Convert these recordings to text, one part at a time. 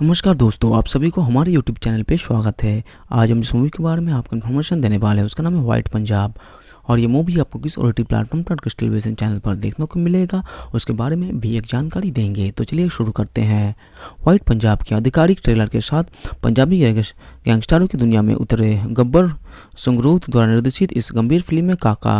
नमस्कार दोस्तों आप सभी को हमारे YouTube चैनल पे स्वागत है आज हम जिस मूवी के बारे में आपको इन्फॉर्मेशन देने वाले हैं उसका नाम है व्हाइट पंजाब और ये मूवी आपको किस टी प्लेटफॉर्म पर किस टेलीविजन चैनल पर देखने को मिलेगा उसके बारे में भी एक जानकारी देंगे तो चलिए शुरू करते हैं वाइट पंजाब के आधिकारिक ट्रेलर के साथ पंजाबी गैंगस्टरों की दुनिया में उतरे गब्बर संगरूत द्वारा निर्देशित इस गंभीर फिल्म में काका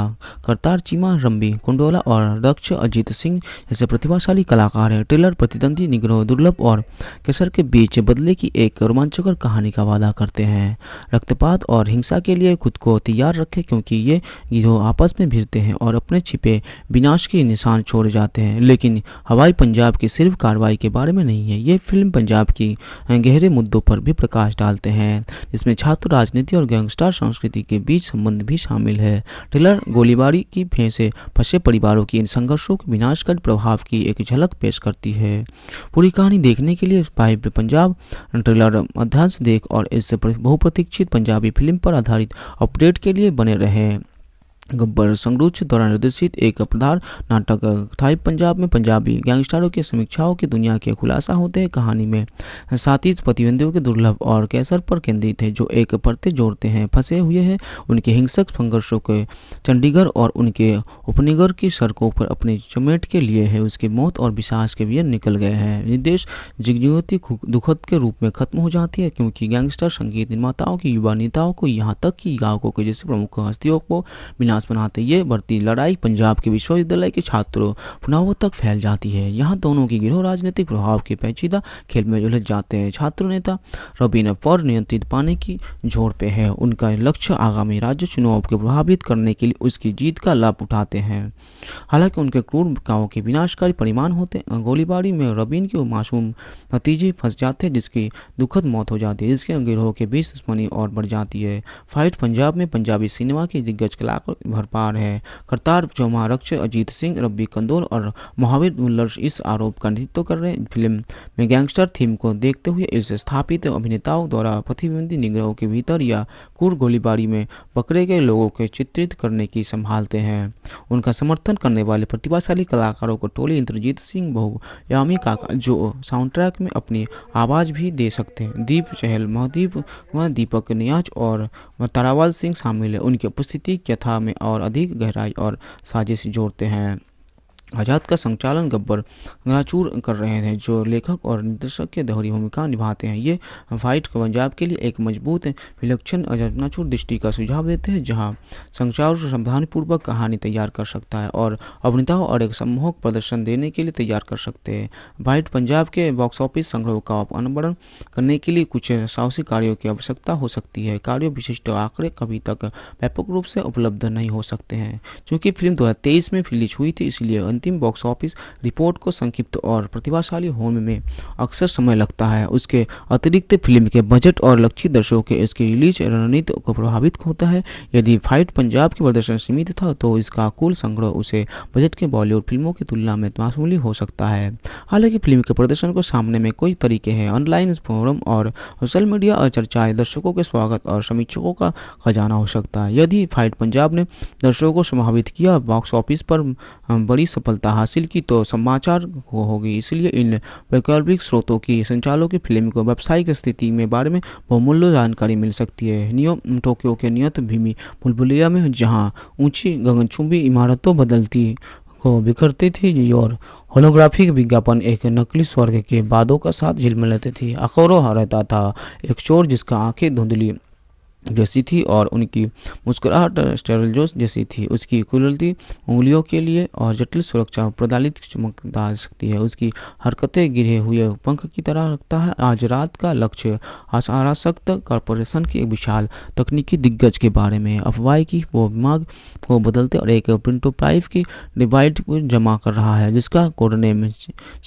करतार चीमा रंबी कुंडोला और दक्ष अजीत सिंह जैसे प्रतिभाशाली कलाकार हैं ट्रेलर प्रतिद्वंदी निग्रोह दुर्लभ और केसर के बीच बदले की एक रोमांचकर कहानी का वादा करते हैं रक्तपात और हिंसा के लिए खुद को तैयार रखें क्योंकि ये गिरोह आपस में भिड़ते हैं और अपने छिपे विनाश के निशान छोड़ जाते हैं लेकिन हवाई पंजाब की सिर्फ कार्रवाई के बारे में नहीं है ये फिल्म पंजाब की गहरे मुद्दों पर भी प्रकाश डालते हैं हैं जिसमें छात्र राजनीति और गैंगस्टर संस्कृति के बीच संबंध भी शामिल है ट्रिलर गोलीबारी की भय से फंसे परिवारों की इन संघर्षों के विनाशकारी प्रभाव की एक झलक पेश करती है पूरी कहानी देखने के लिए फाइव पंजाब ट्रेलर अध्यांश देख और इस बहुप्रतीक्षित पंजाबी फिल्म पर आधारित अपडेट के लिए बने रहें गब्बर संगरूच द्वारा निर्देशित एक अपधार नाटक थाई पंजाब में पंजाबी गैंगस्टरों की समीक्षाओं की दुनिया के खुलासा होते हैं कहानी में साथी प्रतिबंधियों के दुर्लभ और कैसर पर केंद्रित है जो एक परते जोड़ते हैं फंसे हुए हैं उनके हिंसक संघर्षों के चंडीगढ़ और उनके उपनिगर की सड़कों पर अपनी चमेट के लिए है उसकी मौत और विशास के लिए निकल गए हैं निर्देश जिग्ती दुखद के रूप में खत्म हो जाती है क्योंकि गैंगस्टर संगीत निर्माताओं की युवा नेताओं को यहाँ तक कि गायकों के जैसे प्रमुख हस्तियों को बिना इतिहास बनाते ये बढ़ती लड़ाई पंजाब के विश्वविद्यालय के छात्रों पुनावों तक फैल जाती है यहाँ दोनों की गिरोह राजनीतिक प्रभाव के पेचीदा खेल में उलझ जाते हैं छात्र नेता रबीन पर नियंत्रित पाने की जोर पे है उनका लक्ष्य आगामी राज्य चुनाव को प्रभावित करने के लिए उसकी जीत का लाभ उठाते हैं हालांकि उनके क्रूर गाँव के विनाशकारी परिमाण होते हैं गोलीबारी में रबीन के मासूम नतीजे फंस जाते हैं जिसकी दुखद मौत हो जाती है जिसके गिरोह के बीच दुश्मनी और बढ़ जाती है फाइट पंजाब में पंजाबी सिनेमा के दिग्गज कलाकार भरपार है करतार चौमा रक्ष अजीत सिंह रब्बी कंदोल और महावीर मुल्लर इस आरोप का नेतृत्व कर रहे फिल्म में गैंगस्टर थीम को देखते हुए इस स्थापित अभिनेताओं द्वारा प्रतिबंधी निग्रहों के भीतर या कुर गोलीबारी में पकड़े गए लोगों को चित्रित करने की संभालते हैं उनका समर्थन करने वाले प्रतिभाशाली कलाकारों को टोली इंद्रजीत सिंह बहुयामी का जो साउंडट्रैक में अपनी आवाज़ भी दे सकते हैं दीप चहल महदीप व दीपक न्याज और तारावाल सिंह शामिल है उनकी उपस्थिति कथा में और अधिक गहराई और साजिश जोड़ते हैं आज़ाद का संचालन गब्बर गाचूर कर रहे थे जो लेखक और निर्देशक के दोहरी भूमिका निभाते हैं ये फाइट पंजाब के लिए एक मजबूत विलक्षण गनाचूर दृष्टि का सुझाव देते हैं जहाँ संचालक संविधानपूर्वक कहानी तैयार कर सकता है और अभिनेताओं और एक सम्मोहक प्रदर्शन देने के लिए तैयार कर सकते हैं फाइट पंजाब के बॉक्स ऑफिस संग्रह का अनवरण करने के लिए कुछ साहसी कार्यों की आवश्यकता हो सकती है कार्य विशिष्ट आंकड़े कभी तक व्यापक रूप से उपलब्ध नहीं हो सकते हैं चूँकि फिल्म दो में रिलीज हुई थी इसलिए अंतिम बॉक्स ऑफिस रिपोर्ट को संक्षिप्त और प्रतिभाशाली होने में अक्सर समय लगता है उसके अतिरिक्त फिल्म के बजट और लक्षित दर्शकों के इसके रिलीज रणनीति को प्रभावित होता है यदि फाइट पंजाब के प्रदर्शन सीमित था तो इसका कुल संग्रह उसे बजट के बॉलीवुड फिल्मों की तुलना में मामूली हो सकता है हालांकि फिल्म के प्रदर्शन को सामने में कई तरीके हैं ऑनलाइन फोरम और सोशल मीडिया और चर्चाएं दर्शकों के स्वागत और समीक्षकों का खजाना हो सकता है यदि फाइट पंजाब ने दर्शकों को समाहित किया बॉक्स ऑफिस पर बड़ी सफलता हासिल की तो समाचार हो होगी इसलिए इन वैकल्पिक स्रोतों की संचालों की फिल्म को व्यावसायिक स्थिति में बारे में बहुमूल्य जानकारी मिल सकती है नियो टोक्यो के नियत भूमि बुलबुलिया में जहाँ ऊंची गगनचुंबी इमारतों बदलती को बिखरती थी और होलोग्राफिक विज्ञापन एक नकली स्वर्ग के बादों का साथ झिलमिलाती थे अखोरों रहता था एक चोर जिसका आंखें धुंधली जैसी थी और उनकी मुस्कुराहट स्टेरल जोश जैसी थी उसकी कुलती उंगलियों के लिए और जटिल सुरक्षा प्रदालित चमकदार सकती है उसकी हरकतें गिरे हुए पंख की तरह रखता है आज रात का लक्ष्य आशारासक्त कॉरपोरेशन के एक विशाल तकनीकी दिग्गज के बारे में अफवाह की वो दिमाग को बदलते और एक प्रिंटो प्राइव की डिवाइड को जमा कर रहा है जिसका कोडने में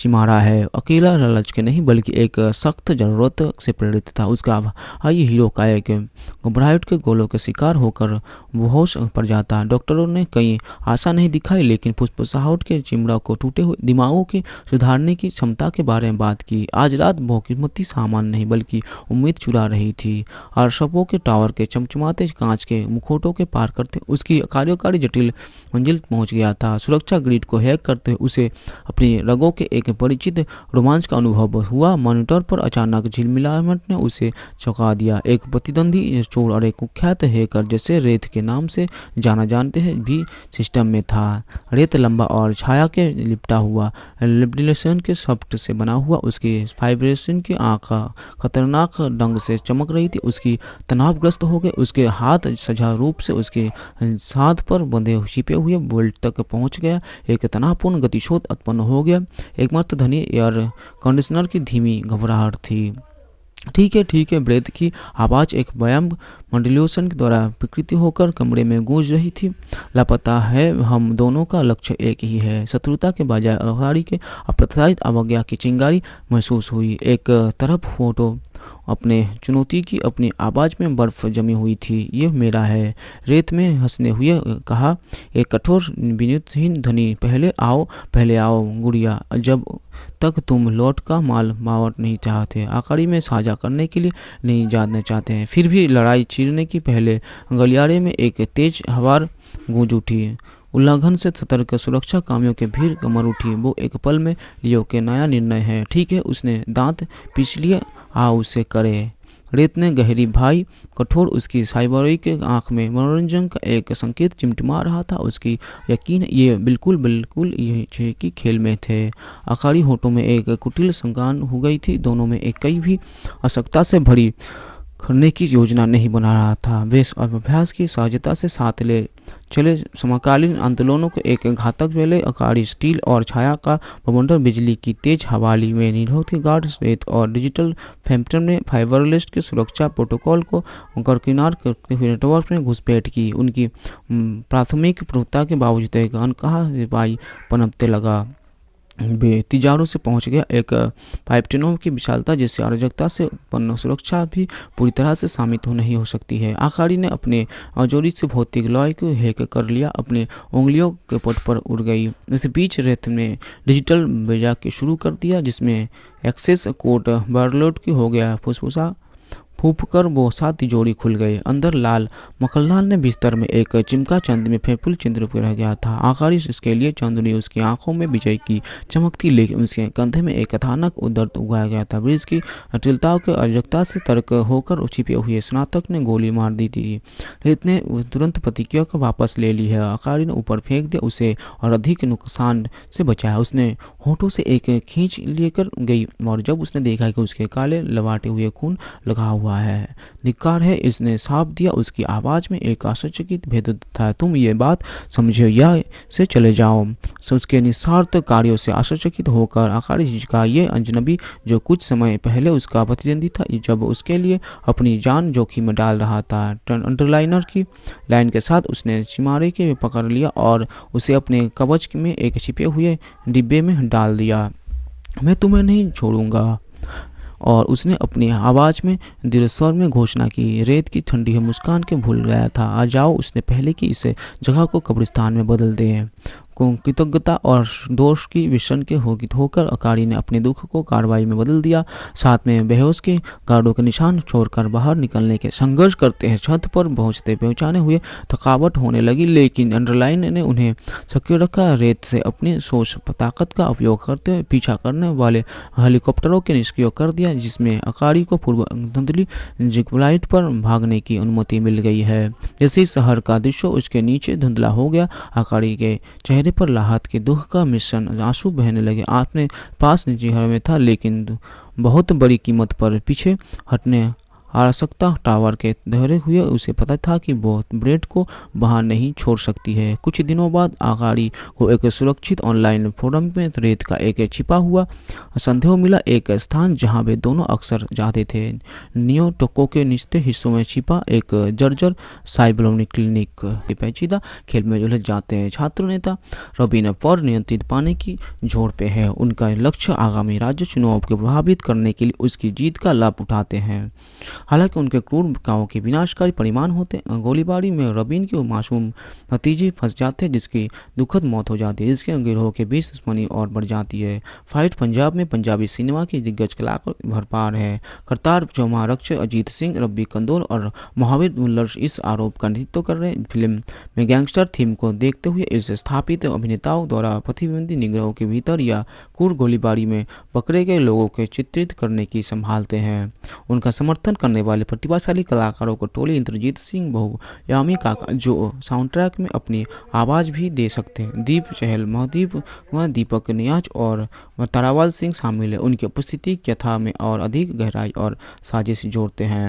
सिमारा है अकेला ललच के नहीं बल्कि एक सख्त जरूरत से प्रेरित था उसका हाई हीरो का एक घबराहट के गोलों के शिकार होकर बहुत पड़ जाता डॉक्टरों ने कई आशा नहीं दिखाई लेकिन फुसफुसाहट के चिमड़ा को टूटे हुए दिमागों के सुधारने की क्षमता के बारे में बात की आज रात बहुकिस्मती सामान नहीं बल्कि उम्मीद चुरा रही थी और शपों के टावर के चमचमाते कांच के मुखोटों के पार करते उसकी कार्यकारी जटिल मंजिल पहुंच गया था सुरक्षा ग्रिड को हैक करते उसे अपनी रगों के एक परिचित रोमांच का अनुभव हुआ मॉनिटर पर अचानक झिलमिलाहट ने उसे चौंका दिया एक प्रतिद्वंदी सूर और एक कुख्यात हैकर जैसे रेत के नाम से जाना जानते हैं भी सिस्टम में था रेत लंबा और छाया के लिपटा हुआ लिपडिलेशन के सॉफ्ट से बना हुआ उसकी फाइब्रेशन की आँख खतरनाक ढंग से चमक रही थी उसकी तनावग्रस्त हो गए उसके हाथ सजा रूप से उसके साथ पर बंधे छिपे हुए बोल्ट तक पहुँच गया एक तनावपूर्ण गतिशोध उत्पन्न हो गया एकमात्र धनी एयर कंडीशनर की धीमी घबराहट थी ठीक है ठीक है ब्रेथ की आवाज़ एक व्यायाम मंडलियोशन के द्वारा विकृति होकर कमरे में गूंज रही थी लापता है हम दोनों का लक्ष्य एक ही है शत्रुता के बजाय अवहारी के अप्रत्याशित अवज्ञा की चिंगारी महसूस हुई एक तरफ फोटो अपने चुनौती की अपनी आवाज़ में बर्फ जमी हुई थी यह मेरा है रेत में हंसने हुए कहा एक कठोर विनुतहीन धनी पहले आओ पहले आओ गुड़िया जब तक तुम लौट का माल मावट नहीं चाहते आकाड़ी में साझा करने के लिए नहीं जानना चाहते हैं फिर भी लड़ाई चीरने की पहले गलियारे में एक तेज हवार गूंज उठी उल्लंघन से सतर्क सुरक्षा कामियों के भीड़ कमर उठी वो एक पल में लियो के नया निर्णय है ठीक है उसने दांत पीछ लिए आ उसे करे रेत ने गहरी भाई कठोर उसकी साइबरोई के आंख में मनोरंजन का एक संकेत चिमटमा रहा था उसकी यकीन ये बिल्कुल बिल्कुल ये छह की खेल में थे अखाड़ी होटों में एक कुटिल संगान हो गई थी दोनों में एक कई भी असक्ता से भरी करने की योजना नहीं बना रहा था वे अभ्यास की सहजता से साथ ले चले समकालीन आंदोलनों को एक घातक वेले अकारी स्टील और छाया का बवंडर बिजली की तेज हवाली में निरोध गार्ड रेत और डिजिटल फैम्पटन ने फाइबरलेस के सुरक्षा प्रोटोकॉल को गरकिनार करते हुए नेटवर्क में घुसपैठ की उनकी प्राथमिक प्रभुता के बावजूद एक अनकहा सिपाही पनपते लगा वे तिजारों से पहुंच गया एक पाइपटेनों की विशालता जैसी अराजकता से उत्पन्न सुरक्षा भी पूरी तरह से शामित हो नहीं हो सकती है आखाड़ी ने अपने अजोरी से भौतिक लॉय को हैक कर लिया अपने उंगलियों के पट पर उड़ गई इस बीच रेत ने डिजिटल बेजा के शुरू कर दिया जिसमें एक्सेस कोड बार्लोट की हो गया फुसफुसा फूफकर वो सात तिजोरी खुल गए अंदर लाल मखनलाल ने बिस्तर में एक चिमका चंद में फेफुल चंद्र रह गया था आखिर इसके लिए चंद ने उसकी आंखों में विजय की चमकती लेकिन उसके कंधे में एक अथानक दर्द उगाया गया था ब्रिज की अटिलताओं के अजगता से तर्क होकर छिपे हुए स्नातक ने गोली मार दी थी रेत ने तुरंत प्रतिक्रिया को वापस ले ली है आकारि ने ऊपर फेंक दिया उसे और अधिक नुकसान से बचाया उसने होठों से एक खींच लेकर गई और जब उसने देखा कि उसके काले लवाटे हुए खून लगा हुआ हुआ है धिक्कार है इसने साफ दिया उसकी आवाज़ में एक आश्चर्यचकित भेद था तुम ये बात समझो या से चले जाओ उसके निस्वार्थ कार्यों से आश्चर्यचकित होकर आकार का ये अजनबी जो कुछ समय पहले उसका प्रतिद्वंदी था जब उसके लिए अपनी जान जोखिम में डाल रहा था टर्न अंडरलाइनर की लाइन के साथ उसने चिमारे के पकड़ लिया और उसे अपने कवच में एक छिपे हुए डिब्बे में डाल दिया मैं तुम्हें नहीं छोड़ूंगा और उसने अपनी आवाज़ में दिल स्वर में घोषणा की रेत की ठंडी है मुस्कान के भूल गया था आ जाओ उसने पहले की इस जगह को कब्रिस्तान में बदल दिए को कृतज्ञता और दोष की विषण के होकर अकाड़ी ने अपने दुख को कार्रवाई में बदल दिया साथ में बेहोश के गार्डों के निशान छोड़कर बाहर निकलने के संघर्ष करते हैं छत पर पहुंचते पहुंचाने हुए थकावट होने लगी लेकिन अंडरलाइन ने उन्हें सक्रिय रखा रेत से अपनी सोच ताकत का उपयोग करते हुए पीछा करने वाले हेलीकॉप्टरों के निष्क्रिय कर दिया जिसमें अकाड़ी को पूर्व धुंधली जिग्लाइट पर भागने की अनुमति मिल गई है जैसे शहर का दृश्य उसके नीचे धुंधला हो गया अकाड़ी के चेहरे चेहरे पर लाहत के दुख का मिश्रण आंसू बहने लगे आपने पास निजी घर में था लेकिन बहुत बड़ी कीमत पर पीछे हटने आवश्यकता टावर के दोहरे हुए उसे पता था कि वो ब्रेड को बाहर नहीं छोड़ सकती है कुछ दिनों बाद आगाड़ी को एक सुरक्षित ऑनलाइन फोरम में रेत का एक छिपा हुआ संदेह मिला एक स्थान जहां वे दोनों अक्सर जाते थे नियो टोको के निचले हिस्सों में छिपा एक जर्जर साइबलोनी क्लिनिक पेचीदा खेल में उलझ जाते हैं छात्र नेता रबीना पर नियंत्रित पाने की झोड़ पे है उनका लक्ष्य आगामी राज्य चुनाव को प्रभावित करने के लिए उसकी जीत का लाभ उठाते हैं हालांकि उनके क्रूर कावों के विनाशकारी परिमाण होते गोलीबारी में रबीन के मासूम भतीजे फंस जाते हैं जिसकी दुखद मौत हो जाती है जिसके गिरोह के बीच दुश्मनी और बढ़ जाती है फाइट पंजाब में पंजाबी सिनेमा की दिग्गज कलाकार भरपार है करतार चौमारक्ष अजीत सिंह रब्बी कंदोल और महावीर मुल्लर्स इस आरोप का नेतृत्व कर रहे हैं फिल्म में गैंगस्टर थीम को देखते हुए इस स्थापित अभिनेताओं द्वारा प्रतिबंधित निग्रहों के भीतर या कुर गोलीबारी में पकड़े गए लोगों के चित्रित करने की संभालते हैं उनका समर्थन कर करने वाले प्रतिभाशाली कलाकारों को टोली इंद्रजीत सिंह बहुयामी का जो साउंड ट्रैक में अपनी आवाज़ भी दे सकते हैं दीप चहल महदीप व दीपक न्याज और तारावाल सिंह शामिल है उनकी उपस्थिति कथा में और अधिक गहराई और साजिश जोड़ते हैं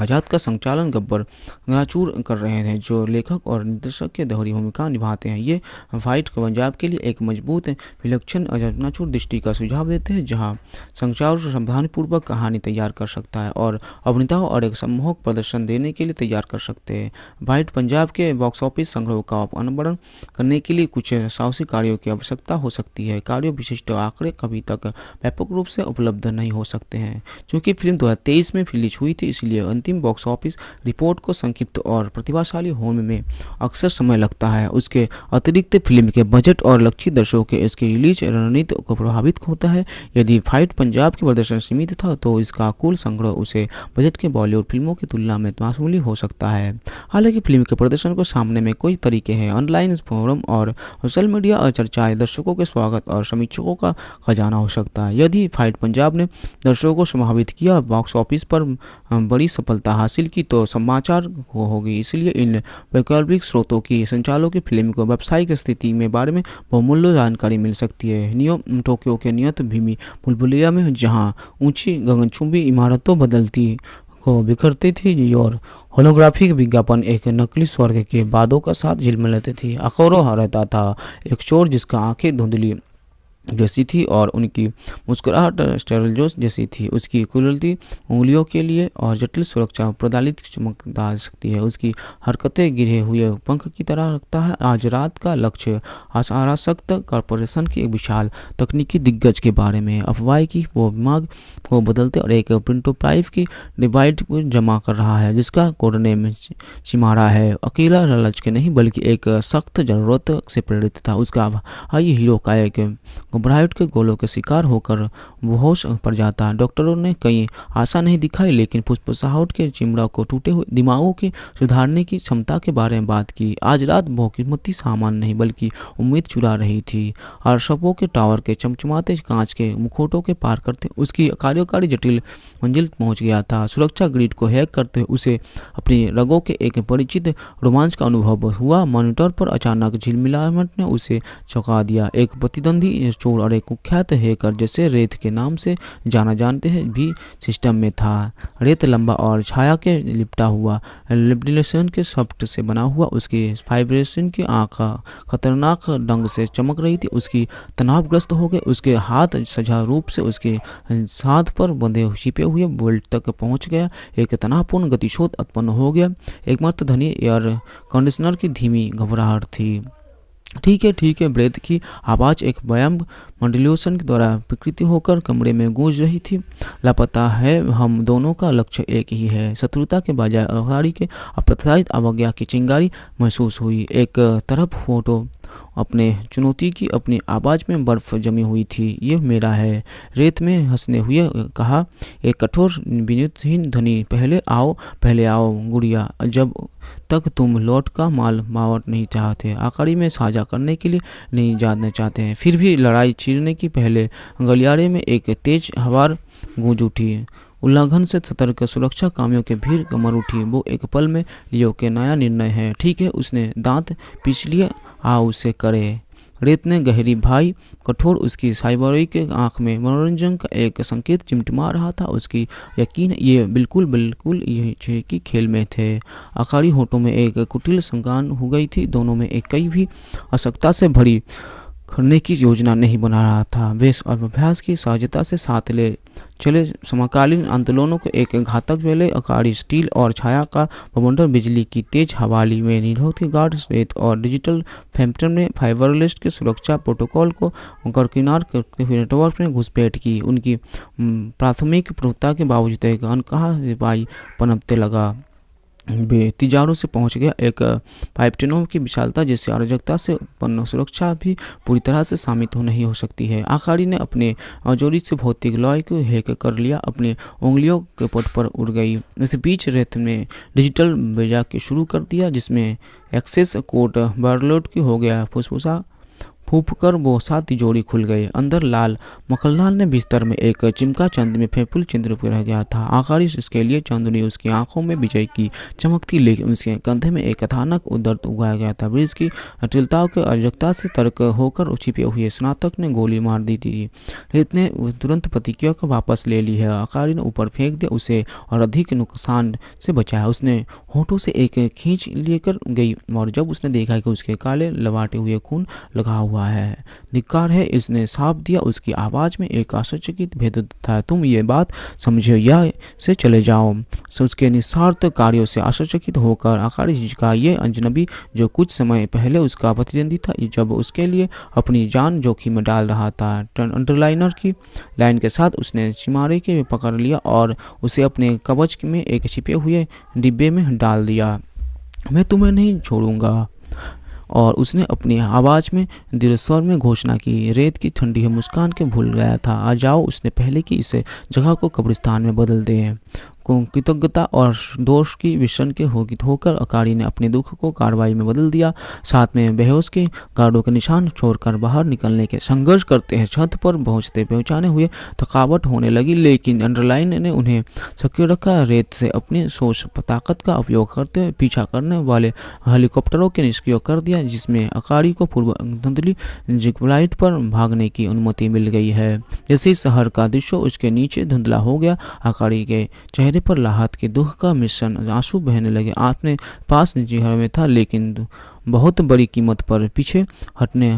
आज़ाद का संचालन गब्बर गाचूर कर रहे थे जो लेखक और निर्देशक के दोहरी भूमिका निभाते हैं ये फाइट पंजाब के लिए एक मजबूत विलक्षण अजनाचूर दृष्टि का सुझाव देते हैं जहाँ संचार सावधानीपूर्वक कहानी तैयार कर सकता है और अभिनेताओं और एक सम्मोहक प्रदर्शन देने के लिए तैयार कर सकते हैं फाइट पंजाब के बॉक्स ऑफिस संग्रह का अनवरण करने के लिए कुछ साहसिक कार्यों की आवश्यकता हो सकती है कार्य विशिष्ट आंकड़े कभी तक व्यापक रूप से उपलब्ध नहीं हो सकते हैं चूँकि फिल्म दो में रिलीज हुई थी इसलिए अंतिम बॉक्स ऑफिस रिपोर्ट को संक्षिप्त और प्रतिभाशाली होने में अक्सर समय लगता है उसके अतिरिक्त फिल्म के बजट और लक्षित दर्शकों के इसके रिलीज रणनीति को प्रभावित होता है यदि फाइट पंजाब के प्रदर्शन सीमित था तो इसका कुल संग्रह उसे बजट के बॉलीवुड फिल्मों की तुलना में मासूली हो सकता है हालांकि फिल्म के प्रदर्शन को सामने में कई तरीके हैं ऑनलाइन फोरम और सोशल मीडिया और चर्चाएं दर्शकों के स्वागत और समीक्षकों का खजाना हो सकता है यदि फाइट पंजाब ने दर्शकों को समावित किया बॉक्स ऑफिस पर बड़ी सफल सफलता हासिल की तो समाचार को होगी इसलिए इन वैकल्पिक स्रोतों की संचालों की फिल्म को व्यावसायिक स्थिति में बारे में बहुमूल्य जानकारी मिल सकती है नियो टोक्यो के नियत भीमी बुलबुलिया में जहाँ ऊंची गगनचुंबी इमारतों बदलती को बिखरती थी और होलोग्राफिक विज्ञापन एक नकली स्वर्ग के बादों का साथ झिलमिलते थे अखौरा रहता था एक चोर जिसका आंखें धुंधली जैसी थी और उनकी मुस्कुराहट स्टेरल जोश जैसी थी उसकी कुलती उंगलियों के लिए और जटिल सुरक्षा प्रदालित चमकदार सकती है उसकी हरकतें गिरे हुए पंख की तरह रखता है आज रात का लक्ष्य आसाराशक्त कॉरपोरेशन के एक विशाल तकनीकी दिग्गज के बारे में अफवाह की वो दिमाग को बदलते और एक प्रिंटो प्राइव की डिवाइड जमा कर रहा है जिसका कोडने में चिमारा है अकेला ललच के नहीं बल्कि एक सख्त जरूरत से प्रेरित था उसका हाई हीरो का एक घबराहट के गोलों के शिकार होकर होश पड़ जाता डॉक्टरों ने कई आशा नहीं दिखाई लेकिन फुसफुसाहट के चिमड़ा को टूटे हुए दिमागों के सुधारने की क्षमता के बारे में बात की आज रात बहुकीमती सामान नहीं बल्कि उम्मीद चुरा रही थी और शपों के टावर के चमचमाते कांच के मुखोटों के पार करते उसकी कार्यकारी जटिल मंजिल पहुंच गया था सुरक्षा ग्रिड को हैक करते उसे अपनी रगों के एक परिचित रोमांच का अनुभव हुआ मॉनिटर पर अचानक झिलमिलाहट ने उसे चौंका दिया एक प्रतिद्वंदी चोर एक कुख्यात हैकर जैसे रेत के नाम से जाना जानते हैं भी सिस्टम में था रेत लंबा और छाया के लिपटा हुआ लिपडिलेशन के सॉफ्ट से बना हुआ उसके फाइब्रेशन की आँख खतरनाक ढंग से चमक रही थी उसकी तनावग्रस्त हो गए उसके हाथ सजा रूप से उसके साथ पर बंधे छिपे हुए बोल्ट तक पहुँच गया एक तनावपूर्ण गतिशोध उत्पन्न हो गया एकमात्र धनी एयर कंडीशनर की धीमी घबराहट थी ठीक है ठीक है ब्रेद की आवाज़ एक व्यायाम मंडलियोशन के द्वारा विकृति होकर कमरे में गूंज रही थी लापता है हम दोनों का लक्ष्य एक ही है शत्रुता के बजाय आभारी के अप्रत्याशित अवज्ञा की चिंगारी महसूस हुई एक तरफ फोटो अपने चुनौती की अपनी आवाज़ में बर्फ़ जमी हुई थी ये मेरा है रेत में हंसने हुए कहा एक कठोर विनुतहीन ध्वनि पहले आओ पहले आओ गुड़िया जब तक तुम लौट का माल मावट नहीं चाहते आकड़ी में साझा करने के लिए नहीं जानना चाहते हैं फिर भी लड़ाई चीरने की पहले गलियारे में एक तेज हवार गूंज उठी उल्लंघन से सतर्क सुरक्षा कामियों के भीड़ कमर उठी वो एक पल में लियो के नया निर्णय है ठीक है उसने दांत पीछ आ उसे करे रेत ने गहरी भाई कठोर उसकी साइबरी के आंख में मनोरंजन का एक संकेत चिमटमा रहा था उसकी यकीन ये बिल्कुल बिल्कुल ये की खेल में थे अखाड़ी होटों में एक कुटिल संगान हो गई थी दोनों में एक कई भी असक्ता से भरी करने की योजना नहीं बना रहा था वे अभ्यास की सहजता से साथ ले चले समकालीन आंदोलनों को एक घातक वेले अकाड़ी स्टील और छाया का बवंडर बिजली की तेज हवाली में निरोधी गार्ड स्वेत और डिजिटल फैम्पटन ने फाइबरलिस्ट के सुरक्षा प्रोटोकॉल को गरकिनार करते हुए नेटवर्क में घुसपैठ की उनकी प्राथमिक प्रोता के बावजूद एक अनकहा सिपाही पनपते लगा बेतिजारों से पहुंच गया एक पाइपटिनों की विशालता जिससे आरोजकता से उत्पन्न सुरक्षा भी पूरी तरह से सामित नहीं हो सकती है आखाड़ी ने अपने अजोरी से भौतिक लॉय को हैक कर लिया अपने उंगलियों के पट पर उड़ गई इस बीच रेत में डिजिटल बेजा के शुरू कर दिया जिसमें एक्सेस कोड बार्लोट की हो गया फुसफुसा वो बोसा तिजोरी खुल गई अंदर लाल मखनलाल ने बिस्तर में एक चिमका चंद में फेफुल चंद्र पर रह गया था आखिर इसके लिए ने उसकी आंखों में विजय की चमकती लेकिन उसके कंधे में एक अथानक दर्द उगाया गया था ब्रिज की अटिलताओं के अर्जकता से तर्क होकर छिपे हुए स्नातक ने गोली मार दी थी रेत ने तुरंत प्रतिक्रिया को वापस ले ली है आकारी ने ऊपर फेंक दिया उसे और अधिक नुकसान से बचाया उसने होठों से एक खींच लेकर गई और जब उसने देखा कि उसके काले लवाटे हुए खून लगा हुआ हुआ है धिकार है इसने साफ दिया उसकी आवाज़ में एक आश्चर्यचकित भेद था तुम ये बात समझो या से चले जाओ उसके निस्वार्थ कार्यों से आश्चर्यचकित होकर आकाश का ये अजनबी जो कुछ समय पहले उसका प्रतिद्वंदी था जब उसके लिए अपनी जान जोखिम में डाल रहा था अंडरलाइनर की लाइन के साथ उसने चिमारे के पकड़ लिया और उसे अपने कवच में एक छिपे हुए डिब्बे में डाल दिया मैं तुम्हें नहीं छोड़ूंगा और उसने अपनी आवाज़ में दिलोस्वर स्वर में घोषणा की रेत की ठंडी है मुस्कान के भूल गया था आ जाओ उसने पहले की इस जगह को कब्रिस्तान में बदल दिए को कृतज्ञता और दोष की विषण के होगी होकर अकारी ने अपने दुख को कार्रवाई में बदल दिया साथ में बेहोश के गार्डों के निशान छोड़कर बाहर निकलने के संघर्ष करते हैं छत पर पहुंचते पहुंचाने हुए थकावट होने लगी लेकिन अंडरलाइन ने उन्हें सक्रिय रखा रेत से अपनी सोच ताकत का उपयोग करते हुए पीछा करने वाले हेलीकॉप्टरों के निष्क्रिय कर दिया जिसमें अकारी को पूर्व धुंधली जिकलाइट पर भागने की अनुमति मिल गई है जैसे शहर का दृश्य उसके नीचे धुंधला हो गया अकारी के चेहरे चेहरे पर लाहत के दुख का मिश्रण आंसू बहने लगे आपने पास निजी में था लेकिन बहुत बड़ी कीमत पर पीछे हटने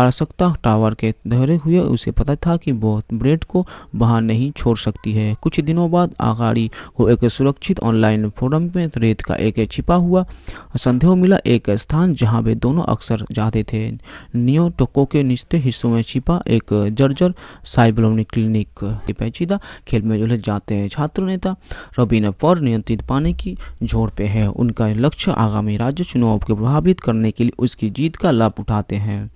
आवश्यकता टावर के धरे हुए उसे पता था कि वो ब्रेड को बाहर नहीं छोड़ सकती है कुछ दिनों बाद आगाड़ी को एक सुरक्षित ऑनलाइन फोरम में रेत का एक छिपा हुआ संदेह मिला एक स्थान जहां वे दोनों अक्सर जाते थे नियो टोको के निचले हिस्सों में छिपा एक जर्जर साइबलोनी क्लिनिक पेचीदा खेल में उलझ जाते हैं छात्र नेता रबीना पर नियंत्रित पाने की जोर पे है उनका लक्ष्य आगामी राज्य चुनाव को प्रभावित करने के लिए उसकी जीत का लाभ उठाते हैं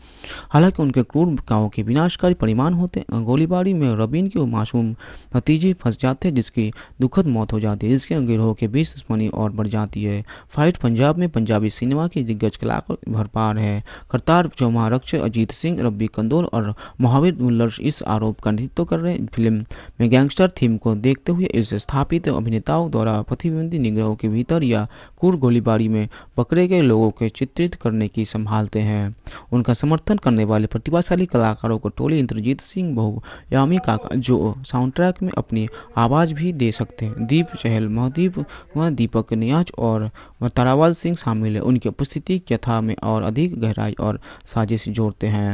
हालांकि उनके क्रूर कावों के विनाशकारी परिमाण होते हैं गोलीबारी में रबीन के मासूम भतीजे फंस जाते हैं जिसकी दुखद मौत हो जाती है जिसके गिरोह के बीच दुश्मनी और बढ़ जाती है फाइट पंजाब में पंजाबी सिनेमा की दिग्गज कलाकार भरपार है करतार चौमा रक्ष अजीत सिंह रब्बी कंदोल और महावीर मुल्लर इस आरोप का नेतृत्व कर रहे हैं फिल्म में गैंगस्टर थीम को देखते हुए इस स्थापित अभिनेताओं द्वारा प्रतिबंधी निग्रहों के भीतर या कुर गोलीबारी में पकड़े गए लोगों के चित्रित करने की संभालते हैं उनका समर्थन करने करने वाले प्रतिभाशाली कलाकारों को टोली इंद्रजीत सिंह बहुयामी का जो साउंड ट्रैक में अपनी आवाज़ भी दे सकते हैं दीप चहल महदीप व दीपक न्याज और तारावाल सिंह शामिल है उनकी उपस्थिति कथा में और अधिक गहराई और साजिश जोड़ते हैं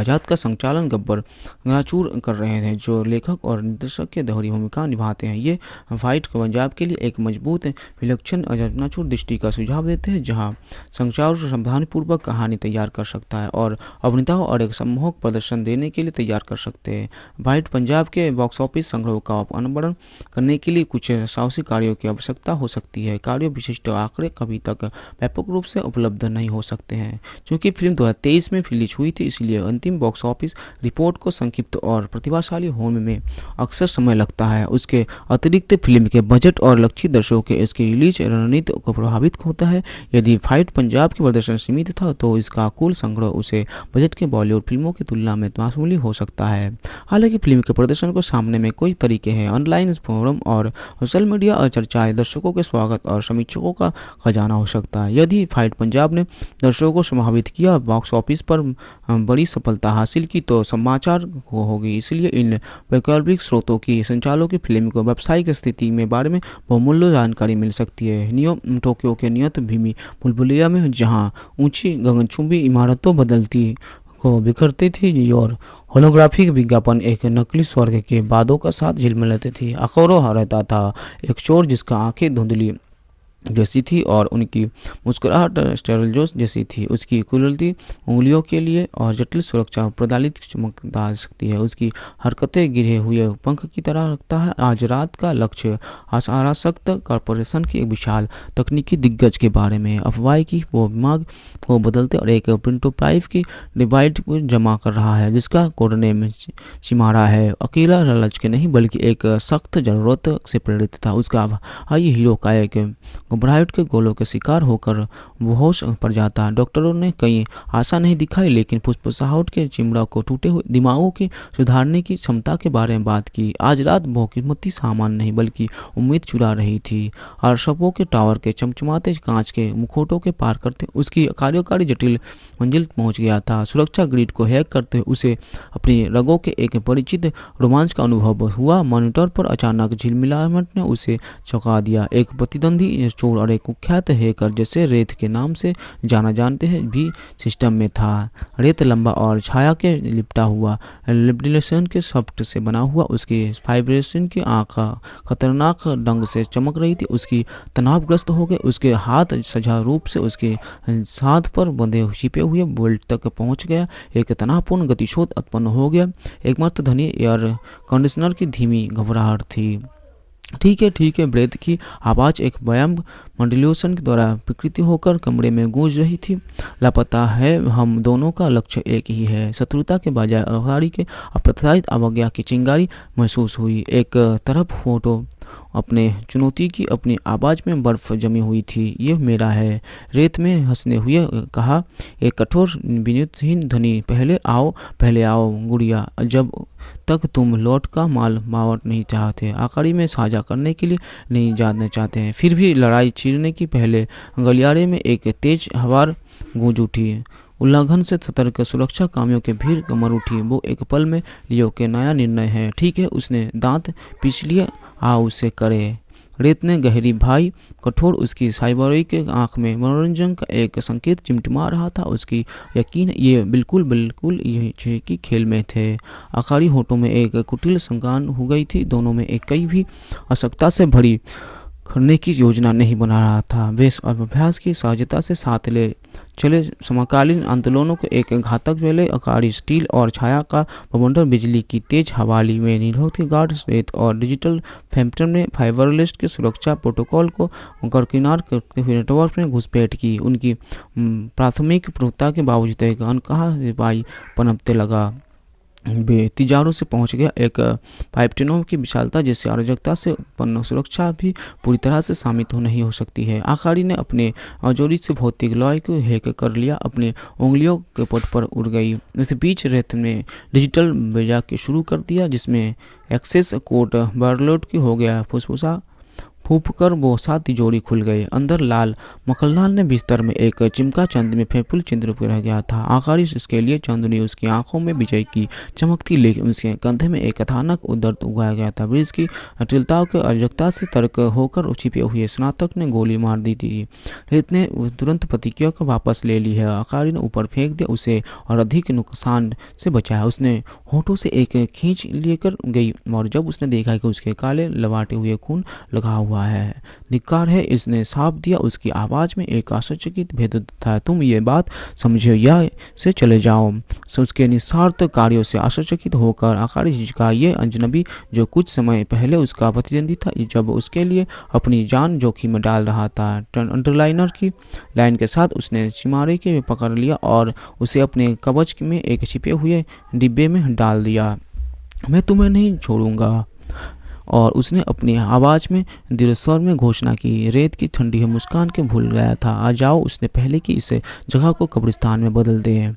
आज़ाद का संचालन गब्बर गनाचूर कर रहे थे जो लेखक और निर्देशक के दोहरी भूमिका निभाते हैं ये फाइट पंजाब के लिए एक मजबूत विलक्षण गनाचूर दृष्टि का सुझाव देते हैं जहाँ संचार संविधानपूर्वक कहानी तैयार कर सकता है और अभिनेताओं और एक सम्मोहक प्रदर्शन देने के लिए तैयार कर सकते हैं वाइट पंजाब के बॉक्स ऑफिस संग्रह का अनवरण करने के लिए कुछ साहसी कार्यों की आवश्यकता हो सकती है कार्यों विशिष्ट आंकड़े कभी तक व्यापक रूप से उपलब्ध नहीं हो सकते हैं चूँकि फिल्म दो में रिलीज हुई थी इसलिए अंतिम बॉक्स ऑफिस रिपोर्ट को संक्षिप्त और प्रतिभाशाली होने में अक्सर समय लगता है उसके अतिरिक्त फिल्म के बजट और लक्षित दर्शकों के इसके रिलीज रणनीति को प्रभावित होता है यदि फाइट पंजाब के प्रदर्शन सीमित था तो इसका कुल संग्रह उसे बजट के बॉलीवुड फिल्मों की तुलना में मामूली हो सकता है हालांकि फिल्म के प्रदर्शन को सामने में कई तरीके हैं ऑनलाइन फोरम और सोशल मीडिया और चर्चाएं दर्शकों के स्वागत और समीक्षकों का खजाना हो सकता है यदि फाइट पंजाब ने दर्शकों को समाहित किया बॉक्स ऑफिस पर बड़ी सफलता सफलता हासिल की तो समाचार को होगी इसलिए इन वैकल्पिक स्रोतों की संचालकों की फिल्म को व्यावसायिक स्थिति में बारे में बहुमूल्य जानकारी मिल सकती है नियो टोक्यो के नियत भूमि बुलबुलिया में जहाँ ऊंची गगनचुंबी इमारतों बदलती को बिखरती थी और होलोग्राफिक विज्ञापन एक नकली स्वर्ग के बादों का साथ झिलमिलाती थे अखौरों रहता था एक चोर जिसका आंखें धुंधली जैसी थी और उनकी मुस्कुराहट स्टेरल जोश जैसी थी उसकी कुलती उंगलियों के लिए और जटिल सुरक्षा प्रदालित चमकदार सकती है उसकी हरकतें गिरे हुए पंख की तरह रखता है आज रात का लक्ष्य आसाराशक्त कॉरपोरेशन की एक विशाल तकनीकी दिग्गज के बारे में अफवाह की वो दिमाग को बदलते और एक प्रिंटो प्रिंटोप्राइव की डिवाइड को जमा कर रहा है जिसका कोडने में चिमारा है अकेला ललच के नहीं बल्कि एक सख्त जरूरत से प्रेरित था उसका हाई हीरो का एक घबराहट के गोलों के शिकार होकर होश पर जाता डॉक्टरों ने कई आशा नहीं दिखाई लेकिन फुसफुसाहट के चिमड़ा को टूटे हुए दिमागों के सुधारने की क्षमता के बारे में बात की आज रात बहुकीमती सामान नहीं बल्कि उम्मीद चुरा रही थी और शपों के टावर के चमचमाते कांच के मुखोटों के पार करते उसकी कार्यकारी जटिल मंजिल पहुंच गया था सुरक्षा ग्रिड को हैक करते उसे अपनी रगों के एक परिचित रोमांच का अनुभव हुआ मॉनिटर पर अचानक झिलमिलाट ने उसे चौंका दिया एक प्रतिद्वंदी चोर और एक कुख्यात हैकर जिसे रेत के नाम से जाना जानते हैं भी सिस्टम में था रेत लंबा और छाया के लिपटा हुआ लिपडिलेशन के सॉफ्ट से बना हुआ उसकी फाइब्रेशन की आँख खतरनाक ढंग से चमक रही थी उसकी तनावग्रस्त हो गए उसके हाथ सजा रूप से उसके साथ पर बंधे छिपे हुए बोल्ट तक पहुँच गया एक तनावपूर्ण गतिशोध उत्पन्न हो गया एकमात्र धनी एयर कंडीशनर की धीमी घबराहट थी ठीक है ठीक है ब्रेत की आवाज़ एक व्यायाम मंडल्यूशन के द्वारा विकृति होकर कमरे में गूंज रही थी लापता है हम दोनों का लक्ष्य एक ही है शत्रुता के बजाय अवहारी के अप्रत्याशित अवज्ञा की चिंगारी महसूस हुई एक तरफ फोटो अपने चुनौती की अपनी आवाज़ में बर्फ जमी हुई थी यह मेरा है रेत में हंसने हुए कहा एक कठोर विनुतहीन धनी पहले आओ पहले आओ गुड़िया जब तक तुम लौट का माल मावट नहीं चाहते आखिरी में साझा करने के लिए नहीं जाना चाहते हैं फिर भी लड़ाई छीनने की पहले गलियारे में एक तेज हवार गूंज उठी उल्लंघन से सतर्क सुरक्षा कामियों के भीड़ कमर उठी वो एक पल में लियो के नया निर्णय है ठीक है उसने दांत पिछलिए आ उसे करे रेत ने गहरी भाई कठोर उसकी साइबरई के आंख में मनोरंजन का एक संकेत चिमटमा रहा था उसकी यकीन ये बिल्कुल बिल्कुल यही कि खेल में थे आकारी होठों में एक कुटिल संगान हो गई थी दोनों में एक कई भी असकता से भरी करने की योजना नहीं बना रहा था वे अभ्यास की सहजता से साथ ले चले समकालीन आंदोलनों को एक घातक वेले अकाड़ी स्टील और छाया का प्रबंधन बिजली की तेज हवाली में निरोधक गार्ड रेत और डिजिटल फैम्पटन ने फाइबरलेस के सुरक्षा प्रोटोकॉल को गरकिनार करते हुए नेटवर्क में घुसपैठ की उनकी प्राथमिक प्रमुखता के बावजूद एक अनकहा पनपते लगा वे तिजारों से पहुंच गया एक पाइपटिनों की विशालता जैसी अराजकता से उत्पन्न सुरक्षा भी पूरी तरह से शामित हो नहीं हो सकती है आखाड़ी ने अपने अजोरी से भौतिक लॉय को हैक कर लिया अपने उंगलियों के पट पर उड़ गई इस बीच रेत ने डिजिटल बेजा के शुरू कर दिया जिसमें एक्सेस कोड बर्लोट की हो गया फुसफुसा फूप कर वो सात जोड़ी खुल गए अंदर लाल मखनलाल ने बिस्तर में एक चिमका चंद में फेफुल चंद्र पर रह गया था आकारिश इसके लिए चंद ने उसकी आंखों में विजय की चमकती लेकिन उसके कंधे में एक अथानक उदर्द उगाया गया था ब्रिज की अटिलताओं के अर्जकता से तर्क होकर छिपे हुए स्नातक ने गोली मार दी थी रेत ने तुरंत प्रतिक्रिया को वापस ले ली है आकारी ने ऊपर फेंक दिया उसे और अधिक नुकसान से बचाया उसने होठों से एक खींच लेकर गई और जब उसने देखा कि उसके काले लवाटे हुए खून लगा हुआ है धिक्कार है इसने साफ दिया उसकी आवाज़ में एक आश्चर्यचकित भेद था तुम ये बात समझे या से चले जाओ उसके निस्वार्थ कार्यों से आश्चर्यचकित होकर आकार झिझका ये अजनबी जो कुछ समय पहले उसका प्रतिद्वंदी था जब उसके लिए अपनी जान जोखिम में डाल रहा था अंडरलाइनर की लाइन के साथ उसने चिमारे के पकड़ लिया और उसे अपने कवच में एक छिपे हुए डिब्बे में डाल डाल दिया मैं तुम्हें नहीं छोड़ूंगा और उसने अपनी आवाज़ में स्वर में घोषणा की रेत की ठंडी है मुस्कान के भूल गया था आ जाओ उसने पहले की इसे जगह को कब्रिस्तान में बदल दिए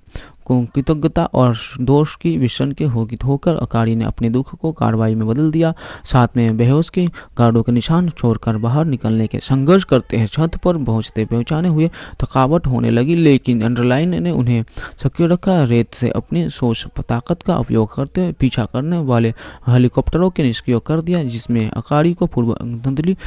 को कृतज्ञता और दोष की विषण के होगी होकर अकारी ने अपने दुख को कार्रवाई में बदल दिया साथ में बेहोश के गार्डों के निशान छोड़कर बाहर निकलने के संघर्ष करते हैं छत पर पहुंचते पहुंचाने हुए थकावट होने लगी लेकिन अंडरलाइन ने उन्हें सक्रिय रखा रेत से अपनी सोच ताकत का उपयोग करते हुए पीछा करने वाले हेलीकॉप्टरों के निष्क्रिय कर दिया जिसमें अकारी को पूर्व धुंधली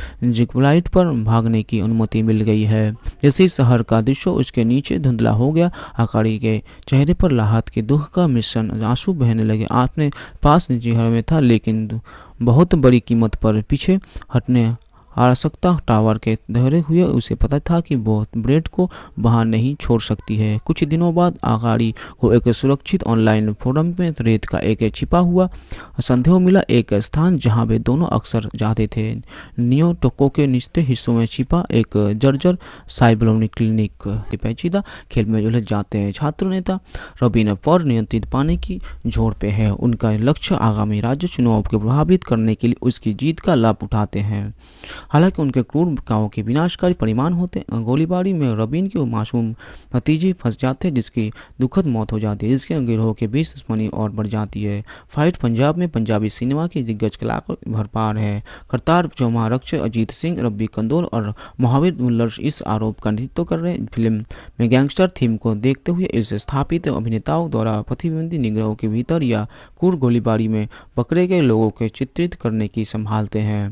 जिग्लाइट पर भागने की अनुमति मिल गई है जैसे शहर का दृश्य उसके नीचे धुंधला हो गया अकारी के चेहरे चेहरे पर लाहत के दुख का मिश्रण आंसू बहने लगे आपने पास निजी में था लेकिन बहुत बड़ी कीमत पर पीछे हटने आवश्यकता टावर के दोहरे हुए उसे पता था कि वो ब्रेड को बाहर नहीं छोड़ सकती है कुछ दिनों बाद आगाड़ी को एक सुरक्षित ऑनलाइन फोरम में रेत का एक छिपा हुआ संदेह मिला एक स्थान जहां वे दोनों अक्सर जाते थे नियो टोको के निचते हिस्सों में छिपा एक जर्जर साइबलोनी क्लिनिक पैचीदा खेल में उलझ जाते हैं छात्र नेता रबीना पर नियंत्रित पाने की जोर पे है उनका लक्ष्य आगामी राज्य चुनाव को प्रभावित करने के लिए उसकी जीत का लाभ उठाते हैं हालांकि उनके क्रूर गाँव के विनाशकारी परिमाण होते गोलीबारी में रबीन के मासूम भतीजे फंस जाते जिसकी दुखद मौत हो जाती है जिसके गिरोह के बीच दुश्मनी और बढ़ जाती है फाइट पंजाब में पंजाबी सिनेमा के दिग्गज कला भरपार है करतार चौमा रक्ष अजीत सिंह रब्बी कंदोल और महावीर मुल्लर इस आरोप का नेतृत्व कर रहे फिल्म में गैंगस्टर थीम को देखते हुए इस स्थापित अभिनेताओं द्वारा प्रतिबंधी निग्रहों के भीतर या कुर गोलीबारी में पकड़े गए लोगों के चित्रित करने की संभालते हैं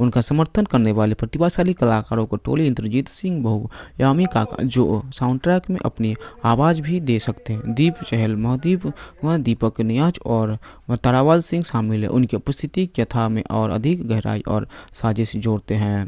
उनका समर्थन करने करने वाले प्रतिभाशाली कलाकारों को टोली इंद्रजीत सिंह यामी काका जो ट्रैक में अपनी आवाज़ भी दे सकते हैं दीप चहल महदीप व दीपक न्याज और तारावाल सिंह शामिल है उनकी उपस्थिति कथा में और अधिक गहराई और साजिश जोड़ते हैं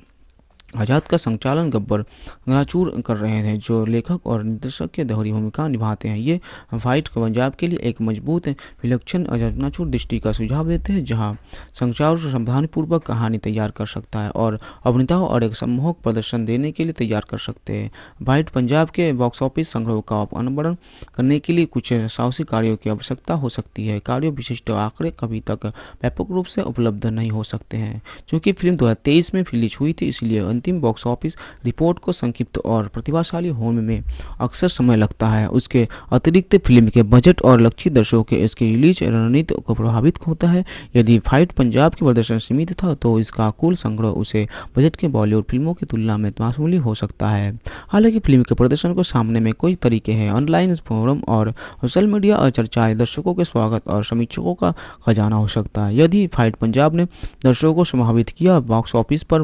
आज़ाद का संचालन गब्बर गनाचूर कर रहे थे जो लेखक और निर्देशक के दोहरी भूमिका निभाते हैं ये फाइट पंजाब के लिए एक मजबूत विलक्षण गनाचूर दृष्टि का सुझाव देते हैं जहाँ संचार सावधानीपूर्वक कहानी तैयार कर सकता है और अभिनेताओं और एक सम्मोहक प्रदर्शन देने के लिए तैयार कर सकते हैं फाइट पंजाब के बॉक्स ऑफिस संग्रह का अनवरण करने के लिए कुछ साहसिक कार्यों की आवश्यकता हो सकती है कार्यों विशिष्ट आंकड़े कभी तक व्यापक रूप से उपलब्ध नहीं हो सकते हैं चूँकि फिल्म दो में रिलीज हुई थी इसलिए अंतिम बॉक्स ऑफिस रिपोर्ट को संक्षिप्त और प्रतिभाशाली होने में अक्सर समय लगता है उसके अतिरिक्त फिल्म के बजट और लक्षित दर्शकों के इसके रिलीज रणनीति को प्रभावित होता है यदि फाइट पंजाब के प्रदर्शन सीमित था तो इसका कुल संग्रह उसे बजट के बॉलीवुड फिल्मों की तुलना में मामूली हो सकता है हालांकि फिल्म के प्रदर्शन को सामने में कई तरीके हैं ऑनलाइन फोरम और सोशल मीडिया और चर्चाएं दर्शकों के स्वागत और समीक्षकों का खजाना हो सकता है यदि फाइट पंजाब ने दर्शकों को समावित किया बॉक्स ऑफिस पर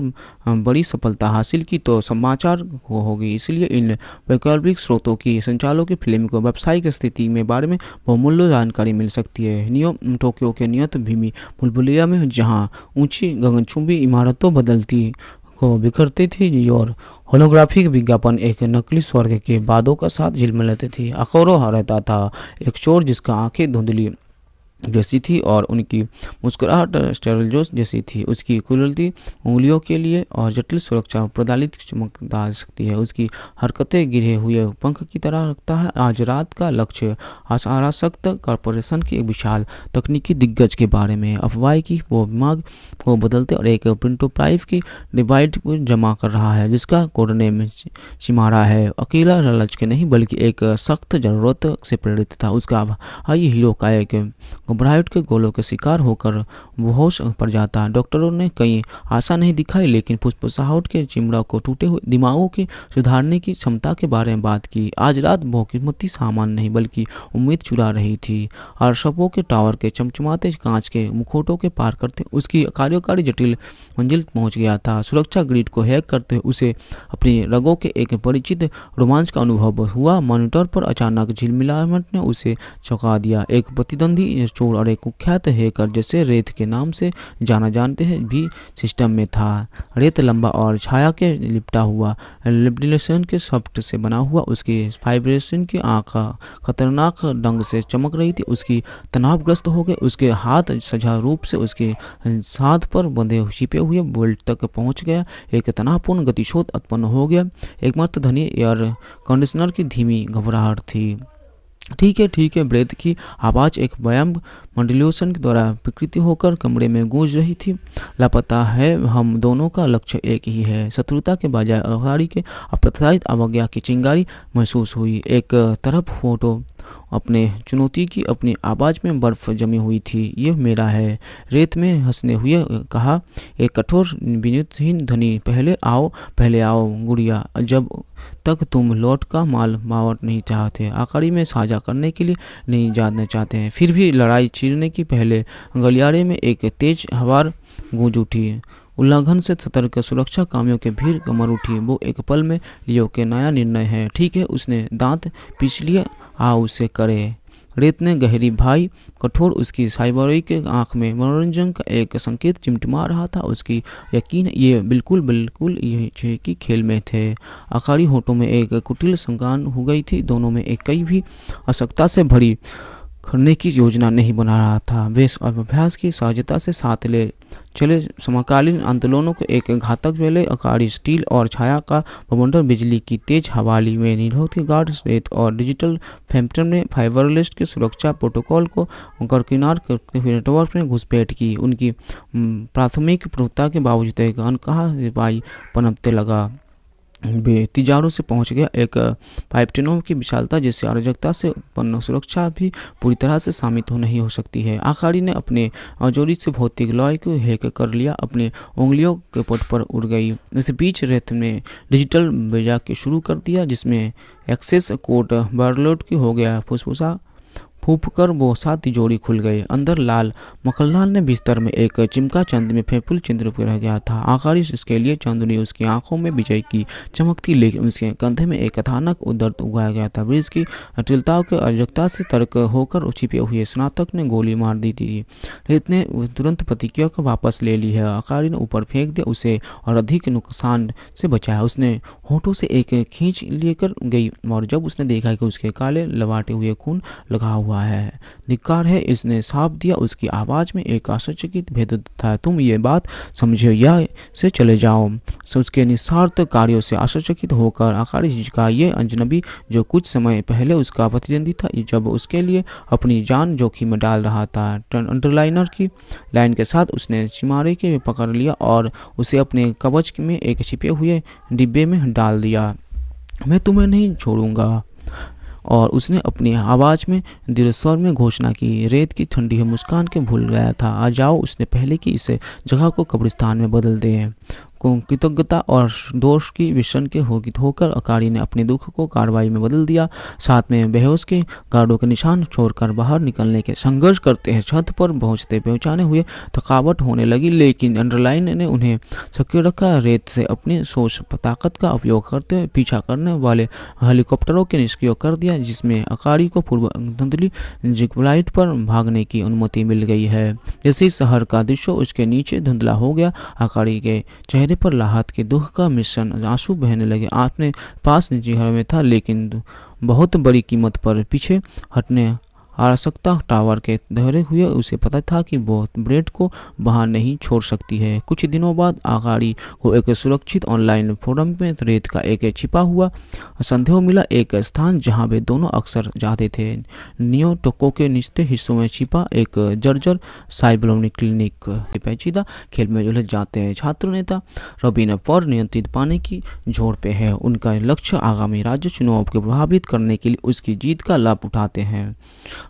बड़ी सफल सफलता हासिल की तो समाचार को होगी इसलिए इन वैकल्पिक स्रोतों की संचालक की फिल्म को व्यावसायिक स्थिति में बारे में बहुमूल्य जानकारी मिल सकती है नियो टोक्यो के नियत भीमी बुलबुलिया में जहाँ ऊंची गगनचुंबी इमारतों बदलती को बिखरते थे और होलोग्राफिक विज्ञापन एक नकली स्वर्ग के बादों का साथ झिलमिलाते थे अखौरों रहता था एक चोर जिसका आंखें धुंधली जैसी थी और उनकी मुस्कुराहट स्टेरल जोश जैसी थी उसकी कुलती उंगलियों के लिए और जटिल सुरक्षा प्रदालित चमकदार सकती है उसकी हरकतें गिरे हुए पंख की तरह रखता है आज रात का लक्ष्य आशारासक्त कॉरपोरेशन के एक विशाल तकनीकी दिग्गज के बारे में अफवाह की वो दिमाग को बदलते और एक प्रिंटो प्राइव की डिवाइड को जमा कर रहा है जिसका कोडने में चिमारा है अकेला ललच के नहीं बल्कि एक सख्त जरूरत से प्रेरित था उसका हाई हीरो का एक घबराहट के गोलों के शिकार होकर वो पर जाता डॉक्टरों ने कई आशा नहीं दिखाई लेकिन पुष्पसाहट के चिमड़ा को टूटे हुए दिमागों के सुधारने की क्षमता के बारे में बात की आज रात बहुकिस्मती सामान नहीं बल्कि उम्मीद चुरा रही थी और शपों के टावर के चमचमाते कांच के मुखोटों के पार करते उसकी कार्यकारी जटिल मंजिल पहुंच गया था सुरक्षा ग्रिड को हैक करते हुए उसे अपने रगों के एक परिचित रोमांच का अनुभव हुआ मॉनिटर पर अचानक झिलमिलाहट ने उसे चौंका दिया एक प्रतिद्वंदी चोर और एक कुख्यात हैकर जैसे रेत के नाम से जाना जानते हैं भी सिस्टम में था रेत लंबा और छाया के लिपटा हुआ लिपडिलेशन के सॉफ्ट से बना हुआ उसके फाइब्रेशन की आँख खतरनाक ढंग से चमक रही थी उसकी तनावग्रस्त हो गए उसके हाथ सजा रूप से उसके साथ पर बंधे छिपे हुए बोल्ट तक पहुंच गया एक तनावपूर्ण गतिशोध उत्पन्न हो गया एकमात्र धनी एयर कंडीशनर की धीमी घबराहट थी ठीक है ठीक है ब्रेद की आवाज़ एक व्यायाम मंडल्यूशन के द्वारा विकृति होकर कमरे में गूंज रही थी लापता है हम दोनों का लक्ष्य एक ही है शत्रुता के बजाय अवहारी के अप्रत्याशित अवज्ञा की चिंगारी महसूस हुई एक तरफ फोटो अपने चुनौती की अपनी आवाज़ में बर्फ़ जमी हुई थी ये मेरा है रेत में हंसने हुए कहा एक कठोर विनुतहीन ध्वनि पहले आओ पहले आओ गुड़िया जब तक तुम लौट का माल मावट नहीं चाहते आकड़ी में साझा करने के लिए नहीं जानना चाहते हैं फिर भी लड़ाई चीरने की पहले गलियारे में एक तेज हवार गूंज उठी उल्लंघन से सतर्क सुरक्षा कामियों की भीड़ कमर उठी वो एक पल में लियो के नया निर्णय है ठीक है उसने दांत पीछ आ उसे करे रेत ने गहरी भाई कठोर उसकी के आंख में मनोरंजन का एक संकेत चिमटमा रहा था उसकी यकीन ये बिल्कुल बिल्कुल ये कि खेल में थे अखाड़ी होटों में एक कुटिल संकान हो गई थी दोनों में एक कई भी असकता से भरी करने की योजना नहीं बना रहा था वे अभ्यास की सहजता से साथ ले चले समकालीन आंदोलनों के एक घातक वेले अकाड़ी स्टील और छाया का प्रबंधन बिजली की तेज हवाली में निरोधी गार्ड रेत और डिजिटल फैम्पटन ने फाइबरलेस के सुरक्षा प्रोटोकॉल को करकिनार करते हुए नेटवर्क में घुसपैठ की उनकी प्राथमिक प्रमुखता के बावजूद एक अनकहा सिपाही पनपते लगा तिजारों से पहुंच गया एक पाइपटेनों की विशालता जिससे अराजकता से उत्पन्न सुरक्षा भी पूरी तरह से शामित हो नहीं हो सकती है आखाड़ी ने अपने अजोरी से भौतिक लॉय को हैक कर लिया अपने उंगलियों के पट पर उड़ गई इस बीच रेत ने डिजिटल बेजा के शुरू कर दिया जिसमें एक्सेस कोड बर्लोड की हो गया फुसफुसा फूप कर वो सात तिजोरी खुल गए अंदर लाल मखनलाल ने बिस्तर में एक चिमका चंद में फेफुल चंद्र रह गया था आकारिश उसके लिए चंद ने उसकी आंखों में विजय की चमकती लेकिन उसके कंधे में एक अथानक दर्द उगाया गया था ब्रिज की अटिलताओं के अर्जकता से तर्क होकर छिपे हुए स्नातक ने गोली मार दी थी इतने तुरंत प्रतिक्रिया को वापस ले ली है आकारी ने ऊपर फेंक दिया उसे और अधिक नुकसान से बचाया उसने होठों से एक खींच लेकर गई और जब उसने देखा कि उसके काले लवाटे हुए खून लगा हुआ हुआ है धिक्कार है इसने साफ दिया उसकी आवाज़ में एक आश्चर्यचकित भेद था तुम ये बात समझो या से चले जाओ उसके निस्वार्थ कार्यों से आश्चर्यचकित होकर आकाश का ये अजनबी जो कुछ समय पहले उसका प्रतिद्वंदी था जब उसके लिए अपनी जान जोखिम में डाल रहा था अंडरलाइनर की लाइन के साथ उसने चिमारे के पकड़ लिया और उसे अपने कवच में एक छिपे हुए डिब्बे में डाल दिया मैं तुम्हें नहीं छोड़ूंगा और उसने अपनी आवाज़ में दिल स्वर में घोषणा की रेत की ठंडी है मुस्कान के भूल गया था आ जाओ उसने पहले की इसे जगह को कब्रिस्तान में बदल दे को कृतज्ञता और दोष की विषण के होगित होकर अकारी ने अपने दुख को कार्रवाई में बदल दिया साथ में बेहोश के गार्डों के निशान छोड़कर बाहर निकलने के संघर्ष करते हैं छत पर पहुंचते पहुंचाने हुए थकावट होने लगी लेकिन अंडरलाइन ने उन्हें सक्रिय रखा रेत से अपनी सोच ताकत का उपयोग करते हुए पीछा करने वाले हेलीकॉप्टरों के निष्क्रिय कर दिया जिसमें अकारी को पूर्व धुंधली जिग्लाइट पर भागने की अनुमति मिल गई है जैसे शहर का दृश्य उसके नीचे धुंधला हो गया अकारी के चेहरे चेहरे पर लाहत के दुख का मिश्रण आंसू बहने लगे आपने पास निजी घर में था लेकिन बहुत बड़ी कीमत पर पीछे हटने आवश्यकता टावर के दोहरे हुए उसे पता था कि वह ब्रेड को बाहर नहीं छोड़ सकती है कुछ दिनों बाद आगाड़ी को एक सुरक्षित ऑनलाइन फोरम में रेत का एक छिपा हुआ संदेह मिला एक स्थान जहां वे दोनों अक्सर जाते थे नियो टोको के निचले हिस्सों में छिपा एक जर्जर साइबलोनिक क्लिनिक पेचीदा खेल में उलझ जाते हैं छात्र नेता रबीना पर नियंत्रित पाने की जोड़ पे है उनका लक्ष्य आगामी राज्य चुनाव को प्रभावित करने के लिए उसकी जीत का लाभ उठाते हैं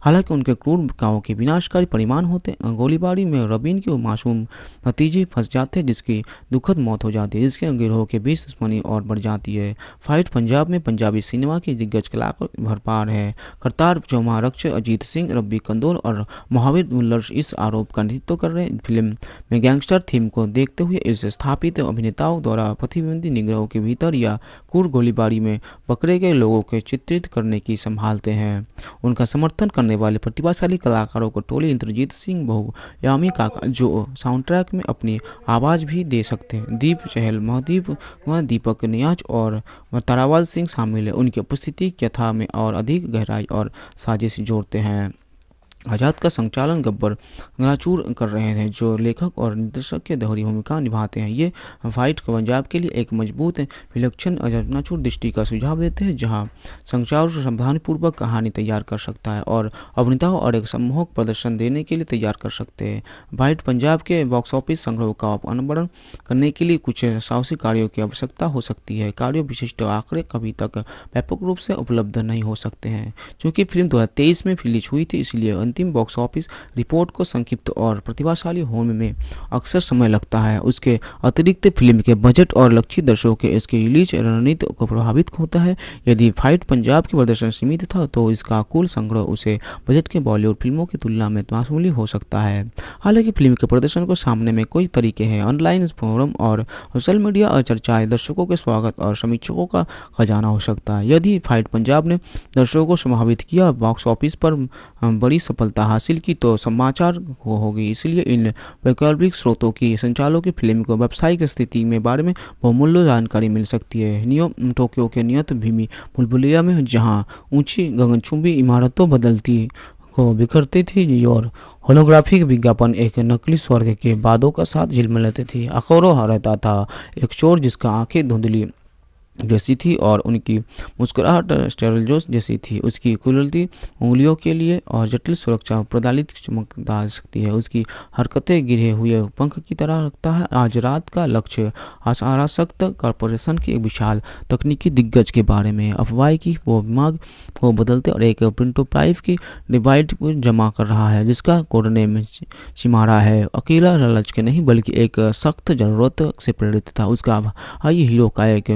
हालांकि उनके क्रूर कावों के विनाशकारी परिमाण होते गोलीबारी में रबीन के मासूम भतीजे फंस जाते हैं जिसकी दुखद मौत हो जाती है जिसके गिरोह के बीच दुश्मनी और बढ़ जाती है फाइट पंजाब में पंजाबी सिनेमा की दिग्गज कलाकार भरपार है करतार चौमा रक्ष अजीत सिंह रब्बी कंदोल और महावीर मुल्लर्स इस आरोप का नेतृत्व कर रहे हैं फिल्म में गैंगस्टर थीम को देखते हुए इस स्थापित अभिनेताओं द्वारा प्रतिबंधी निग्रहों के भीतर या कुर गोलीबारी में पकड़े गए लोगों के चित्रित करने की संभालते हैं उनका समर्थन करने करने वाले प्रतिभाशाली कलाकारों को टोली इंद्रजीत सिंह बहुयामी का जो ट्रैक में अपनी आवाज़ भी दे सकते हैं दीप चहल महदीप व दीपक न्याज और तारावाल सिंह शामिल है उनकी उपस्थिति कथा में और अधिक गहराई और साजिश जोड़ते हैं आज़ाद का संचालन गब्बर गनाचूर कर रहे थे जो लेखक और निर्देशक के दोहरी भूमिका निभाते हैं ये फाइट पंजाब के लिए एक मजबूत विलक्षण गनाचूर दृष्टि का सुझाव देते हैं जहाँ संचार समाधानपूर्वक कहानी तैयार कर सकता है और अभिनेताओं और एक सम्मोहक प्रदर्शन देने के लिए तैयार कर सकते हैं फाइट पंजाब के बॉक्स ऑफिस संग्रह का अनवरण करने के लिए कुछ साहसी कार्यों की आवश्यकता हो सकती है कार्य विशिष्ट आंकड़े कभी तक व्यापक रूप से उपलब्ध नहीं हो सकते हैं चूँकि फिल्म दो में रिलीज हुई थी इसलिए अंतिम बॉक्स ऑफिस रिपोर्ट को संक्षिप्त और प्रतिभाशाली होने में अक्सर समय लगता है उसके अतिरिक्त फिल्म के बजट और लक्षित दर्शकों के इसके रिलीज रणनीति को प्रभावित होता है यदि फाइट पंजाब के प्रदर्शन सीमित था तो इसका कुल संग्रह उसे बजट के बॉलीवुड फिल्मों की तुलना में मामूली हो सकता है हालांकि फिल्म के प्रदर्शन को सामने में कई तरीके हैं ऑनलाइन फोरम और सोशल मीडिया और चर्चाएं दर्शकों के स्वागत और समीक्षकों का खजाना हो सकता है यदि फाइट पंजाब ने दर्शकों को समाहित किया बॉक्स ऑफिस पर बड़ी सफलता सफलता हासिल की तो समाचार को होगी इसलिए इन वैकल्पिक स्रोतों की संचालकों की फिल्म को व्यावसायिक स्थिति में बारे में बहुमूल्य जानकारी मिल सकती है नियो टोक्यो के नियत भूमि बुलबुलिया में जहाँ ऊंची गगनचुंबी इमारतों बदलती को बिखरती थी और होलोग्राफिक विज्ञापन एक नकली स्वर्ग के बादों का साथ झिलमिलाते थे अखोरों रहता था एक चोर जिसका आंखें धुंधली जैसी थी और उनकी मुस्कुराहट स्टेरलजोश जैसी थी उसकी कुलती उंगलियों के लिए और जटिल सुरक्षा प्रदाली चमकदार सकती है उसकी हरकतें गिरे हुए पंख की तरह रखता है आज रात का लक्ष्य आशारासक्त कॉरपोरेशन के एक विशाल तकनीकी दिग्गज के बारे में अफवाह की वो दिमाग को बदलते और एक प्रिंटोप्राइव की डिवाइड को जमा कर रहा है जिसका कोरने में चिमारा है अकेला ललच के नहीं बल्कि एक सख्त जरूरत से प्रेरित था उसका हाई हीरो का एक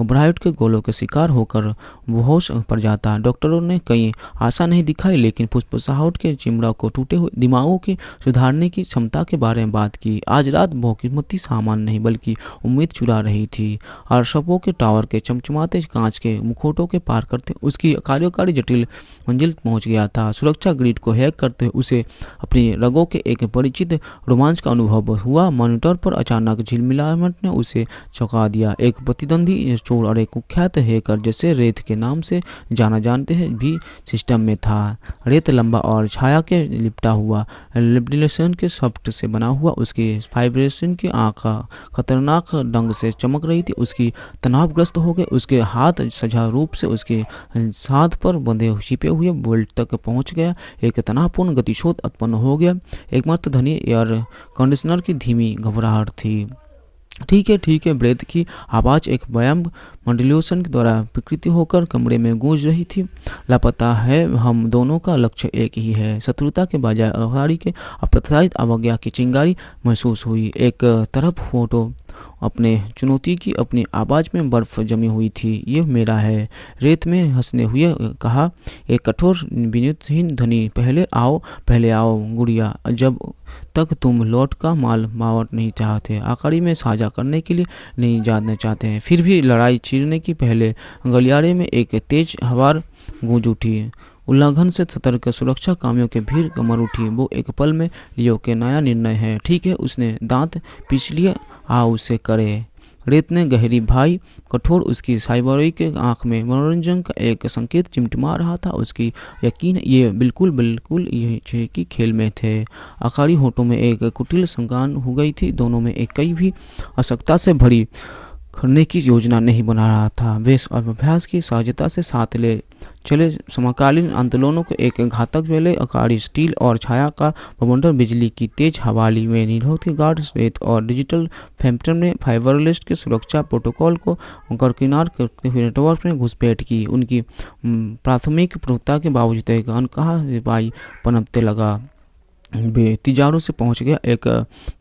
घबराहट के गोलों के शिकार होकर बेहोश पर जाता डॉक्टरों ने कई आशा नहीं दिखाई लेकिन पुष्प के चिमड़ा को टूटे हुए दिमागों के सुधारने की क्षमता के बारे में बात की आज रात बहुकिस्मती सामान नहीं बल्कि उम्मीद चुरा रही थी और शपों के टावर के चमचमाते कांच के मुखोटों के पार करते उसकी कार्यकारी जटिल मंजिल पहुंच गया था सुरक्षा ग्रिड को हैक करते हुए उसे अपनी रगों के एक परिचित रोमांच का अनुभव हुआ मॉनिटर पर अचानक झिलमिलाट ने उसे चौंका दिया एक प्रतिद्वंदी चोर और एक कुख्यात हैकर जैसे रेत के नाम से जाना जानते हैं भी सिस्टम में था रेत लंबा और छाया के लिपटा हुआ लिपडिलेशन के सॉफ्ट से बना हुआ उसकी फाइब्रेशन की आँख खतरनाक ढंग से चमक रही थी उसकी तनावग्रस्त हो गए उसके हाथ सजा रूप से उसके साथ पर बंधे छिपे हुए बोल्ट तक पहुँच गया एक तनावपूर्ण गतिशोध उत्पन्न हो गया एकमात्र धनी एयर कंडीशनर की धीमी घबराहट थी ठीक है ठीक है ब्रेत की आवाज़ एक व्यायाम मंडलियोशन के द्वारा विकृति होकर कमरे में गूंज रही थी लापता है हम दोनों का लक्ष्य एक ही है शत्रुता के बजाय अवहारी के अप्रत्याशित अवज्ञा की चिंगारी महसूस हुई एक तरफ फोटो अपने चुनौती की अपनी आवाज़ में बर्फ जमी हुई थी ये मेरा है रेत में हंसने हुए कहा एक कठोर विनुतहीन ध्वनि पहले आओ पहले आओ गुड़िया जब तक तुम लौट का माल मावट नहीं चाहते आकड़ी में साझा करने के लिए नहीं जानना चाहते हैं फिर भी लड़ाई चीरने की पहले गलियारे में एक तेज हवार गूंज उठी उल्लंघन से सतर्क सुरक्षा कामियों के भीड़ कमर उठी वो एक पल में लियो के नया निर्णय है ठीक है उसने दांत पिछलिए आ उसे करे रेत ने गहरी भाई कठोर उसकी साइबरोई के आंख में मनोरंजन का एक संकेत चिमटमा रहा था उसकी यकीन ये बिल्कुल बिल्कुल ये की खेल में थे आखाड़ी होटों में एक कुटिल संगान हो गई थी दोनों में एक कई भी असकता से भरी करने की योजना नहीं बना रहा था वे अभ्यास की सहजता से साथ ले चले समकालीन आंदोलनों के एक घातक वेले अकाड़ी स्टील और छाया का प्रबंधन बिजली की तेज हवाली में निरोधी गार्ड स्वेत और डिजिटल फैम्पटन ने फाइबरलिस्ट के सुरक्षा प्रोटोकॉल को गरकिनार करते हुए नेटवर्क में घुसपैठ की उनकी प्राथमिक प्रभुता के बावजूद एक अनकहा सिपाही पनपते लगा तिजारों से पहुंच गया एक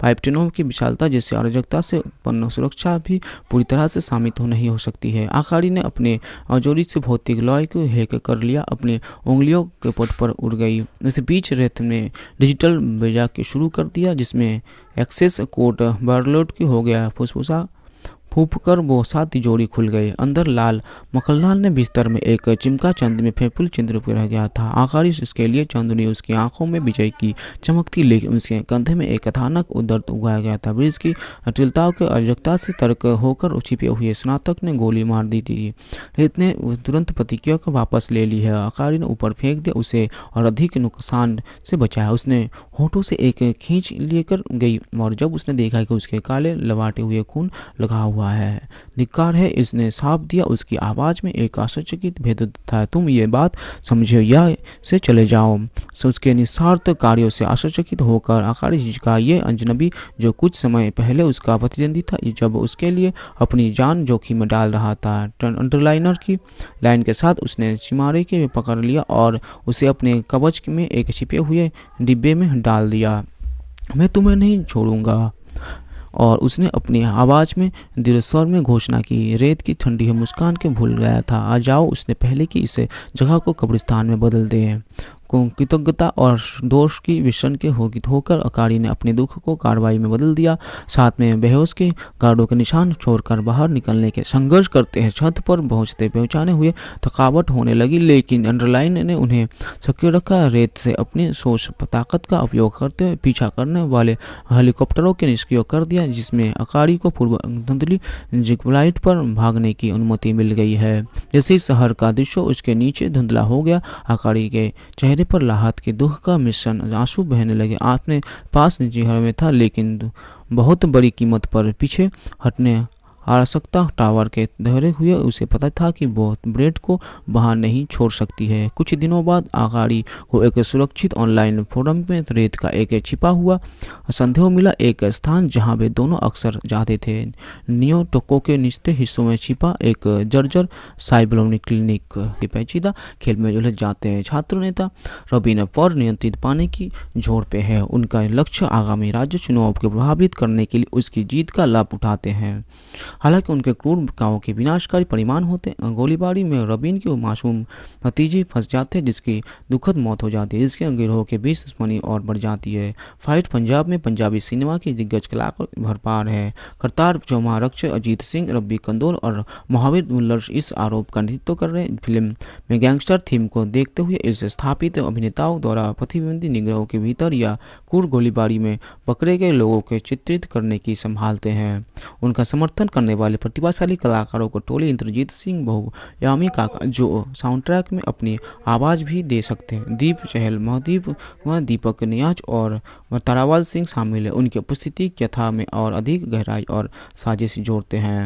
पाइपटिनों की विशालता जैसे अराजकता से उत्पन्न सुरक्षा भी पूरी तरह से शामित हो नहीं हो सकती है आखाड़ी ने अपने औजोरी से भौतिक लॉय को हैक कर लिया अपने उंगलियों के पट पर उड़ गई इस बीच रेत ने डिजिटल बेजा के शुरू कर दिया जिसमें एक्सेस कोड बार्लोट की हो गया फुसफुसा फूप कर वो सात जोड़ी खुल गए अंदर लाल मखनलाल ने बिस्तर में एक चिमका चंद में फेफुल चंद्र रह गया था आकारिश उसके लिए चंद ने उसकी आंखों में विजय की चमकती लेकिन उसके कंधे में एक कथानक दर्द उगाया गया था ब्रिज की अटिलताओं के अर्जकता से तर्क होकर छिपे हुए स्नातक ने गोली मार दी थी रेत ने तुरंत प्रतिक्रिया को वापस ले ली है आकारी ने ऊपर फेंक दिया उसे और अधिक नुकसान से बचाया उसने होठों से एक खींच लेकर गई और जब उसने देखा कि उसके काले लवाटे हुए खून लगा हुआ हुआ है धिकार है इसने साफ दिया उसकी आवाज़ में एक आश्चर्यचकित भेद था तुम ये बात समझे या से चले जाओ उसके निस्वार्थ कार्यों से आश्चर्यचकित होकर आकाश का ये अजनबी जो कुछ समय पहले उसका प्रतिद्वंदी था जब उसके लिए अपनी जान जोखिम में डाल रहा था अंडरलाइनर की लाइन के साथ उसने चिमारे के पकड़ लिया और उसे अपने कवच में एक छिपे हुए डिब्बे में डाल दिया मैं तुम्हें नहीं छोड़ूंगा और उसने अपनी आवाज़ में स्वर में घोषणा की रेत की ठंडी है मुस्कान के भूल गया था आ जाओ उसने पहले की इसे जगह को कब्रिस्तान में बदल दिए को कृतज्ञता और दोष की विषण के होगी होकर अकारी ने अपने दुख को कार्रवाई में बदल दिया साथ में बेहोश के गार्डों के निशान छोड़कर बाहर निकलने के संघर्ष करते हैं छत पर पहुंचते पहुंचाने हुए थकावट होने लगी लेकिन अंडरलाइन ने उन्हें सक्रिय रखा रेत से अपनी सोच ताकत का उपयोग करते हुए पीछा करने वाले हेलीकॉप्टरों के निष्क्रिय कर दिया जिसमें अकारी को पूर्व धुंधली जिग्लाइट पर भागने की अनुमति मिल गई है जैसे शहर का दृश्य उसके नीचे धुंधला हो गया अकारी के चेहरे चेहरे पर लाहत के दुख का मिश्रण आंसू बहने लगे आपने पास निजी में था लेकिन बहुत बड़ी कीमत पर पीछे हटने आवश्यकता टावर के दोहरे हुए उसे पता था कि वह ब्रेड को बाहर नहीं छोड़ सकती है कुछ दिनों बाद आगाड़ी को एक सुरक्षित ऑनलाइन फोरम में रेत का एक छिपा हुआ संदेह मिला एक स्थान जहां वे दोनों अक्सर जाते थे नियो टोको के निचले हिस्सों में छिपा एक जर्जर साइबलोनी क्लिनिक के पेचीदा खेल में उलझ जाते हैं छात्र नेता रबीना पर नियंत्रित पाने की जोर पे है उनका लक्ष्य आगामी राज्य चुनाव को प्रभावित करने के लिए उसकी जीत का लाभ उठाते हैं हालांकि उनके क्रूर कावों के विनाशकारी परिमाण होते गोलीबारी में रबीन के मासूम भतीजे फंस जाते हैं जिसकी दुखद मौत हो जाती है जिसके गिरोह के बीच दुश्मनी और बढ़ जाती है फाइट पंजाब में पंजाबी सिनेमा की दिग्गज कला भरपार है करतार चौमारक्ष अजीत सिंह रब्बी कंदोल और महावीर मुल्लर इस आरोप का नेतृत्व कर रहे फिल्म में गैंगस्टर थीम को देखते हुए इस स्थापित अभिनेताओं द्वारा प्रतिबंधी निग्रहों के भीतर या कुर गोलीबारी में पकड़े गए लोगों के चित्रित करने की संभालते हैं उनका समर्थन करने करने वाले प्रतिभाशाली कलाकारों को टोली इंद्रजीत सिंह यामी काका जो ट्रैक में अपनी आवाज़ भी दे सकते हैं दीप चहल महदीप व दीपक न्याज और तारावाल सिंह शामिल है उनकी उपस्थिति कथा में और अधिक गहराई और साजिश जोड़ते हैं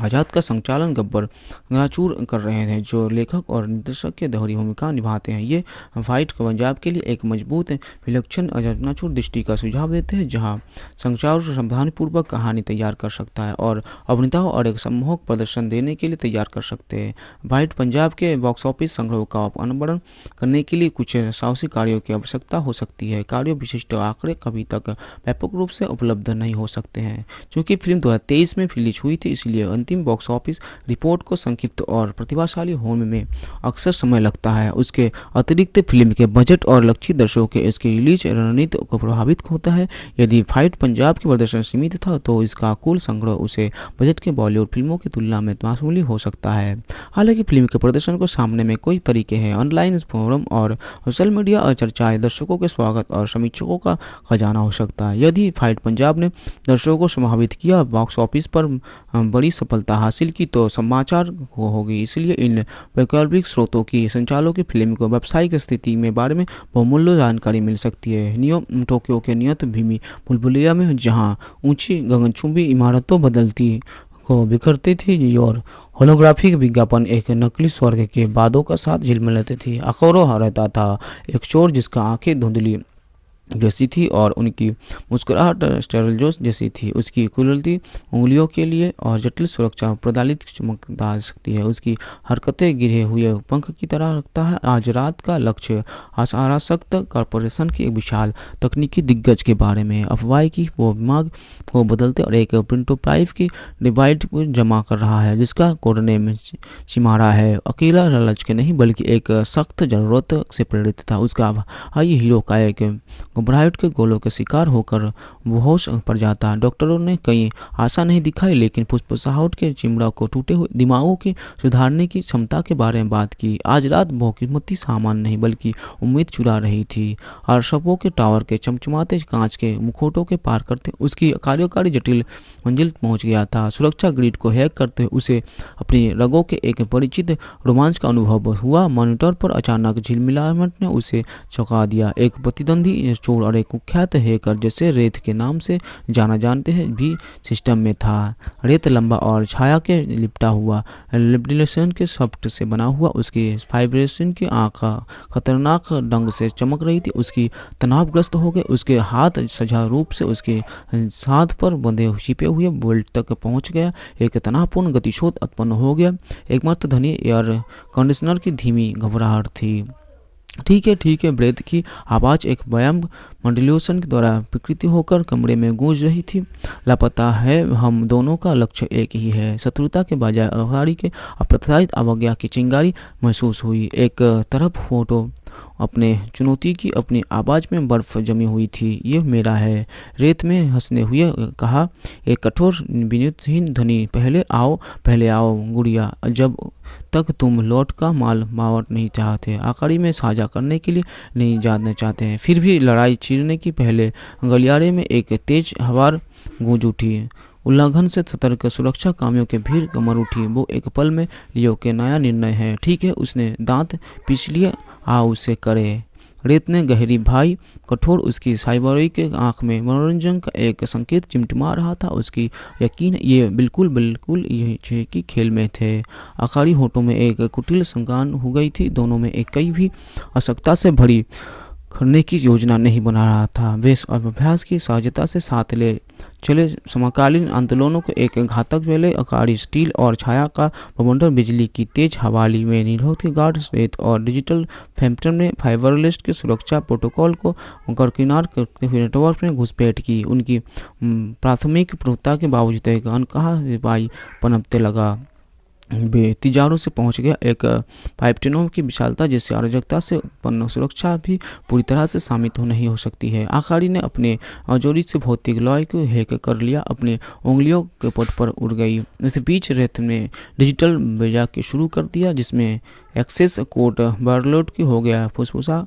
आज़ाद का संचालन गब्बर गाचूर कर रहे थे जो लेखक और निर्देशक के दोहरी भूमिका निभाते हैं ये फाइट पंजाब के लिए एक मजबूत विलक्षण गनाचूर दृष्टि का सुझाव देते हैं जहाँ संचार सावधानीपूर्वक कहानी तैयार कर सकता है और अभिनेताओं और एक सम्मोहक प्रदर्शन देने के लिए तैयार कर सकते हैं फाइट पंजाब के बॉक्स ऑफिस संग्रह का अनुवरण करने के लिए कुछ साहसी कार्यों की आवश्यकता हो सकती है कार्य विशिष्ट आंकड़े कभी तक व्यापक रूप से उपलब्ध नहीं हो सकते हैं चूँकि फिल्म दो में रिलीज हुई थी इसलिए अंतिम बॉक्स ऑफिस रिपोर्ट को संक्षिप्त और प्रतिभाशाली होने में अक्सर समय लगता है उसके अतिरिक्त फिल्म के बजट और लक्षित दर्शकों के इसके रिलीज रणनीति को प्रभावित होता है यदि फाइट पंजाब के प्रदर्शन सीमित था तो इसका कुल संग्रह उसे बजट के बॉलीवुड फिल्मों की तुलना में मासूली हो सकता है हालांकि फिल्म के प्रदर्शन को सामने में कई तरीके हैं ऑनलाइन फोरम और सोशल मीडिया और चर्चाएं दर्शकों के स्वागत और समीक्षकों का खजाना हो सकता है यदि फाइट पंजाब ने दर्शकों को समाहित किया बॉक्स ऑफिस पर बड़ी सफल सफलता हासिल की तो समाचार को होगी इसलिए इन वैकल्पिक स्रोतों की संचालों की फिल्म को व्यावसायिक स्थिति में बारे में बहुमूल्य जानकारी मिल सकती है नियो टोक्यो के नियत भूमि बुलबुलिया में जहाँ ऊंची गगनचुंबी इमारतों बदलती को बिखरती थी और होलोग्राफिक विज्ञापन एक नकली स्वर्ग के बादों का साथ झिलमिलाती थे अखोरों रहता था एक चोर जिसका आंखें धुंधली जैसी थी और उनकी मुस्कुराहट स्टेरलजोस जैसी थी उसकी कुलती उंगलियों के लिए और जटिल सुरक्षा प्रदालित चमकदार सकती है उसकी हरकतें गिरे हुए पंख की तरह रखता है आज रात का लक्ष्य आशारासक्त कॉरपोरेशन के एक विशाल तकनीकी दिग्गज के बारे में अफवाह की वो दिमाग को बदलते और एक प्रिंटो प्रिंटोपाइफ की डिवाइड को जमा कर रहा है जिसका कोडने में सिमारा है अकेला लालच के नहीं बल्कि एक सख्त जरूरत से प्रेरित था उसका हाई हीरो का एक ब्राइट के गोलों के शिकार होकर होश पर जाता डॉक्टरों ने कई आशा नहीं दिखाई लेकिन फुसफुसाहट के चिमड़ा को टूटे हुए दिमागों के सुधारने की क्षमता के बारे में बात की आज रात बहुकीमती सामान नहीं बल्कि उम्मीद चुरा रही थी और शपों के टावर के चमचमाते कांच के मुखोटों के पार करते उसकी कार्यकारी जटिल मंजिल पहुंच गया था सुरक्षा ग्रिड को हैक करते उसे अपनी रगों के एक परिचित रोमांच का अनुभव हुआ मॉनिटर पर अचानक झिलमिलाहट ने उसे चौंका दिया एक प्रतिद्वंदी चूड़ और एक कुख्यात हैकर जैसे रेत के नाम से जाना जानते हैं भी सिस्टम में था रेत लंबा और छाया के लिपटा हुआ लिपटिलेशन के सॉफ्ट से बना हुआ उसकी फाइब्रेशन की आँखा खतरनाक ढंग से चमक रही थी उसकी तनावग्रस्त हो गए उसके हाथ सजा रूप से उसके साथ पर बंधे छिपे हुए बोल्ट तक पहुंच गया एक तनावपूर्ण गतिशोध उत्पन्न हो गया एकमात्र धनी एयर कंडीशनर की धीमी घबराहट थी ठीक है ठीक है ब्रेद की आवाज़ एक व्यायाम मंडल्यूशन के द्वारा विकृति होकर कमरे में गूंज रही थी लापता है हम दोनों का लक्ष्य एक ही है शत्रुता के बजाय आभारी के अप्रत्याशित अवज्ञा की चिंगारी महसूस हुई एक तरफ फोटो अपने चुनौती की अपनी आवाज़ में बर्फ़ जमी हुई थी ये मेरा है रेत में हंसने हुए कहा एक कठोर विनुतहीन धनी पहले आओ पहले आओ गुड़िया जब तक तुम लौट का माल मावट नहीं चाहते आकाड़ी में साझा करने के लिए नहीं जानना चाहते हैं फिर भी लड़ाई चीरने की पहले गलियारे में एक तेज हवार गूंज उठी उल्लंघन से सतर्क सुरक्षा कामियों के भीड़ कमर उठी वो एक पल में लियो के नया निर्णय है ठीक है उसने दांत पीछ लिए आ उसे करे रेत ने गहरी भाई कठोर उसकी साइबरोई के आंख में मनोरंजन का एक संकेत चिमटिमा रहा था उसकी यकीन ये बिल्कुल बिल्कुल ये कि खेल में थे अखाड़ी होटों में एक कुटिल संगान हो गई थी दोनों में एक कई भी असक्ता से भरी करने की योजना नहीं बना रहा था वे अभ्यास की सहजता से साथ ले चले समकालीन आंदोलनों को एक घातक वेले अकाड़ी स्टील और छाया का प्रबंधन बिजली की तेज हवाली में निरोध गार्ड स्वेत और डिजिटल फैम्पटन ने फाइबरलिस्ट के सुरक्षा प्रोटोकॉल को करकिनार करते हुए नेटवर्क में घुसपैठ की उनकी प्राथमिक प्रभुता के बावजूद एक अनकहा सिपाही पनपते लगा वे तिजारों से पहुंच गया एक पाइपटिनों की विशालता जिससे अराजकता से उत्पन्न सुरक्षा भी पूरी तरह से सामित हो नहीं हो सकती है आखाड़ी ने अपने अजोरी से भौतिक लॉय को हैक कर लिया अपने उंगलियों के पट पर उड़ गई इस बीच रेत ने डिजिटल बेजा के शुरू कर दिया जिसमें एक्सेस कोड बर्लोड की हो गया फुसफुसा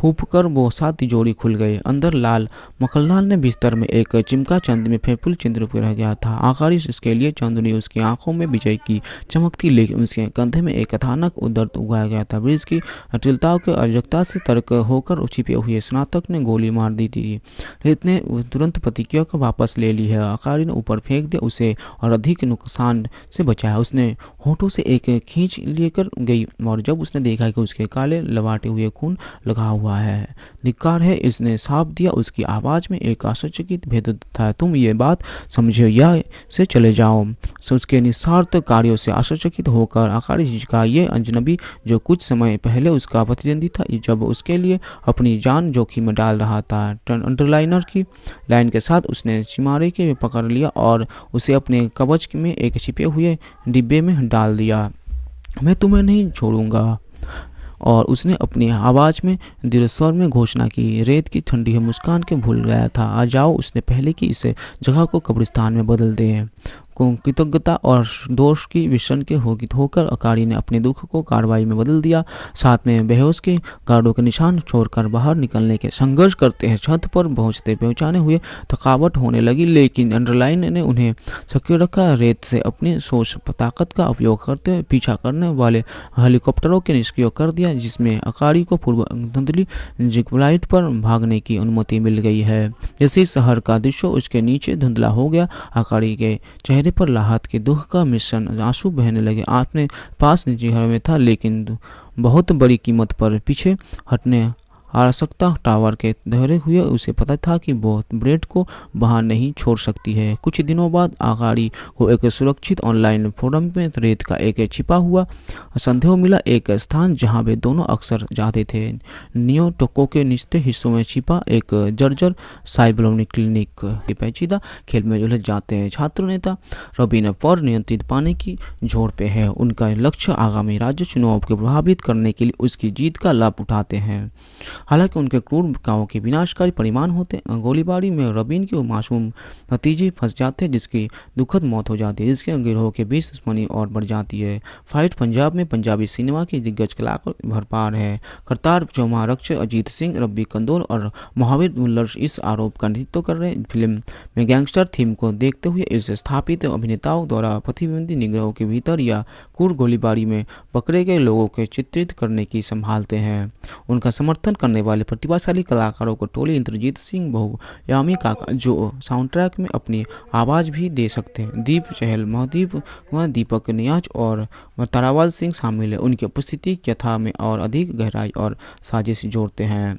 फूपकर कर वो साथ जोड़ी खुल गए अंदर लाल मखनलाल ने बिस्तर में एक चिमका चंद में फेफुल चंद्र रह गया था आखिर इसके लिए चंद ने उसकी आंखों में विजय की चमकती लेकिन उसके कंधे में एक अथानक उदर्द उगाया गया था ब्रिज की अटिलताओं के अर्जकता से तर्क होकर छिपे हुए स्नातक ने गोली मार दी थी रेत ने तुरंत प्रतिक्रिया को वापस ले ली है आकारी ने ऊपर फेंक दिया उसे और अधिक नुकसान से बचाया उसने होठों से एक खींच लेकर गई और जब उसने देखा कि उसके काले लवाटे हुए खून लगा हुआ हुआ है धिक्कार है इसने साप दिया उसकी आवाज़ में एक आश्चर्यचकित भेद था तुम ये बात समझे या से चले जाओ उसके निस्वार्थ कार्यों से आश्चर्यचकित होकर आकार का ये अजनबी जो कुछ समय पहले उसका प्रतिद्वंदी था जब उसके लिए अपनी जान जोखिम में डाल रहा था अंडरलाइनर की लाइन के साथ उसने चिमारे के पकड़ लिया और उसे अपने कवच में एक छिपे हुए डिब्बे में डाल दिया मैं तुम्हें नहीं छोड़ूंगा और उसने अपनी आवाज़ में दीर्घ स्वर में घोषणा की रेत की ठंडी है मुस्कान के भूल गया था आ जाओ उसने पहले की इसे जगह को कब्रिस्तान में बदल दिए को कृतज्ञता और दोष की विषण के होगी होकर अकारी ने अपने दुख को कार्रवाई में बदल दिया साथ में बेहोश के गार्डों के निशान छोड़कर बाहर निकलने के संघर्ष करते हैं छत पर पहुंचते पहुंचाने हुए थकावट होने लगी लेकिन अंडरलाइन ने उन्हें सक्रिय रखा रेत से अपनी सोच ताकत का उपयोग करते हुए पीछा करने वाले हेलीकॉप्टरों के निष्क्रिय कर दिया जिसमें अकारी को पूर्व धुंधली जिग्लाइट पर भागने की अनुमति मिल गई है जैसे शहर का दृश्य उसके नीचे धुंधला हो गया अकारी के चेहरे कंधे पर लाहत के दुख का मिश्रण आंसू बहने लगे आपने पास निजी घर में था लेकिन बहुत बड़ी कीमत पर पीछे हटने आवश्यकता टावर के धरे हुए उसे पता था कि वो ब्रेड को बाहर नहीं छोड़ सकती है कुछ दिनों बाद आगाड़ी को एक सुरक्षित ऑनलाइन फोरम में रेत का एक छिपा हुआ संदेह मिला एक स्थान जहां वे दोनों अक्सर जाते थे नियो टोको के निचले हिस्सों में छिपा एक जर्जर साइबलोनी क्लिनिक के पेचीदा खेल में उलझ जाते हैं छात्र नेता रबीना पर नियंत्रित पाने की झोड़ पे है उनका लक्ष्य आगामी राज्य चुनाव को प्रभावित करने के लिए उसकी जीत का लाभ उठाते हैं हालांकि उनके क्रूर काओं के विनाशकारी परिमाण होते गोलीबारी में रबीन के मासूम भतीजे फंस जाते हैं जिसकी दुखद मौत हो जाती है जिसके गिरोह के बीच दुश्मनी और बढ़ जाती है फाइट पंजाब में पंजाबी सिनेमा के दिग्गज कलाकार भरपार है करतार चौमारक्ष अजीत सिंह रब्बी कंदोल और महावीर दुल्लर्श इस आरोप का नेतृत्व कर रहे फिल्म में गैंगस्टर थीम को देखते हुए इस स्थापित अभिनेताओं द्वारा प्रतिबंधी निग्रहों के भीतर या क्रूर गोलीबारी में पकड़े गए लोगों को चित्रित करने की संभालते हैं उनका समर्थन करने वाले प्रतिभाशाली कलाकारों को टोली इंद्रजीत सिंह बहुयामी का जो साउंड ट्रैक में अपनी आवाज़ भी दे सकते हैं दीप चहल महदीप व दीपक न्याज और तारावाल सिंह शामिल है उनकी उपस्थिति कथा में और अधिक गहराई और साजिश जोड़ते हैं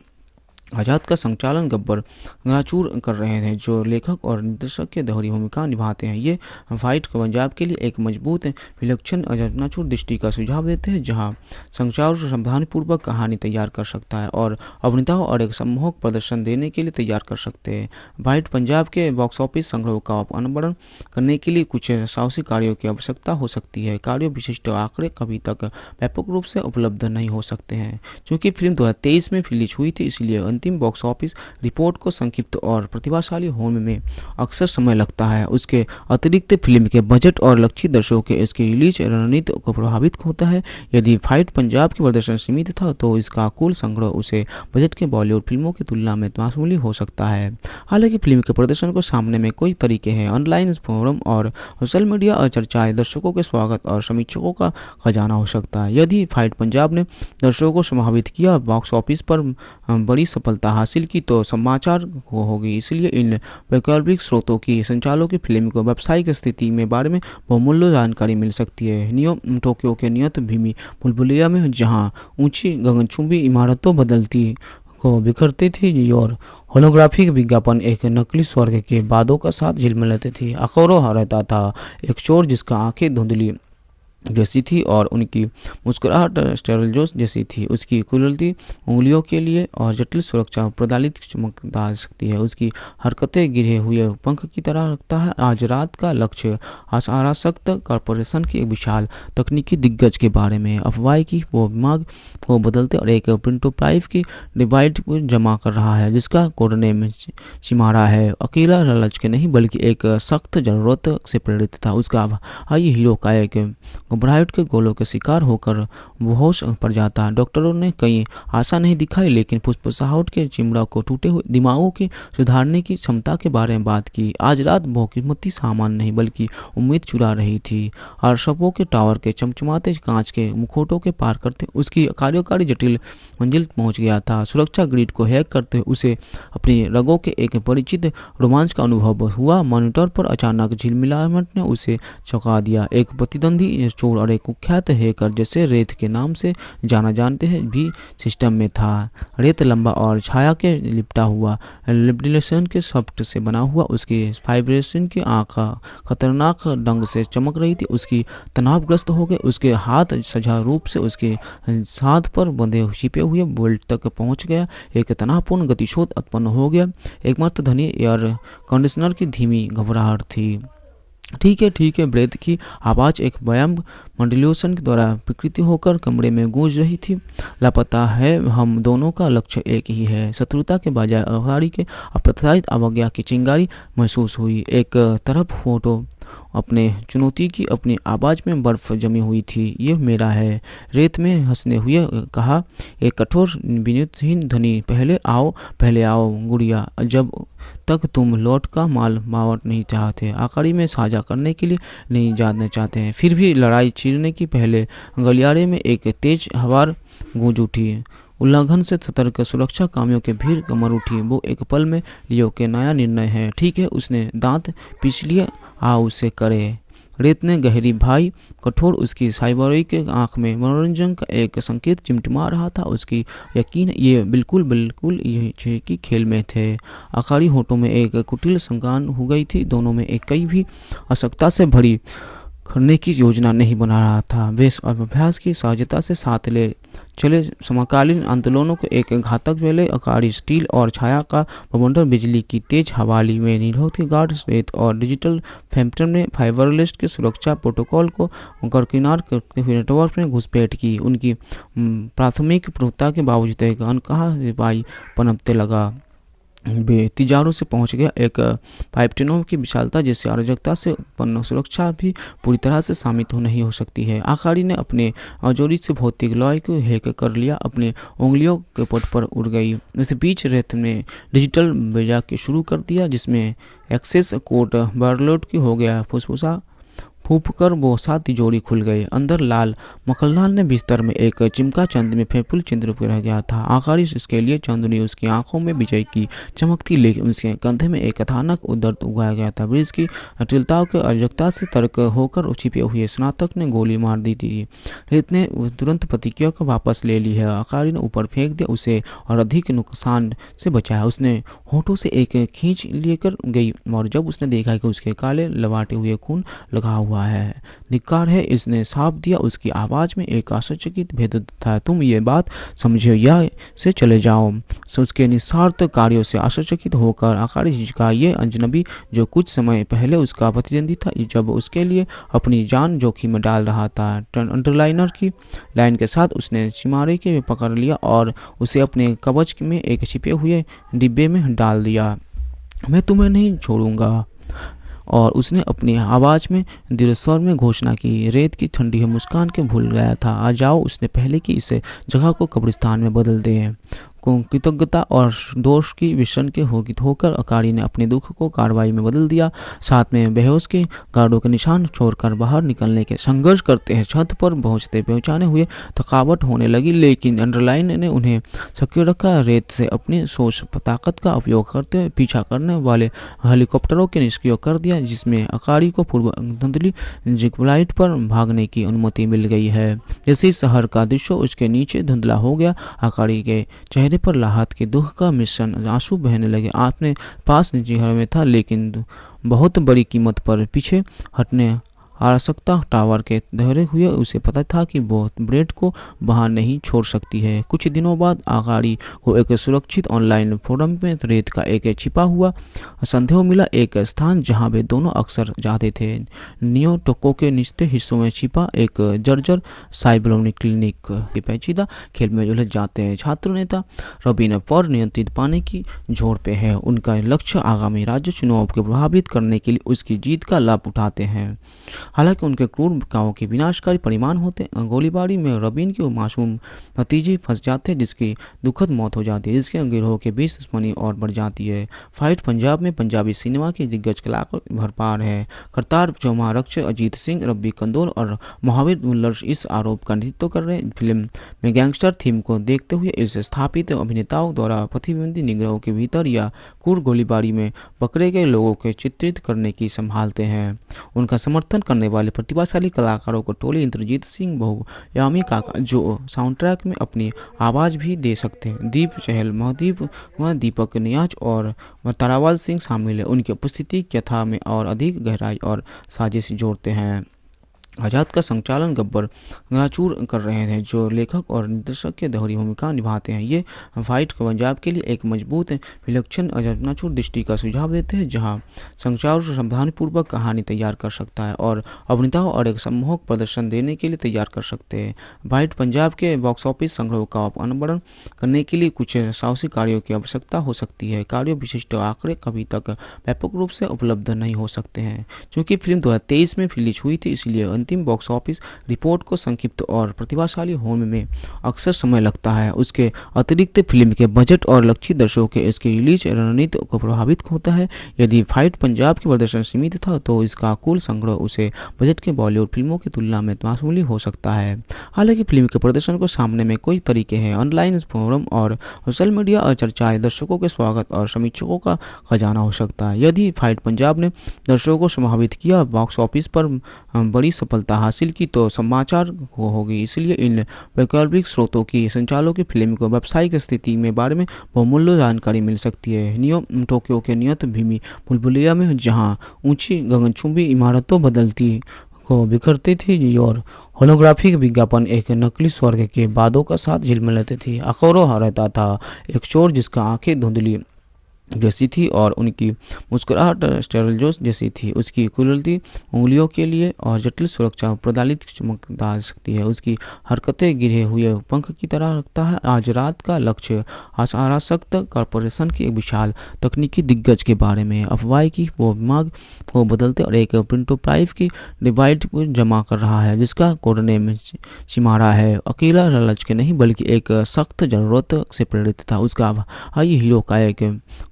आज़ाद का संचालन गब्बर गनाचूर कर रहे थे जो लेखक और निर्देशक के दोहरी भूमिका निभाते हैं ये फाइट पंजाब के लिए एक मजबूत विलक्षण गनाचूर दृष्टि का सुझाव देते हैं जहाँ संचार संविधानपूर्वक कहानी तैयार कर सकता है और अभिनेताओं और एक सम्मोहक प्रदर्शन देने के लिए तैयार कर सकते हैं फाइट पंजाब के बॉक्स ऑफिस संग्रह का अनवरण करने के लिए कुछ साहसी कार्यों की आवश्यकता हो सकती है कार्य विशिष्ट आंकड़े कभी तक व्यापक रूप से उपलब्ध नहीं हो सकते हैं चूंकि फिल्म दो में रिलीज हुई थी इसलिए अंतिम बॉक्स ऑफिस रिपोर्ट को संक्षिप्त और प्रतिभाशाली होने में अक्सर समय लगता है उसके अतिरिक्त फिल्म के बजट और लक्षित दर्शकों के इसकी रिलीज रणनीति को प्रभावित होता है यदि फाइट पंजाब के प्रदर्शन सीमित था तो इसका कुल संग्रह उसे बजट के बॉलीवुड फिल्मों की तुलना में मामूली हो सकता है हालांकि फिल्म के प्रदर्शन को सामने में कई तरीके हैं ऑनलाइन फोरम और सोशल मीडिया और चर्चाएं दर्शकों के स्वागत और समीक्षकों का खजाना हो सकता है यदि फाइट पंजाब ने दर्शकों को समावित किया बॉक्स ऑफिस पर बड़ी सफल सफलता हासिल की तो समाचार को होगी इसलिए इन वैकल्पिक स्रोतों की संचालकों की फिल्म को व्यावसायिक स्थिति में बारे में बहुमूल्य जानकारी मिल सकती है नियो टोक्यो के नियत भूमि बुलबुलिया में जहाँ ऊंची गगनचुंबी इमारतों बदलती को बिखरती थी और होलोग्राफिक विज्ञापन एक नकली स्वर्ग के बादों का साथ झिलमिलाते थे अखौरो रहता था एक चोर जिसका आंखें धुंधली जैसी थी और उनकी मुस्कुराहट स्टेरल जोश जैसी थी उसकी कुलती उंगलियों के लिए और जटिल सुरक्षा प्रदालित चमकदार शक्ति है उसकी हरकतें गिरे हुए पंख की तरह रखता है आज रात का लक्ष्य आशारासक्त कॉरपोरेशन के एक विशाल तकनीकी दिग्गज के बारे में अफवाह की वो दिमाग को बदलते और एक प्रिंटो प्राइव की डिवाइड जमा कर रहा है जिसका कोडने में सिमारा है अकेला ललच के नहीं बल्कि एक सख्त जरूरत से प्रेरित था उसका हाई हीरो का एक घबराहट के गोलों के शिकार होकर बेहोश पड़ जाता डॉक्टरों ने कई आशा नहीं दिखाई लेकिन फुसफुसाहट के चिमड़ा को टूटे हुए दिमागों के सुधारने की क्षमता के बारे में बात की आज रात बहुकीमती सामान नहीं बल्कि उम्मीद चुरा रही थी और शपों के टावर के चमचमाते कांच के मुखोटों के पार करते उसकी कार्यकारी जटिल मंजिल पहुंच गया था सुरक्षा ग्रिड को हैक करते हुए उसे अपनी रगों के एक परिचित रोमांच का अनुभव हुआ मॉनिटर पर अचानक झिलमिलाट ने उसे चौंका दिया एक प्रतिद्वंदी चोर और एक कुख्यात हैकर जैसे रेत के नाम से जाना जानते हैं भी सिस्टम में था रेत लंबा और छाया के लिपटा हुआ लिपडिलेशन के सॉफ्ट से बना हुआ उसकी फाइब्रेशन की आँखा खतरनाक ढंग से चमक रही थी उसकी तनावग्रस्त हो गए उसके हाथ सजा रूप से उसके साथ पर बंधे छिपे हुए बोल्ट तक पहुँच गया एक तनावपूर्ण गतिशोध उत्पन्न हो गया एकमात्र धनी एयर कंडीशनर की धीमी घबराहट थी ठीक है ठीक है ब्रेथ की आवाज़ एक व्यायाम मंडलियोशन के द्वारा विकृति होकर कमरे में गूंज रही थी लापता है हम दोनों का लक्ष्य एक ही है शत्रुता के बजाय आभारी के अप्रत्याशित अवज्ञा की चिंगारी महसूस हुई एक तरफ फोटो अपने चुनौती की अपनी आवाज़ में बर्फ़ जमी हुई थी यह मेरा है रेत में हंसने हुए कहा एक कठोर विनुतहीन ध्वनि पहले आओ पहले आओ गुड़िया जब तक तुम लौट का माल मावट नहीं चाहते आकाड़ी में साझा करने के लिए नहीं जाना चाहते हैं फिर भी लड़ाई छीनने की पहले गलियारे में एक तेज हवार गूंज उठी उल्लंघन से सतर्क सुरक्षा कामियों के भीड़ कमर उठी वो एक पल में लियो के नया निर्णय है ठीक है उसने दांत पीछ लिए आ उसे करे रेत ने गहरी भाई कठोर उसकी साइबरी के आंख में मनोरंजन का एक संकेत चिमटमा रहा था उसकी यकीन ये बिल्कुल बिल्कुल ये कि खेल में थे अखाड़ी होटों में एक कुटिल संगान हो गई थी दोनों में एक कई भी असक्ता से भरी करने की योजना नहीं बना रहा था वे अभ्यास की सहजता से साथ ले चले समकालीन आंदोलनों को एक घातक वेले अकारी स्टील और छाया का प्रबंधन बिजली की तेज हवाली में निरोधी गार्ड स्वेत और डिजिटल फैम्पटन ने फाइबरलिस्ट के सुरक्षा प्रोटोकॉल को गरकिनार करते हुए नेटवर्क में घुसपैठ की उनकी प्राथमिक प्रभुता के बावजूद एक अनकहा सिपाही पनपते लगा तिजारों से पहुंच गया एक पाइपटिनों की विशालता जैसी अराजकता से उत्पन्न सुरक्षा भी पूरी तरह से सामित हो नहीं हो सकती है आखाड़ी ने अपने अजोरी से भौतिक लॉय को हैक कर लिया अपने उंगलियों के पट पर उड़ गई इस बीच रेत ने डिजिटल बेजा के शुरू कर दिया जिसमें एक्सेस कोट बार्लोट की हो गया फुसफुसा फूपकर वो सात तिजोरी खुल गए अंदर लाल मखनलाल ने बिस्तर में एक चिमका चंद में फेफुल चंद्र पर रह गया था आकारिश उसके लिए चंद ने उसकी आंखों में विजय की चमकती लेकिन उसके कंधे में एक अथानक दर्द उगाया गया था ब्रिज की अटिलताओं के अर्जकता से तर्क होकर छिपे हुए स्नातक ने गोली मार दी थी रेत ने तुरंत प्रतिक्रिया को वापस ले ली है आकारी ने ऊपर फेंक दिया उसे और अधिक नुकसान से बचाया उसने होठों से एक खींच लेकर गई और जब उसने देखा कि उसके काले लवाटे हुए खून लगा हुआ हुआ है धिक्कार है इसने साफ दिया उसकी आवाज़ में एक आश्चर्यचकित भेद था तुम ये बात समझो या से चले जाओ उसके निस्वार्थ कार्यों से आश्चर्यचकित होकर आकाश का ये अजनबी जो कुछ समय पहले उसका प्रतिद्वंदी था जब उसके लिए अपनी जान जोखिम में डाल रहा था अंडरलाइनर की लाइन के साथ उसने चिमारे के पकड़ लिया और उसे अपने कवच में एक छिपे हुए डिब्बे में डाल दिया मैं तुम्हें नहीं छोड़ूंगा और उसने अपनी आवाज़ में दिलोस्वर स्वर में घोषणा की रेत की ठंडी है मुस्कान के भूल गया था आ जाओ उसने पहले की इस जगह को कब्रिस्तान में बदल दिए को कृतज्ञता और दोष की विषण के होगी होकर अकारी ने अपने दुख को कार्रवाई में बदल दिया साथ में बेहोश के गार्डों के निशान छोड़कर बाहर निकलने के संघर्ष करते हैं छत पर पहुंचते पहुंचाने हुए थकावट होने लगी लेकिन अंडरलाइन ने उन्हें सक्रिय रखा रेत से अपनी सोच ताकत का उपयोग करते हुए पीछा करने वाले हेलीकॉप्टरों के निष्क्रिय कर दिया जिसमें अकारी को पूर्व धुंधली जिग्लाइट पर भागने की अनुमति मिल गई है जैसे शहर का दृश्य उसके नीचे धुंधला हो गया अकारी के चेहरे चेहरे पर लाहत के दुख का मिश्रण आंसू बहने लगे आपने पास निजी हर में था लेकिन बहुत बड़ी कीमत पर पीछे हटने आवश्यकता टावर के दोहरे हुए उसे पता था कि वह ब्रेड को बाहर नहीं छोड़ सकती है कुछ दिनों बाद आगाड़ी को एक सुरक्षित ऑनलाइन फोरम में रेत का एक छिपा हुआ संदेह मिला एक स्थान जहां वे दोनों अक्सर जाते थे नियो टोको के निचले हिस्सों में छिपा एक जर्जर साइबलोनी क्लिनिक पेचीदा खेल में उलझ जाते हैं छात्र नेता रबीन पर नियंत्रित पाने की जोर पे है उनका लक्ष्य आगामी राज्य चुनाव को प्रभावित करने के लिए उसकी जीत का लाभ उठाते हैं हालांकि उनके क्रूर कावों के विनाशकारी परिमाण होते हैं गोलीबारी में रबीन के मासूम भतीजे फंस जाते हैं जिसकी दुखद मौत हो जाती है जिसके गिरोह के बीच दुश्मनी और बढ़ जाती है फाइट पंजाब में पंजाबी सिनेमा के दिग्गज कलाकार भरपार है करतार चौमा रक्ष अजीत सिंह रब्बी कंदोल और महावीर मुल्लर इस आरोप का नेतृत्व कर रहे हैं फिल्म में गैंगस्टर थीम को देखते हुए इस स्थापित अभिनेताओं द्वारा प्रतिबंधी निग्रहों के भीतर या कुर गोलीबारी में पकड़े गए लोगों के चित्रित करने की संभालते हैं उनका समर्थन करने करने वाले प्रतिभाशाली कलाकारों को टोली इंद्रजीत सिंह बहुयामी काका जो साउंड ट्रैक में अपनी आवाज़ भी दे सकते हैं दीप चहल महदीप व दीपक न्याज और तारावाल सिंह शामिल है उनकी उपस्थिति कथा में और अधिक गहराई और साजिश जोड़ते हैं आज़ाद का संचालन गब्बर गाचूर कर रहे थे जो लेखक और निर्देशक के दोहरी भूमिका निभाते हैं ये को पंजाब के लिए एक मजबूत विलक्षण अजनाचूर दृष्टि का सुझाव देते हैं जहाँ संचार संविधानपूर्वक कहानी तैयार कर सकता है और अभिनेताओं और एक सम्मोहक प्रदर्शन देने के लिए तैयार कर सकते हैं वाइट पंजाब के बॉक्स ऑफिस संग्रह का अनवरण करने के लिए कुछ साहसी कार्यों की आवश्यकता हो सकती है कार्यों विशिष्ट आंकड़े कभी तक व्यापक रूप से उपलब्ध नहीं हो सकते हैं चूँकि फिल्म दो में रिलीज हुई थी इसलिए अंतिम बॉक्स ऑफिस रिपोर्ट को संक्षिप्त और प्रतिभाशाली होने में अक्सर समय लगता है उसके अतिरिक्त फिल्म के बजट और लक्षित दर्शकों के इसके रिलीज रणनीति को प्रभावित होता है यदि फाइट पंजाब के प्रदर्शन सीमित था तो इसका कुल संग्रह उसे बजट के बॉलीवुड फिल्मों की तुलना में मामूली हो सकता है हालांकि फिल्म के प्रदर्शन को सामने में कई तरीके हैं ऑनलाइन फोरम और सोशल मीडिया और चर्चाएं दर्शकों के स्वागत और समीक्षकों का खजाना हो सकता है यदि फाइट पंजाब ने दर्शकों को समाहित किया बॉक्स ऑफिस पर बड़ी सफलता हासिल की तो समाचार को होगी इसलिए इन वैकल्पिक स्रोतों की संचालों की फिल्म को व्यावसायिक स्थिति में बारे में बहुमूल्य जानकारी मिल सकती है नियो टोक्यो के नियत भूमि बुलबुलिया में जहाँ ऊंची गगनचुंबी इमारतों बदलती को बिखरती थी और होलोग्राफिक विज्ञापन एक नकली स्वर्ग के बादों का साथ झिलमिलाती थे अखोरों रहता था एक चोर जिसका आंखें धुंधली जैसी थी और उनकी मुस्कुराहट स्टेरल जोश जैसी थी उसकी कुलती उंगलियों के लिए और जटिल सुरक्षा प्रदालित चमकदार सकती है उसकी हरकतें गिरे हुए पंख की तरह रखता है आज रात का लक्ष्य आशारासक्त कॉरपोरेशन के एक विशाल तकनीकी दिग्गज के बारे में अफवाह की वो दिमाग को बदलते और एक प्रिंटो प्राइव की डिवाइड को जमा कर रहा है जिसका कोडने में सिमारा है अकेला ललच के नहीं बल्कि एक सख्त जरूरत से प्रेरित था उसका हाई हीरो का एक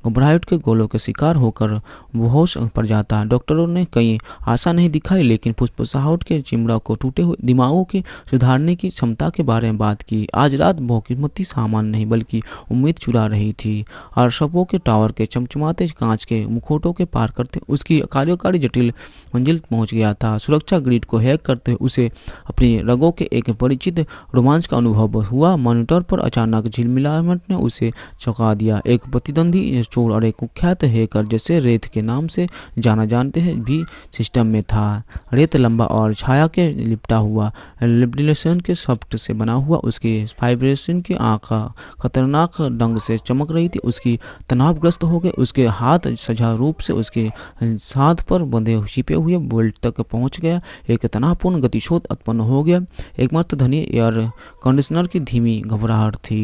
घबराहट के गोलों के शिकार होकर बहुत पड़ जाता डॉक्टरों ने कई आशा नहीं दिखाई लेकिन फुसफुसाहट के चिमड़ा को टूटे हुए दिमागों के सुधारने की क्षमता के बारे में बात की आज रात बहुकिस्मती सामान नहीं बल्कि उम्मीद चुरा रही थी और शपों के टावर के चमचमाते कांच के मुखोटों के पार करते उसकी कार्यकारी जटिल मंजिल पहुंच गया था सुरक्षा ग्रिड को हैक करते उसे अपनी रगों के एक परिचित रोमांच का अनुभव हुआ मॉनिटर पर अचानक झिलमिलाट ने उसे चौंका दिया एक प्रतिद्वंदी असूल और एक कुख्यात हैकर जिसे रेत के नाम से जाना जानते हैं भी सिस्टम में था रेत लंबा और छाया के लिपटा हुआ लिबडिलेशन के सॉफ्ट से बना हुआ उसके फाइब्रेशन की आँख खतरनाक ढंग से चमक रही थी उसकी तनावग्रस्त हो गए उसके हाथ सजा रूप से उसके साथ पर बंधे छिपे हुए बोल्ट तक पहुँच गया एक तनावपूर्ण गतिशोध उत्पन्न हो गया एकमात्र धनी एयर कंडीशनर की धीमी घबराहट थी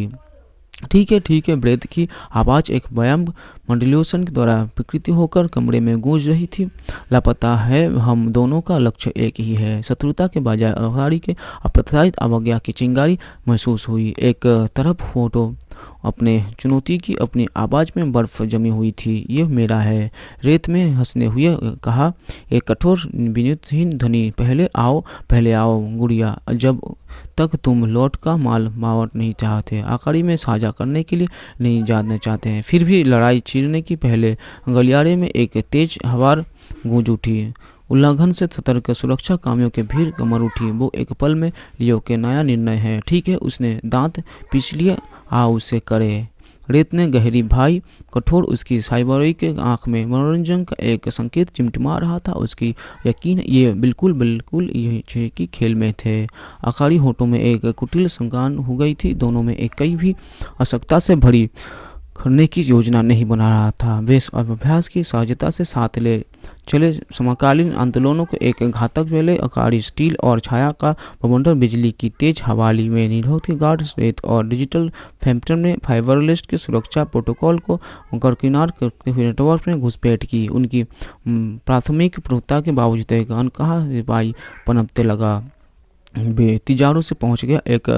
ठीक है ठीक है ब्रेथ की आवाज़ एक व्यायाम मॉड्यूलेशन के द्वारा विकृति होकर कमरे में गूंज रही थी लापता है हम दोनों का लक्ष्य एक ही है शत्रुता के बजाय अवहारी के अप्रत्याशित अवज्ञा की चिंगारी महसूस हुई एक तरफ फोटो अपने चुनौती की अपनी आवाज़ में बर्फ जमी हुई थी यह मेरा है रेत में हंसने हुए कहा एक कठोर विनुतहीन धनी पहले आओ पहले आओ गुड़िया जब तक तुम लौट का माल मावट नहीं चाहते आकारी में साझा करने के लिए नहीं जानना चाहते हैं फिर भी लड़ाई चीरने की पहले गलियारे में एक तेज हवार गूंज उठी उल्लंघन से सतर्क सुरक्षा कामियों के भीड़ कमर उठी वो एक पल में लियो के नया निर्णय है ठीक है उसने दांत पीछ लिए आ उसे करे रेत ने गहरी भाई कठोर उसकी साइबरोई के आंख में मनोरंजन का एक संकेत चिमटमा रहा था उसकी यकीन ये बिल्कुल बिल्कुल ये कि खेल में थे अखाड़ी होटों में एक कुटिल संगान हो गई थी दोनों में एक कई भी असक्ता से भरी करने की योजना नहीं बना रहा था वे अभ्यास की सहजता से साथ ले चले समकालीन आंदोलनों को एक घातक वेले अकारी स्टील और छाया का प्रबंधन बिजली की तेज हवाली में निरोध गार्ड रेत और डिजिटल फैम्पटन ने फाइबरलेस के सुरक्षा प्रोटोकॉल को गरकिनार करते हुए नेटवर्क में घुसपैठ की उनकी प्राथमिक प्रभुता के बावजूद एक अनकहा सिपाही पनपते लगा बेतिजारों से पहुंच गया एक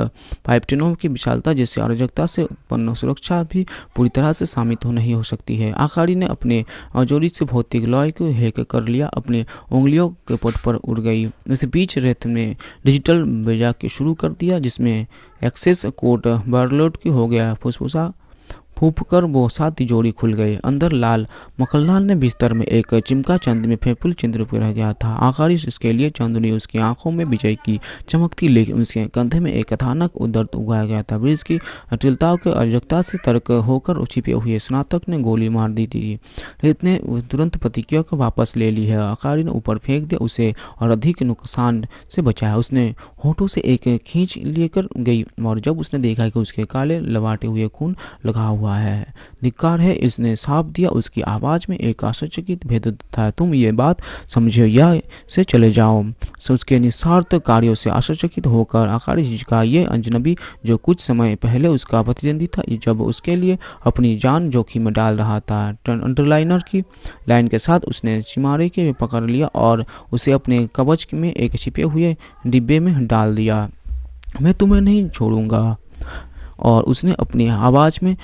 पाइपटिनों की विशालता जैसी अराजकता से उत्पन्न सुरक्षा भी पूरी तरह से शामित हो नहीं हो सकती है आखाड़ी ने अपने अजोरी से भौतिक लॉय को हैक कर लिया अपने उंगलियों के पट पर उड़ गई इस बीच रेत ने डिजिटल बेजा के शुरू कर दिया जिसमें एक्सेस कोड बार्लोट की हो गया फुसफुसा फूप कर वो सात तिजोरी खुल गए अंदर लाल मखनलाल ने बिस्तर में एक चिमका चंद में फेफुल चंद्र पर रह गया था आकारिश इसके लिए चंद ने उसकी आंखों में विजय की चमकती लेकिन उसके कंधे में एक अथानक दर्द उगाया गया था ब्रिज की अटिलताओं के अजगता से तर्क होकर छिपे हुए स्नातक ने गोली मार दी थी रेत ने तुरंत प्रतिक्रिया को वापस ले ली है आकारी ने ऊपर फेंक दिया उसे और अधिक नुकसान से बचाया उसने होठों से एक खींच लेकर गई और जब उसने देखा कि उसके काले लवाटे हुए खून लगा हुआ हुआ है निकार है इसने साफ दिया उसकी आवाज़ में एक आश्चर्यचकित भेद था तुम ये बात समझे या से चले जाओ उसके निस्वार्थ कार्यों से आश्चर्यचकित होकर आकाश का ये अजनबी जो कुछ समय पहले उसका प्रतिद्वंदी था जब उसके लिए अपनी जान जोखिम में डाल रहा था टर्न अंडरलाइनर की लाइन के साथ उसने चिमारे के पकड़ लिया और उसे अपने कवच में एक छिपे हुए डिब्बे में डाल दिया मैं तुम्हें नहीं छोड़ूंगा और उसने अपनी आवाज़ में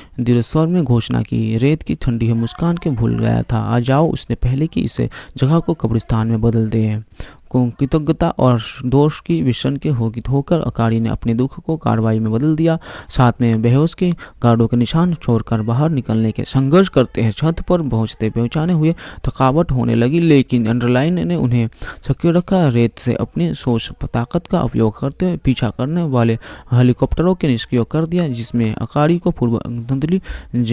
स्वर में घोषणा की रेत की ठंडी है मुस्कान के भूल गया था आ जाओ उसने पहले की इस जगह को कब्रिस्तान में बदल दिए को कृतज्ञता और दोष की विषण के होगी होकर अकारी ने अपने दुख को कार्रवाई में बदल दिया साथ में बेहोश के गार्डों के निशान छोड़कर बाहर निकलने के संघर्ष करते हैं छत पर पहुंचते पहुंचाने हुए थकावट होने लगी लेकिन अंडरलाइन ने उन्हें सक्रिय रखा रेत से अपनी सोच ताकत का उपयोग करते हुए पीछा करने वाले हेलीकॉप्टरों के निष्क्रिय कर दिया जिसमें अकारी को पूर्व धुंधली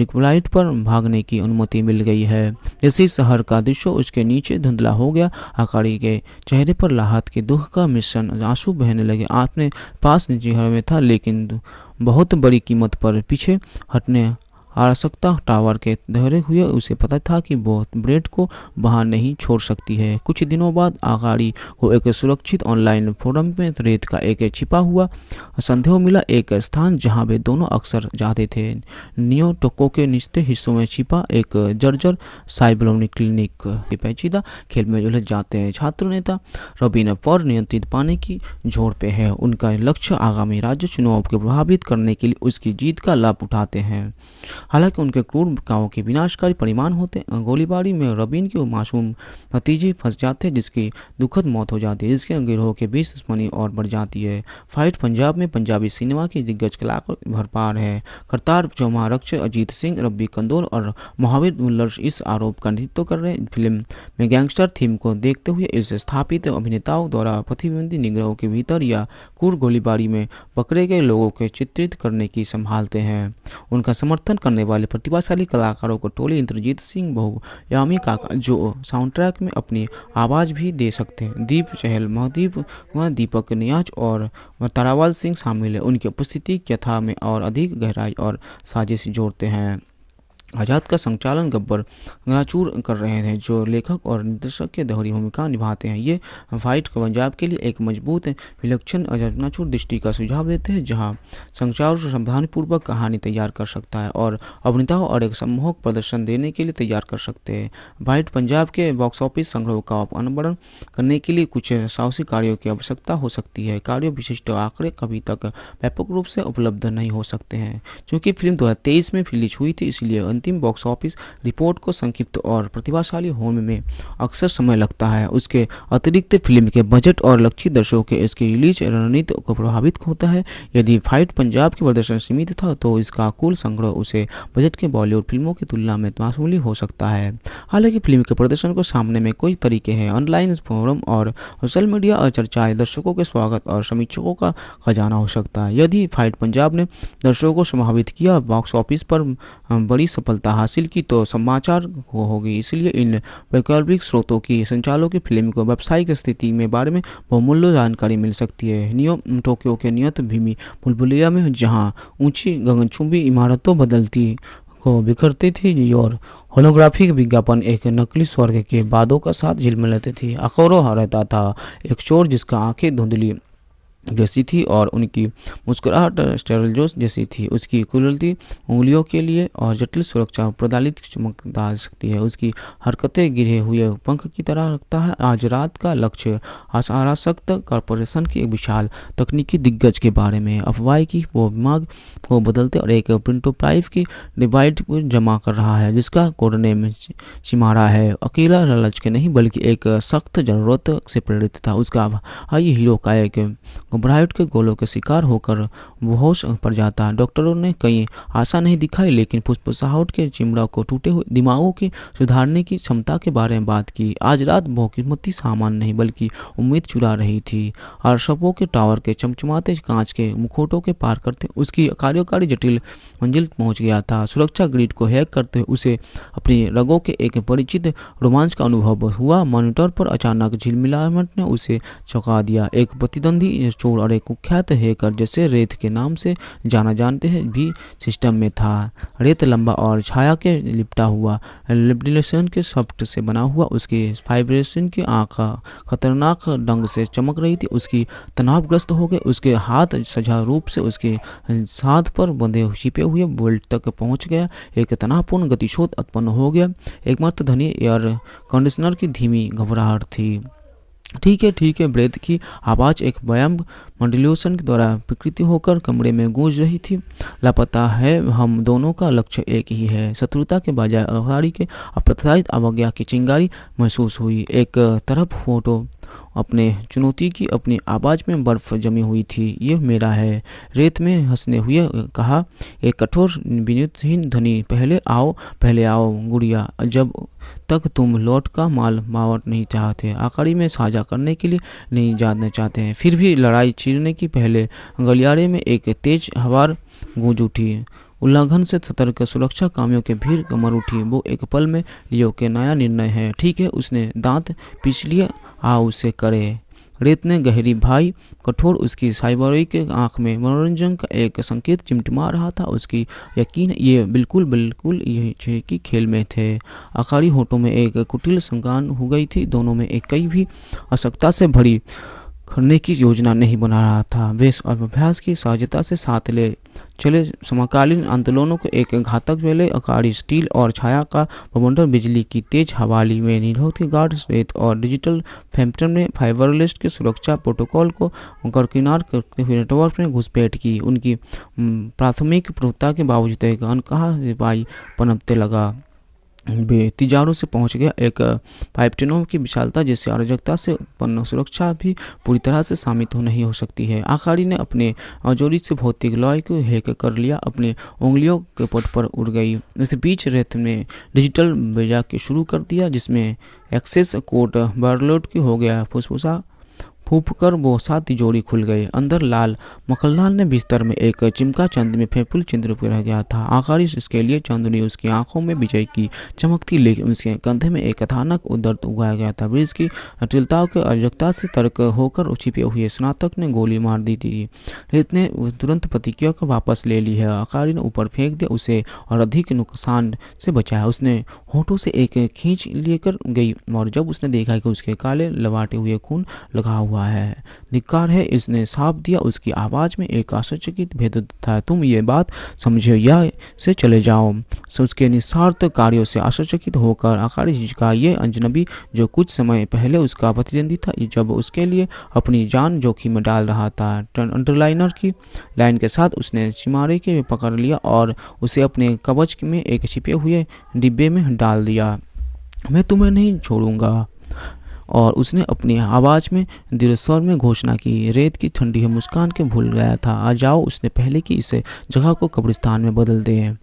जिग्लाइट पर भागने की अनुमति मिल गई है जैसे शहर का दृश्य उसके नीचे धुंधला हो गया अकारी के चेहरे चेहरे पर लाहत के दुख का मिश्रण आंसू बहने लगे आपने पास निजी घर में था लेकिन बहुत बड़ी कीमत पर पीछे हटने आवश्यकता टावर के दोहरे हुए उसे पता था कि वह ब्रेड को बाहर नहीं छोड़ सकती है कुछ दिनों बाद आगाड़ी को एक सुरक्षित ऑनलाइन फोरम में रेत का एक छिपा हुआ संदेह मिला एक स्थान जहां वे दोनों अक्सर जाते थे नियो के निचले हिस्सों में छिपा एक जर्जर साइबलोनी क्लिनिक के पेचीदा खेल में उलझ जाते हैं छात्र नेता रबीना पर नियंत्रित पाने की झोड़ पे है उनका लक्ष्य आगामी राज्य चुनाव को प्रभावित करने के लिए उसकी जीत का लाभ उठाते हैं हालांकि उनके क्रूर गाँव के विनाशकारी परिमाण होते गोलीबारी में रबीन के मासूम भतीजे फंस जाते जिसकी दुखद मौत हो जाती है जिसके गिरोह के बीच दुश्मनी और बढ़ जाती है फाइट पंजाब में पंजाबी सिनेमा की दिग्गज कला भरपार है करतार चौमारक्ष अजीत सिंह रब्बी कंदोल और महावीर मुल्लर इस आरोप का नेतृत्व कर रहे फिल्म में गैंगस्टर थीम को देखते हुए इस स्थापित अभिनेताओं द्वारा प्रतिबंधी निग्रहों के भीतर या कुर गोलीबारी में पकड़े गए लोगों के चित्रित करने की संभालते हैं उनका समर्थन करने करने वाले प्रतिभाशाली कलाकारों को टोले इंद्रजीत सिंह बहुयामी का जो ट्रैक में अपनी आवाज़ भी दे सकते हैं दीप चहल महदीप व दीपक नियाज और तारावाल सिंह शामिल है उनकी उपस्थिति कथा में और अधिक गहराई और साजिश जोड़ते हैं आज़ाद का संचालन गब्बर गाचूर कर रहे थे जो लेखक और निर्देशक के दोहरी भूमिका निभाते हैं ये फाइट पंजाब के लिए एक मजबूत विलक्षण गनाचूर दृष्टि का सुझाव देते हैं जहाँ संचार सावधानीपूर्वक कहानी तैयार कर सकता है और अभिनेताओं और एक सम्मोहक प्रदर्शन देने के लिए तैयार कर सकते हैं फाइट पंजाब के बॉक्स ऑफिस संग्रह का अनवरण करने के लिए कुछ साहसी कार्यों की आवश्यकता हो सकती है कार्य विशिष्ट आंकड़े कभी तक व्यापक रूप से उपलब्ध नहीं हो सकते हैं चूँकि फिल्म दो में रिलीज हुई थी इसलिए अंतिम बॉक्स ऑफिस रिपोर्ट को संक्षिप्त और प्रतिभाशाली होने में अक्सर समय लगता है उसके अतिरिक्त फिल्म के बजट और लक्षित दर्शकों के इसकी रिलीज रणनीति को प्रभावित होता है यदि फाइट पंजाब के प्रदर्शन सीमित था तो इसका कुल संग्रह उसे बजट के बॉलीवुड फिल्मों की तुलना में मासूली हो सकता है हालांकि फिल्म के प्रदर्शन को सामने में कई तरीके हैं ऑनलाइन फोरम और सोशल मीडिया और चर्चाएं दर्शकों के स्वागत और समीक्षकों का खजाना हो सकता है यदि फाइट पंजाब ने दर्शकों को समावित किया बॉक्स ऑफिस पर बड़ी सफल सफलता हासिल की तो समाचार को होगी इसलिए इन वैकल्पिक स्रोतों की संचालों की फिल्म को व्यावसायिक स्थिति में बारे में बहुमूल्य जानकारी मिल सकती है नियो टोक्यो के नियत भीमी बुलबुलिया में जहाँ ऊंची गगनचुंबी इमारतों बदलती को बिखरते थे और होलोग्राफिक विज्ञापन एक नकली स्वर्ग के बादों का साथ झिलमिलाते थे अखौरो रहता था एक चोर जिसका आंखें धुंधली जैसी थी और उनकी मुस्कुराहट स्टेरल जोश जैसी थी उसकी कुलती उंगलियों के लिए और जटिल सुरक्षा प्रदालित चमकदार सकती है उसकी हरकतें गिरे हुए पंख की तरह रखता है आज रात का लक्ष्य आसाराशक्त कॉरपोरेशन के एक विशाल तकनीकी दिग्गज के बारे में अफवाह की वो दिमाग को बदलते और एक प्रिंटोप्राइव की डिवाइड को जमा कर रहा है जिसका कोडने में चिमारा है अकेला ललच के नहीं बल्कि एक सख्त जरूरत से प्रेरित था उसका हाई हीरो का एक घबराहट के गोलों के शिकार होकर बेहोश पर जाता डॉक्टरों ने कई आशा नहीं दिखाई लेकिन फुसफुसाहट के चिमड़ा को टूटे हुए दिमागों के सुधारने की क्षमता के बारे में बात की आज रात बहुकिस्मती सामान नहीं बल्कि उम्मीद चुरा रही थी और शपों के टावर के चमचमाते कांच के मुखोटों के पार करते उसकी कार्यकारी जटिल मंजिल पहुंच गया था सुरक्षा ग्रिड को हैक करते उसे अपने रगों के एक परिचित रोमांच का अनुभव हुआ मॉनिटर पर अचानक झिलमिलाहट ने उसे चौंका दिया एक प्रतिद्वंदी चोर और एक कुख्यात हैकर जैसे रेत के नाम से जाना जानते हैं भी सिस्टम में था रेत लंबा और छाया के लिपटा हुआ लिपडिलेशन के सॉफ्ट से बना हुआ उसके फाइब्रेशन की आँख खतरनाक ढंग से चमक रही थी उसकी तनावग्रस्त हो गए उसके हाथ सजा रूप से उसके साथ पर बंधे छिपे हुए बोल्ट तक पहुंच गया एक तनावपूर्ण गतिशोध उत्पन्न हो गया एकमात्र धनी एयर कंडीशनर की धीमी घबराहट थी ठीक है ठीक है ब्रेद की आवाज़ एक व्यायाम मंडल्यूशन के द्वारा विकृति होकर कमरे में गूंज रही थी लापता है हम दोनों का लक्ष्य एक ही है शत्रुता के बजाय के अप्रत्याशित अवज्ञा की चिंगारी महसूस हुई एक तरफ फोटो अपने चुनौती की अपनी आवाज़ में बर्फ़ जमी हुई थी ये मेरा है रेत में हंसने हुए कहा एक कठोर विनुतहीन धनी पहले आओ पहले आओ गुड़िया जब तक तुम लौट का माल मावट नहीं चाहते आकड़ी में साझा करने के लिए नहीं जानना चाहते हैं फिर भी लड़ाई छीनने की पहले गलियारे में एक तेज हवार गूंज उठी उल्लंघन से सतर्क सुरक्षा कामियों के भीड़ कमर उठी वो एक पल में लियो के नया निर्णय है ठीक है उसने दांत पीछ लिया आ उसे करे रेत ने गहरी भाई कठोर उसकी साइबरी के आंख में मनोरंजन का एक संकेत चिमटमा रहा था उसकी यकीन ये बिल्कुल बिल्कुल ये की खेल में थे अखाड़ी होटों में एक कुटिल संकान हो गई थी दोनों में एक कई भी असक्ता से भरी करने की योजना नहीं बना रहा था वे अभ्यास की सहजता से साथ ले चले समकालीन आंदोलनों को एक घातक वेले अकाड़ी स्टील और छाया का प्रबंधन बिजली की तेज हवाली में निरोधी गार्ड रेत और डिजिटल फैम्पटन ने फाइबरलिस्ट के सुरक्षा प्रोटोकॉल को करकिनार करते हुए नेटवर्क में घुसपैठ की उनकी प्राथमिक प्रवृत्ता के बावजूद एक अनकहा सिपाही पनपते लगा तिजारों से पहुंच गया एक पाइपटिनों की विशालता जैसे आरोजकता से उत्पन्न सुरक्षा भी पूरी तरह से सामित नहीं हो सकती है आखारी ने अपने औजोरी से भौतिक लॉय को हैक कर लिया अपने उंगलियों के पट पर उड़ गई इस बीच रेत ने डिजिटल बेजा के शुरू कर दिया जिसमें एक्सेस कोड बार्लोट की हो गया फुसफुसा वो सात तिजोरी खुल गई अंदर लाल मखनलाल ने बिस्तर में एक चिमका चंद में फेफुल चंद्र पर रह गया था आखिर इसके लिए चंद ने उसकी आंखों में विजय की चमक थी लेकिन उसके कंधे में एक अथानक दर्द उगाया गया था ब्रिज की अटिलताओं के अजगता से तर्क होकर छिपे हुए स्नातक ने गोली मार दी थी रेत ने तुरंत प्रतिक्रिया को वापस ले ली है आकारी ने ऊपर फेंक दिया उसे और अधिक नुकसान से बचाया उसने होठों से एक खींच लेकर गई और जब उसने देखा कि उसके काले लवाटे हुए खून लगा हुआ हुआ है धिकार है इसने साफ दिया उसकी आवाज़ में एक आश्चर्यचकित भेद था तुम ये बात समझे या से चले जाओ उसके निस्वार्थ कार्यों से आश्चर्यचकित होकर आकाश का ये अजनबी जो कुछ समय पहले उसका प्रतिद्वंदी था जब उसके लिए अपनी जान जोखिम में डाल रहा था अंडरलाइनर की लाइन के साथ उसने चिमारे के पकड़ लिया और उसे अपने कवच में एक छिपे हुए डिब्बे में डाल दिया मैं तुम्हें नहीं छोड़ूंगा और उसने अपनी आवाज़ में दिल स्वर में घोषणा की रेत की ठंडी है मुस्कान के भूल गया था आ जाओ उसने पहले की इस जगह को कब्रिस्तान में बदल दिए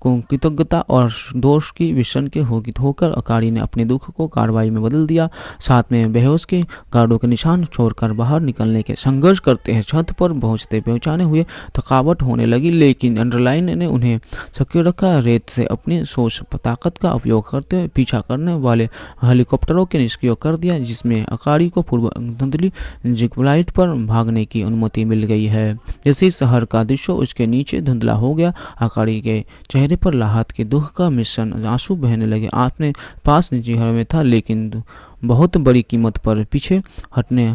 को कृतज्ञता और दोष की विषण के होगित होकर अकारी ने अपने दुख को कार्रवाई में बदल दिया साथ में बेहोश के गार्डों के निशान छोड़कर बाहर निकलने के संघर्ष करते हैं छत पर पहुंचते पहुंचाने हुए थकावट होने लगी लेकिन अंडरलाइन ने उन्हें सक्रिय रखा रेत से अपनी सोच ताकत का उपयोग करते हुए पीछा करने वाले हेलीकॉप्टरों के निष्क्रिय कर दिया जिसमें अकारी को पूर्व धुंधली जिग्लाइट पर भागने की अनुमति मिल गई है इसी शहर का दृश्य उसके नीचे धुंधला हो गया अकारी के चेहरे चेहरे पर लाहत के दुख का मिश्रण आंसू बहने लगे आपने पास निजी घर में था लेकिन बहुत बड़ी कीमत पर पीछे हटने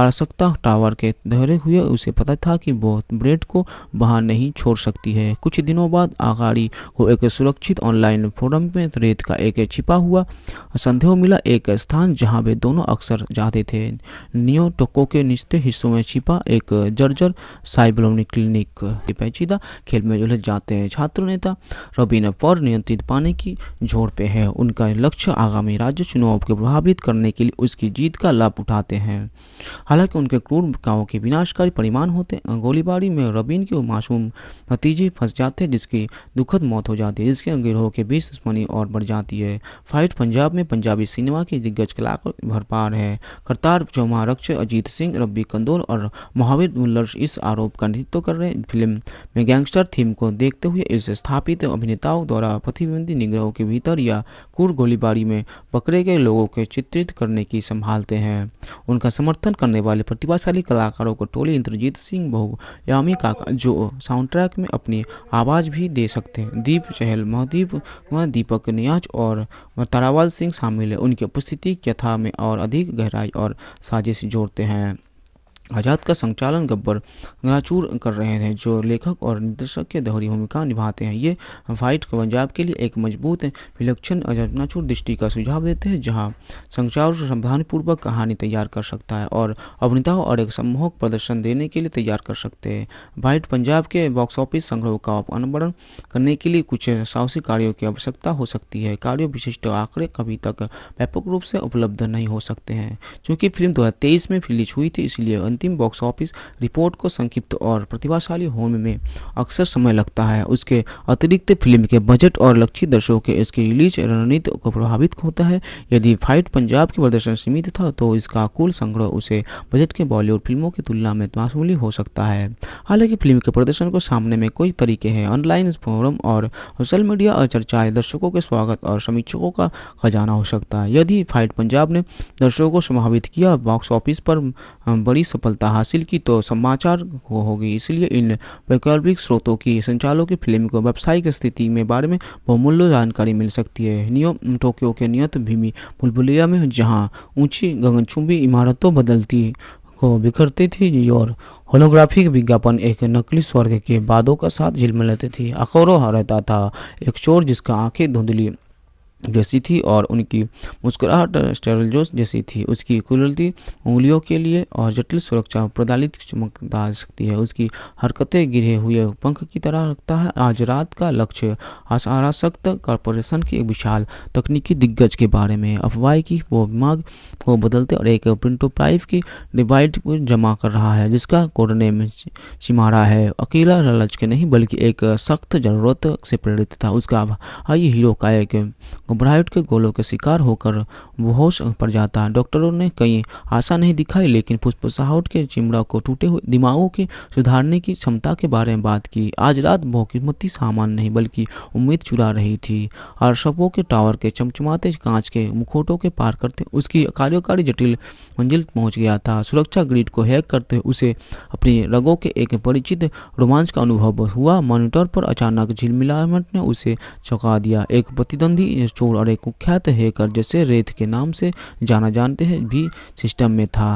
आरसकता टावर के धरे हुए उसे पता था कि वो ब्रेड को बाहर नहीं छोड़ सकती है कुछ दिनों बाद आगाड़ी को एक सुरक्षित ऑनलाइन फोरम में रेत का एक छिपा हुआ संदेह मिला एक स्थान जहां वे दोनों अक्सर जाते थे नियो टोको के निचले हिस्सों में छिपा एक जर्जर साइबलोनी क्लिनिक पेचीदा खेल में उलझ जाते हैं छात्र नेता रबीना पर नियंत्रित पाने की झोड़ पे है उनका लक्ष्य आगामी राज्य चुनाव को प्रभावित करने के लिए उसकी जीत का लाभ उठाते हैं हालांकि उनके क्रूर गाँव के विनाशकारी परिमाण होते गोलीबारी में रबीन के मासूम नतीजे फंस जाते हैं जिसकी दुखद मौत हो जाती है जिसके गिरोह के बीच दुश्मनी और बढ़ जाती है फाइट पंजाब में पंजाबी सिनेमा की दिग्गज कलाकार भरपार है करतार चौमा रक्ष अजीत सिंह रब्बी कंदोल और महावीर मुल्लर इस आरोप का नेतृत्व कर रहे फिल्म में गैंगस्टर थीम को देखते हुए इस स्थापित अभिनेताओं द्वारा प्रतिबंधी निग्रहों के भीतर या कुर गोलीबारी में पकड़े गए लोगों के चित्रित करने की संभालते हैं उनका समर्थन करने करने वाले प्रतिभाशाली कलाकारों को टोली इंद्रजीत सिंह बहुयामी का जो ट्रैक में अपनी आवाज़ भी दे सकते हैं दीप चहल महदीप दीपक नियाज और तारावाल सिंह शामिल है उनकी उपस्थिति कथा में और अधिक गहराई और साजिश जोड़ते हैं आज़ाद का संचालन गब्बर गाचूर कर रहे थे जो लेखक और निर्देशक के दोहरी भूमिका निभाते हैं ये फाइट पंजाब के लिए एक मजबूत विलक्षण अजनाचूर दृष्टि का सुझाव देते हैं जहाँ संचार संविधानपूर्वक कहानी तैयार कर सकता है और अभिनेताओं और एक सम्मोहक प्रदर्शन देने के लिए तैयार कर सकते हैं फाइट पंजाब के बॉक्स ऑफिस संग्रह का अनवरण करने के लिए कुछ साहसी कार्यों की आवश्यकता हो सकती है कार्यों विशिष्ट आंकड़े कभी तक व्यापक रूप से उपलब्ध नहीं हो सकते हैं चूँकि फिल्म दो में रिलीज हुई थी इसलिए अंतिम बॉक्स ऑफिस रिपोर्ट को संक्षिप्त और प्रतिभाशाली होने में अक्सर समय लगता है उसके अतिरिक्त फिल्म के बजट और लक्षित दर्शकों के इसके रिलीज रणनीति को प्रभावित होता है यदि फाइट पंजाब के प्रदर्शन सीमित था तो इसका कुल संग्रह उसे बजट के बॉलीवुड फिल्मों की तुलना में मामूली हो सकता है हालांकि फिल्म के प्रदर्शन को सामने में कई तरीके हैं ऑनलाइन फोरम और सोशल मीडिया और चर्चाएं दर्शकों के स्वागत और समीक्षकों का खजाना हो सकता है यदि फाइट पंजाब ने दर्शकों को समाहित किया बॉक्स ऑफिस पर बड़ी सफलता सफलता हासिल की तो समाचार को होगी इसलिए इन वैकल्पिक स्रोतों की संचालकों की फिल्म को व्यावसायिक स्थिति में बारे में बहुमूल्य जानकारी मिल सकती है नियो टोक्यो के नियत भूमि बुलबुलिया में जहाँ ऊंची गगनचुंबी इमारतों बदलती को बिखरती थी और होलोग्राफिक विज्ञापन एक नकली स्वर्ग के बादों का साथ झिलमिलाती थे अखोरोह रहता था एक चोर जिसका आंखें धुंधली जैसी थी और उनकी मुस्कुराहट स्टेरलजोस जैसी थी उसकी कुलती उंगलियों के लिए और जटिल सुरक्षा प्रदालित चमकदार सकती है उसकी हरकतें गिरे हुए पंख की तरह रखता है आज रात का लक्ष्य आसाराशक्त कॉरपोरेशन की एक विशाल तकनीकी दिग्गज के बारे में अफवाह की वो दिमाग को बदलते और एक प्रिंटो प्राइव की डिवाइड को जमा कर रहा है जिसका कोडने में चिमारा है अकेला ललच के नहीं बल्कि एक सख्त जरूरत से प्रेरित था उसका हाई हीरो का एक घबराहट के गोलों के शिकार होकर होश पर जाता डॉक्टरों ने कई आशा नहीं दिखाई लेकिन फुसफुसाहट के चिमड़ा को टूटे हुए दिमागों के सुधारने की क्षमता के बारे में बात की आज रात बहुकीमती सामान नहीं बल्कि उम्मीद चुरा रही थी और शपों के टावर के चमचमाते कांच के मुखोटों के पार करते उसकी कार्यकारी जटिल मंजिल पहुंच गया था सुरक्षा ग्रिड को हैक करते उसे अपनी रगों के एक परिचित रोमांच का अनुभव हुआ मॉनिटर पर अचानक झिलमिलाट ने उसे चौंका दिया एक प्रतिद्वंदी चूड़ और एक कुख्यात हैकर जिसे रेत के नाम से जाना जानते हैं भी सिस्टम में था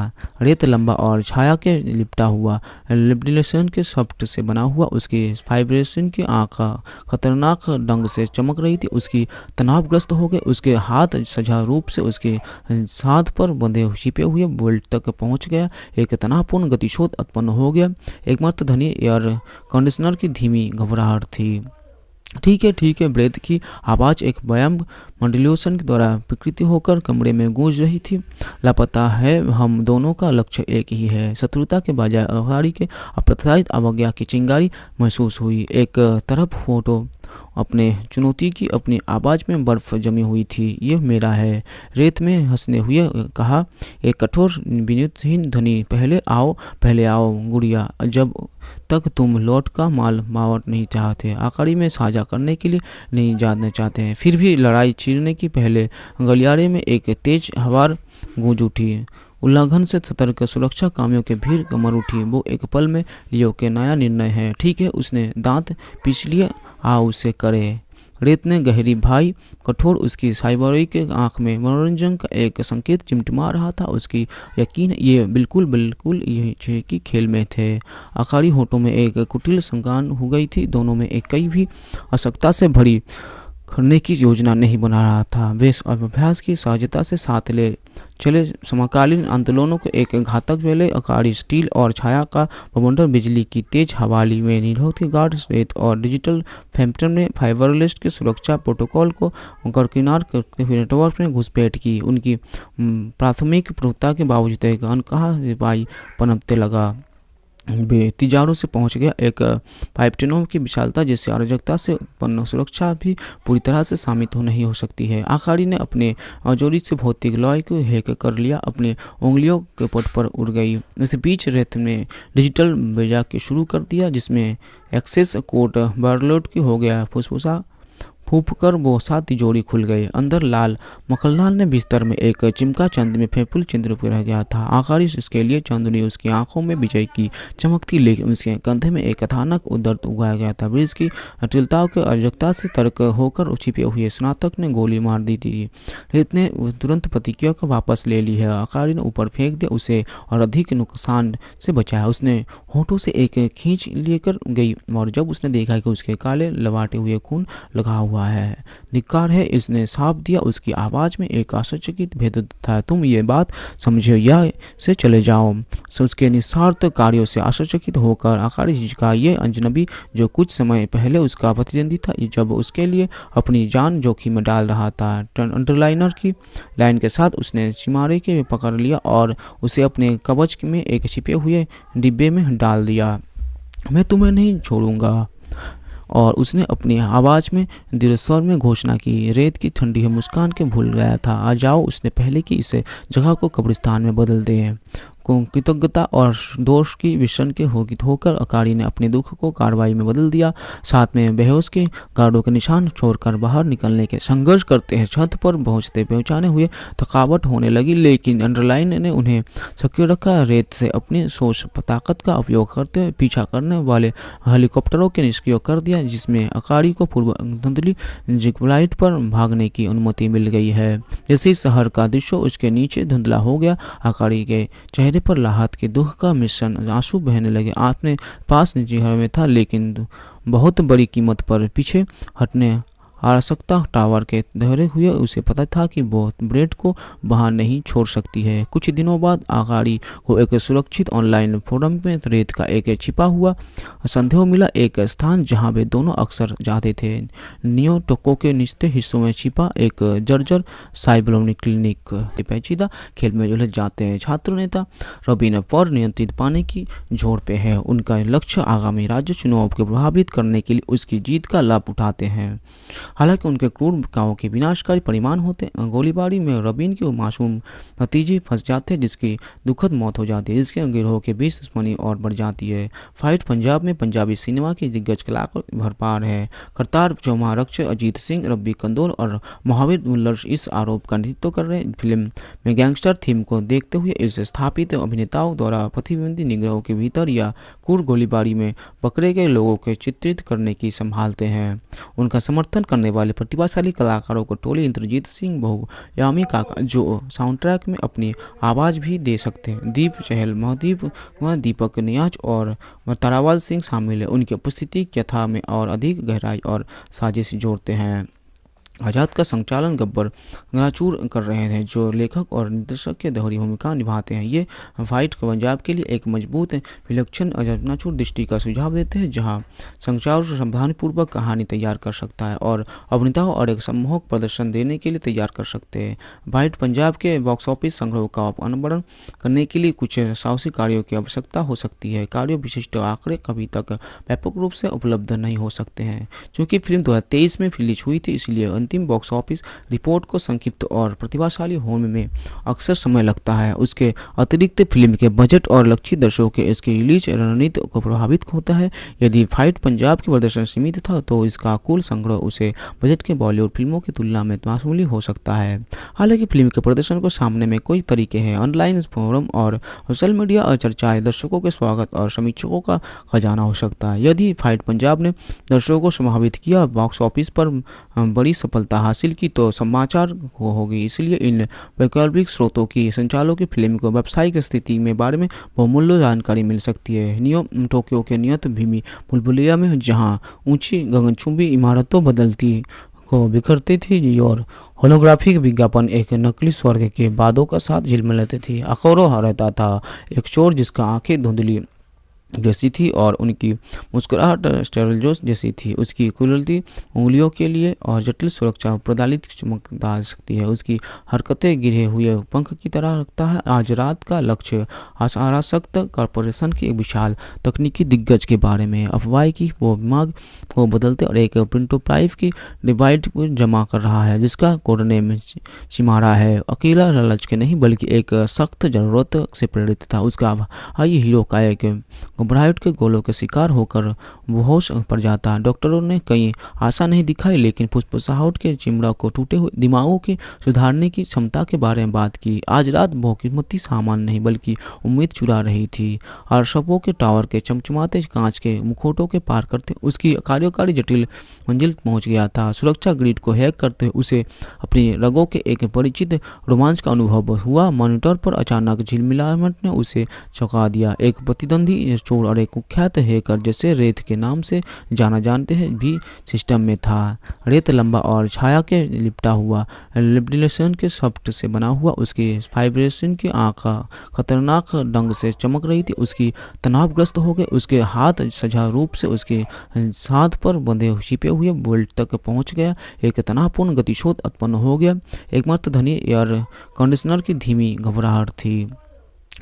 रेत लंबा और छाया के लिपटा हुआ लिपडिलेशन के सॉफ्ट से बना हुआ उसकी फाइब्रेशन की आँख खतरनाक ढंग से चमक रही थी उसकी तनावग्रस्त हो गए उसके हाथ सजा रूप से उसके साथ पर बंधे छिपे हुए बोल्ट तक पहुँच गया एक तनावपूर्ण गतिशोध उत्पन्न हो गया एकमात्र धनी एयर कंडीशनर की धीमी घबराहट थी ठीक है ठीक है ब्रेत की आवाज़ एक व्यायाम मंडलियोशन के द्वारा विकृति होकर कमरे में गूंज रही थी लापता है हम दोनों का लक्ष्य एक ही है शत्रुता के बजाय अवहारी के अप्रत्याशित अवज्ञा की चिंगारी महसूस हुई एक तरफ फोटो अपने चुनौती की अपनी आवाज़ में बर्फ जमी हुई थी यह मेरा है रेत में हंसने हुए कहा एक कठोर विनुतहीन ध्वनि पहले आओ पहले आओ गुड़िया जब तक तुम लौट का माल मावट नहीं चाहते आखिरी में साझा करने के लिए नहीं जाना चाहते हैं फिर भी लड़ाई छीनने की पहले गलियारे में एक तेज हवार गूंज उठी उल्लंघन से सतर्क सुरक्षा कामियों के भीड़ कमर उठी वो एक पल में लियो के नया निर्णय है ठीक है उसने दांत पिछलिए आ उसे करे रेत ने गहरी भाई कठोर उसकी साइबरई के आंख में मनोरंजन का एक संकेत चिमटिमा रहा था उसकी यकीन ये बिल्कुल बिल्कुल ये की खेल में थे आकारी होटों में एक कुटिल संगान हो गई थी दोनों में एक कई भी असकता से भरी करने की योजना नहीं बना रहा था वे अभ्यास की सहजता से साथ ले चले समकालीन आंदोलनों को एक घातक वेले अकाड़ी स्टील और छाया का प्रबंधन बिजली की तेज हवाली में निरोधी गार्ड रेत और डिजिटल फैम्पटन ने फाइबरलेस के सुरक्षा प्रोटोकॉल को गरकिनार करते हुए नेटवर्क में घुसपैठ की उनकी प्राथमिक प्रभुता के बावजूद एक अनकहा सिपाही पनपते लगा तिजारों से पहुंच गया एक पाइपटिनों की विशालता जैसे अराजकता से उत्पन्न सुरक्षा भी पूरी तरह से शामित हो नहीं हो सकती है आखाड़ी ने अपने अजोरी से भौतिक लॉय को हैक कर लिया अपने उंगलियों के पट पर उड़ गई इस बीच रेत ने डिजिटल बेजा के शुरू कर दिया जिसमें एक्सेस कोड बर्लोट की हो गया फुसफुसा फूप कर वो सात तिजोरी खुल गए अंदर लाल मखनलाल ने बिस्तर में एक चिमका चंद में फेफुल चंद्र पर रह गया था आकारिश इसके लिए चंद ने उसकी आंखों में विजय की चमकती लेकिन उसके कंधे में एक अथानक उदर्द उगाया गया था ब्रिज की अटिलताओं के अर्जकता से तर्क होकर छिपे हुए स्नातक ने गोली मार दी थी रेत ने तुरंत प्रतिक्रिया को वापस ले ली है आकारी ने ऊपर फेंक दिया उसे और अधिक नुकसान से बचाया उसने होठों से एक खींच लेकर गई और जब उसने देखा कि उसके काले लवाटे हुए खून लगा हुआ है धिक्कार है इसने साफ दिया उसकी आवाज़ में एक आश्चर्यचकित भेद था तुम ये बात समझे या से चले जाओ उसके निस्वार्थ कार्यों से आश्चर्यचकित होकर आकार झिझका ये अजनबी जो कुछ समय पहले उसका प्रतिद्वंदी था जब उसके लिए अपनी जान जोखिम में डाल रहा था अंडरलाइनर की लाइन के साथ उसने चिमारे के पकड़ लिया और उसे अपने कवच में एक छिपे हुए डिब्बे में डाल डाल दिया मैं तुम्हें नहीं छोड़ूंगा और उसने अपनी आवाज़ में दीर्घस्वर में घोषणा की रेत की ठंडी है मुस्कान के भूल गया था आ जाओ उसने पहले की इसे जगह को कब्रिस्तान में बदल दिए को कृतज्ञता और दोष की विषण के होगी होकर अकारी ने अपने दुख को कार्रवाई में बदल दिया साथ में बेहोश के गार्डों के निशान छोड़कर बाहर निकलने के संघर्ष करते हैं छत पर पहुंचते पहुंचाने हुए थकावट होने लगी लेकिन अंडरलाइन ने उन्हें सक्रिय रखा रेत से अपनी सोच ताकत का उपयोग करते हुए पीछा करने वाले हेलीकॉप्टरों के निष्क्रिय कर दिया जिसमें अकारी को पूर्व धुंधली जिग्लाइट पर भागने की अनुमति मिल गई है जैसे शहर का दृश्य उसके नीचे धुंधला हो गया अकारी के चेहरे चेहरे पर लाहत के दुख का मिश्रण आंसू बहने लगे आपने पास निजी में था लेकिन बहुत बड़ी कीमत पर पीछे हटने आवश्यकता टावर के दोहरे हुए उसे पता था कि वो ब्रेड को बाहर नहीं छोड़ सकती है कुछ दिनों बाद आगाड़ी को एक सुरक्षित ऑनलाइन फोरम में रेत का एक छिपा हुआ संदेह मिला एक स्थान जहां वे दोनों अक्सर जाते थे नियो टोको के निचते हिस्सों में छिपा एक जर्जर साइबलोनी क्लिनिक पेचीदा खेल में उलझ जाते हैं छात्र नेता रबीना पर नियंत्रित पाने की जोर पे है उनका लक्ष्य आगामी राज्य चुनाव को प्रभावित करने के लिए उसकी जीत का लाभ उठाते हैं हालांकि उनके क्रूर गाँव के विनाशकारी परिमाण होते गोलीबारी में रबीन के मासूम भतीजी फंस जाते हैं जिसकी दुखद मौत हो जाती है जिसके गिरोह के बीच दुश्मनी और बढ़ जाती है फाइट पंजाब में पंजाबी सिनेमा के दिग्गज कला भरपार है करतार चौमारक्ष अजीत सिंह रब्बी कंदोल और महावीर मुल्लर इस आरोप का नेतृत्व कर रहे फिल्म में गैंगस्टर थीम को देखते हुए इस स्थापित अभिनेताओं द्वारा प्रतिबंधी निग्रहों के भीतर या कुर गोलीबारी में पकड़े गए लोगों के चित्रित करने की संभालते हैं उनका समर्थन कर करने वाले प्रतिभाशाली कलाकारों को टोली इंद्रजीत सिंह यामी काका जो ट्रैक में अपनी आवाज़ भी दे सकते हैं दीप चहल महदीप दीपक न्याज और तारावाल सिंह शामिल है उनकी उपस्थिति कथा में और अधिक गहराई और साजिश जोड़ते हैं आज़ाद का संचालन गब्बर गाचूर कर रहे थे जो लेखक और निर्देशक के दोहरी भूमिका निभाते हैं ये फाइट पंजाब के लिए एक मजबूत विलक्षण अजनाचूर दृष्टि का सुझाव देते हैं जहाँ संचार सावधानीपूर्वक कहानी तैयार कर सकता है और अभिनेताओं और एक सम्मोहक प्रदर्शन देने के लिए तैयार कर सकते हैं फाइट पंजाब के बॉक्स ऑफिस संग्रह का अनुमरण करने के लिए कुछ साहसी कार्यों की आवश्यकता हो सकती है कार्य विशिष्ट आंकड़े कभी तक व्यापक रूप से उपलब्ध नहीं हो सकते हैं चूँकि फिल्म दो में रिलीज हुई थी इसलिए अंतिम बॉक्स ऑफिस रिपोर्ट को संक्षिप्त और प्रतिभाशाली होने में अक्सर समय लगता है उसके अतिरिक्त फिल्म के बजट और लक्षित दर्शकों के इसके रिलीज रणनीति को प्रभावित होता है यदि फाइट पंजाब के प्रदर्शन सीमित था तो इसका कुल संग्रह उसे बजट के बॉलीवुड फिल्मों की तुलना में मासूली हो सकता है हालांकि फिल्म के प्रदर्शन को सामने में कई तरीके हैं ऑनलाइन फोरम और सोशल मीडिया और चर्चाएं दर्शकों के स्वागत और समीक्षकों का खजाना हो सकता है यदि फाइट पंजाब ने दर्शकों को समाहित किया बॉक्स ऑफिस पर बड़ी सफल सफलता हासिल की तो समाचार को होगी इसलिए इन वैकल्पिक स्रोतों की संचालक की फिल्म को व्यावसायिक स्थिति में बारे में बहुमूल्य जानकारी मिल सकती है नियो टोक्यो के नियत भूमि बुलबुलिया में जहाँ ऊंची गगनचुंबी इमारतों बदलती को बिखरते थे और होलोग्राफिक विज्ञापन एक नकली स्वर्ग के बादों का साथ झिलमिलाते थे अखौरों रहता था एक चोर जिसका आंखें धुंधली जैसी थी और उनकी मुस्कुराहट स्टेरल जोश जैसी थी उसकी कुलती उंगलियों के लिए और जटिल सुरक्षा प्रदालित चमकदार सकती है उसकी हरकतें गिरे हुए पंख की तरह रखता है आज रात का लक्ष्य आशारासक्त कॉरपोरेशन की एक विशाल तकनीकी दिग्गज के बारे में अफवाह की वो दिमाग को बदलते और एक प्रिंटोप्राइव की डिवाइड जमा कर रहा है जिसका कोडने में चिमारा है अकेला लालच के नहीं बल्कि एक सख्त जरूरत से प्रेरित था उसका हाई हीरो का एक घबराहट के गोलों के शिकार होकर होश पर जाता डॉक्टरों ने कई आशा नहीं दिखाई लेकिन फुसफुसाहट के चिमड़ा को टूटे हुए दिमागों के सुधारने की क्षमता के बारे में बात की आज रात बहुकीमती सामान नहीं बल्कि उम्मीद चुरा रही थी और शपों के टावर के चमचमाते कांच के मुखोटों के पार करते उसकी कार्यकारी जटिल मंजिल पहुंच गया था सुरक्षा ग्रिड को हैक करते हुए उसे अपने रगों के एक परिचित रोमांच का अनुभव हुआ मॉनिटर पर अचानक झिलमिलाहट ने उसे चौंका दिया एक प्रतिद्वंदी चोर और एक कुख्यात हैकर जैसे रेत के नाम से जाना जानते हैं भी सिस्टम में था रेत लंबा और छाया के लिपटा हुआ लिपडिलेशन के सॉफ्ट से बना हुआ उसके फाइब्रेशन की आँखा खतरनाक डंग से चमक रही थी उसकी तनावग्रस्त हो गए उसके हाथ सजा रूप से उसके साथ पर बंधे छिपे हुए बोल्ट तक पहुंच गया एक तनावपूर्ण गतिशोध उत्पन्न हो गया एकमात्र धनी एयर कंडीशनर की धीमी घबराहट थी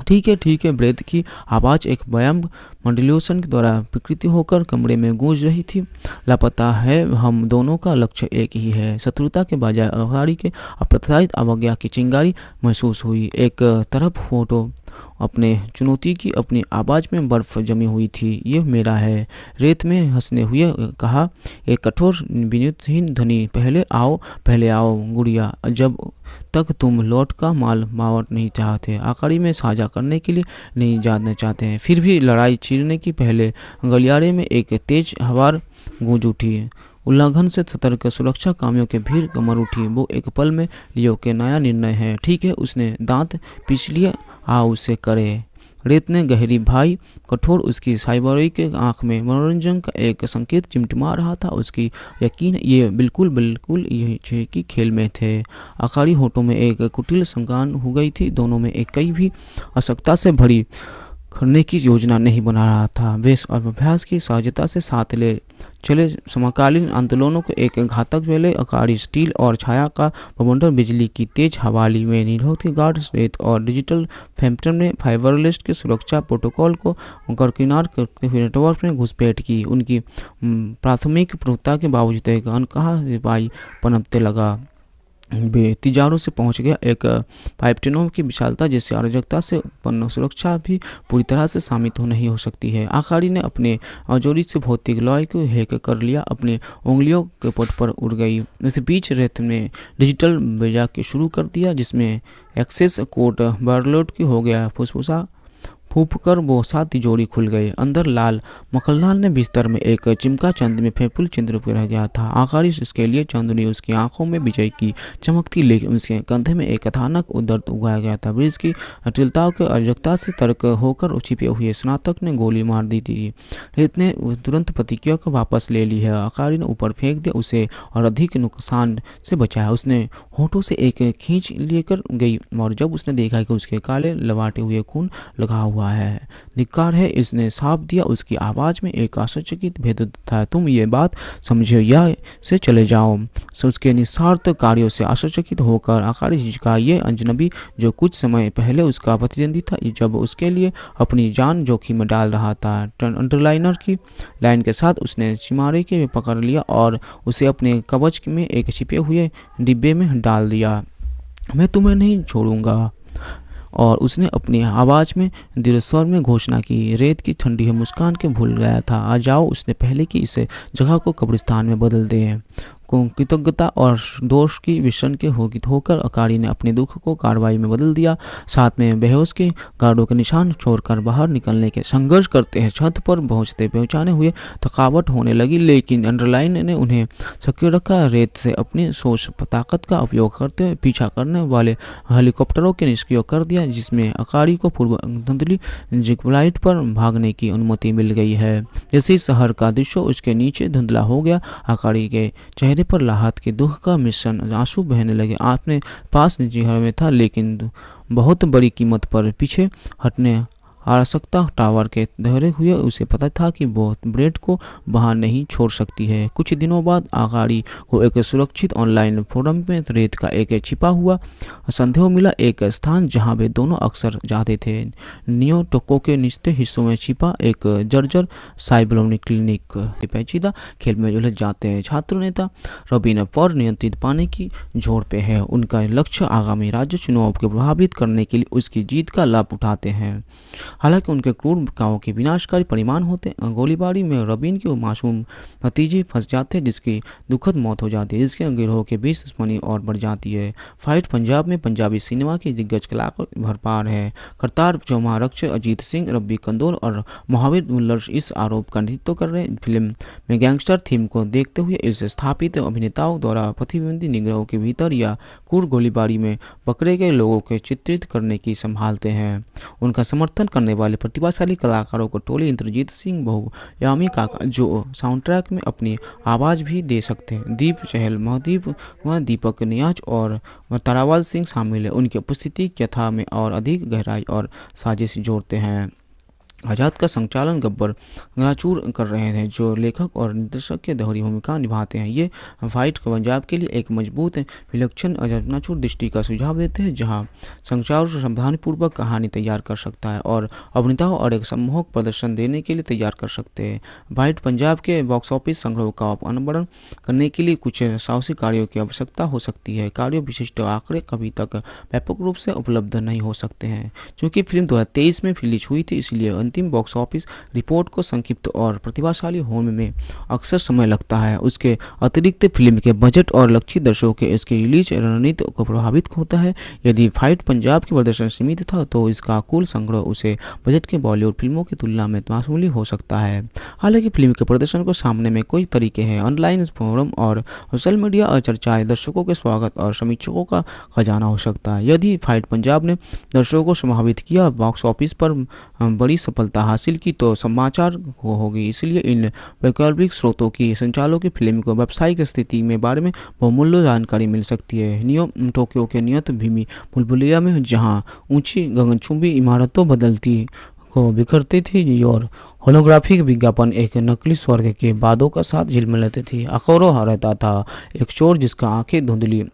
ठीक है ठीक है वृद्ध की आवाज़ एक व्यायाम मंडल्यूशन के द्वारा विकृति होकर कमरे में गूंज रही थी लापता है हम दोनों का लक्ष्य एक ही है शत्रुता के बजाय के अप्रत्याशित अवज्ञा की चिंगारी महसूस हुई एक तरफ फोटो अपने चुनौती की अपनी आवाज़ में बर्फ़ जमी हुई थी ये मेरा है रेत में हंसने हुए कहा एक कठोर विनुतहीन धनी पहले आओ पहले आओ गुड़िया जब तक तुम लौट का माल मावट नहीं चाहते आकड़ी में साझा करने के लिए नहीं जानना चाहते हैं फिर भी लड़ाई चीरने की पहले गलियारे में एक तेज हवार गूंज उठी उल्लंघन से सतर्क सुरक्षा कामियों के भीड़ कमर उठी वो एक पल में लियो के नया निर्णय है ठीक है उसने दांत पीछ आ उसे करे रेत ने गहरी भाई कठोर उसकी साइबरी के आंख में मनोरंजन का एक संकेत चिमटमा रहा था उसकी यकीन ये बिल्कुल बिल्कुल ये कि खेल में थे अखाड़ी होटों में एक कुटिल संकान हो गई थी दोनों में एक कई भी असक्ता से भरी करने की योजना नहीं बना रहा था वेश और अभ्यास की सहजता से साथ ले चले समकालीन आंदोलनों को एक घातक वेले अकारी स्टील और छाया का प्रबंधन बिजली की तेज हवाली में निरोधी गार्ड रेत और डिजिटल फैम्पटन ने फाइबरलिस्ट के सुरक्षा प्रोटोकॉल को करकिनार करते हुए नेटवर्क में घुसपैठ की उनकी प्राथमिक प्रमुखता के बावजूद एक अनकहा सिपाही पनपते लगा तिजारों से पहुंच गया एक पाइपटिनों की विशालता जिससे अराजकता से उत्पन्न सुरक्षा भी पूरी तरह से शामित हो नहीं हो सकती है आखाड़ी ने अपने अजोरी से भौतिक लॉय को हैक कर लिया अपने उंगलियों के पट पर उड़ गई इस बीच रेत ने डिजिटल बेजा के शुरू कर दिया जिसमें एक्सेस कोड बर्लोड की हो गया फुसफुसा फूप कर वो सात तिजोरी खुल गए अंदर लाल मखनलाल ने बिस्तर में एक चिमका चंद में फेफुल चंद्र रह गया था आकारिश उसके लिए चंद ने उसकी आंखों में विजय की चमकती लेकिन उसके कंधे में एक अथानक दर्द उगाया गया था ब्रिज की अटिलताओं के अर्जकता से तर्क होकर छिपे हुए स्नातक ने गोली मार दी थी इतने तुरंत प्रतिक्रिया को वापस ले ली है आकारी ने ऊपर फेंक दिया उसे और अधिक नुकसान से बचाया उसने होठों से एक खींच लेकर गई और जब उसने देखा कि उसके काले लवाटे हुए खून लगा हुआ हुआ है धिक्कार है इसने साफ दिया उसकी आवाज़ में एक आश्चर्यचकित भेद था तुम ये बात समझे या से चले जाओ उसके निस्वार्थ कार्यों से आश्चर्यचकित होकर आकारी झिझका ये अजनबी जो कुछ समय पहले उसका प्रतिद्वंदी था जब उसके लिए अपनी जान जोखिम में डाल रहा था अंडरलाइनर की लाइन के साथ उसने चिमारे के पकड़ लिया और उसे अपने कवच में एक छिपे हुए डिब्बे में डाल दिया मैं तुम्हें नहीं छोड़ूंगा और उसने अपनी आवाज़ में दिल स्वर में घोषणा की रेत की ठंडी है मुस्कान के भूल गया था आ जाओ उसने पहले की इसे जगह को कब्रिस्तान में बदल दे को कृतज्ञता और दोष की विषण के होगित होकर अकारी ने अपने दुख को कार्रवाई में बदल दिया साथ में बेहोश के गार्डों के निशान छोड़कर बाहर निकलने के संघर्ष करते हैं छत पर पहुंचते पहुंचाने हुए थकावट होने लगी लेकिन अंडरलाइन ने उन्हें सक्रिय रखा रेत से अपनी सोच ताकत का उपयोग करते हुए पीछा करने वाले हेलीकॉप्टरों के निष्क्रिय कर दिया जिसमें अकारी को पूर्व धुंधली जिग्लाइट पर भागने की अनुमति मिल गई है जैसे शहर का दृश्य उसके नीचे धुंधला हो गया अकारी के चेहरे चेहरे पर लाहत के दुख का मिश्रण आंसू बहने लगे आपने पास घर में था लेकिन बहुत बड़ी कीमत पर पीछे हटने आरसकता टावर के दोहरे हुए उसे पता था कि वो ब्रेड को बाहर नहीं छोड़ सकती है कुछ दिनों बाद आगाड़ी को एक सुरक्षित ऑनलाइन फोरम में रेत का एक छिपा हुआ संदेह मिला एक स्थान जहां वे दोनों अक्सर जाते थे नियो के निचले हिस्सों में छिपा एक जर्जर साइबलोनी क्लिनिक पेचीदा खेल में उलझ जाते हैं छात्र नेता रबीना पर नियंत्रित पाने की झोड़ पे है उनका लक्ष्य आगामी राज्य चुनाव को प्रभावित करने के लिए उसकी जीत का लाभ उठाते हैं हालांकि उनके क्रूर कावों के विनाशकारी परिमाण होते हैं गोलीबारी में रबीन के मासूम भतीजे फंस जाते हैं जिसकी दुखद मौत हो जाती है जिसके गिरोह के बीच दुश्मनी और बढ़ जाती है फाइट पंजाब में पंजाबी सिनेमा की दिग्गज कलाकार भरपार है करतार चौमारक्ष अजीत सिंह रब्बी कंदोल और महावीर मुल्लर्स इस आरोप का नेतृत्व कर रहे हैं फिल्म में गैंगस्टर थीम को देखते हुए इस स्थापित अभिनेताओं द्वारा प्रतिबिंबित निग्रहों के भीतर या कुर गोलीबारी में पकड़े गए लोगों के चित्रित करने की संभालते हैं उनका समर्थन करने करने वाले प्रतिभाशाली कलाकारों को टोली इंद्रजीत सिंह बहुयामी का जो ट्रैक में अपनी आवाज़ भी दे सकते हैं दीप चहल महदीप व दीपक नियाज और तारावाल सिंह शामिल है उनकी उपस्थिति कथा में और अधिक गहराई और साजिश जोड़ते हैं आज़ाद का संचालन गब्बर गाचूर कर रहे थे जो लेखक और निर्देशक के दोहरी भूमिका निभाते हैं ये फाइट पंजाब के लिए एक मजबूत विलक्षण अजनाचूर दृष्टि का सुझाव देते हैं जहाँ संचार समाधानपूर्वक कहानी तैयार कर सकता है और अभिनेताओं और एक सम्मोहक प्रदर्शन देने के लिए तैयार कर सकते हैं फाइट पंजाब के बॉक्स ऑफिस संग्रह का अनवरण करने के लिए कुछ साहसिक कार्यों की आवश्यकता हो सकती है कार्य विशिष्ट आंकड़े कभी तक व्यापक रूप से उपलब्ध नहीं हो सकते हैं चूँकि फिल्म दो में रिलीज हुई थी इसलिए अंतिम बॉक्स ऑफिस रिपोर्ट को संक्षिप्त और प्रतिभाशाली होने में अक्सर समय लगता है उसके अतिरिक्त फिल्म के बजट और लक्षित दर्शकों के इसके रिलीज रणनीति को प्रभावित होता है यदि फाइट पंजाब के प्रदर्शन सीमित था तो इसका कुल संग्रह उसे बजट के बॉलीवुड फिल्मों की तुलना में मामूली हो सकता है हालांकि फिल्म के प्रदर्शन को सामने में कई तरीके हैं ऑनलाइन फोरम और सोशल मीडिया और चर्चाएं दर्शकों के स्वागत और समीक्षकों का खजाना हो सकता है यदि फाइट पंजाब ने दर्शकों को समाहित किया बॉक्स ऑफिस पर बड़ी सफलता सफलता हासिल की तो समाचार को होगी इसलिए इन वैकल्पिक स्रोतों की संचालकों की फिल्म को व्यावसायिक स्थिति में बारे में बहुमूल्य जानकारी मिल सकती है नियो टोक्यो के नियत भूमि बुलबुलिया में जहाँ ऊंची गगनचुंबी इमारतों बदलती को बिखरती थी और होलोग्राफिक विज्ञापन एक नकली स्वर्ग के बादों का साथ झिलमिलाती थे अखोरो रहता था एक चोर जिसका आंखें धुंधली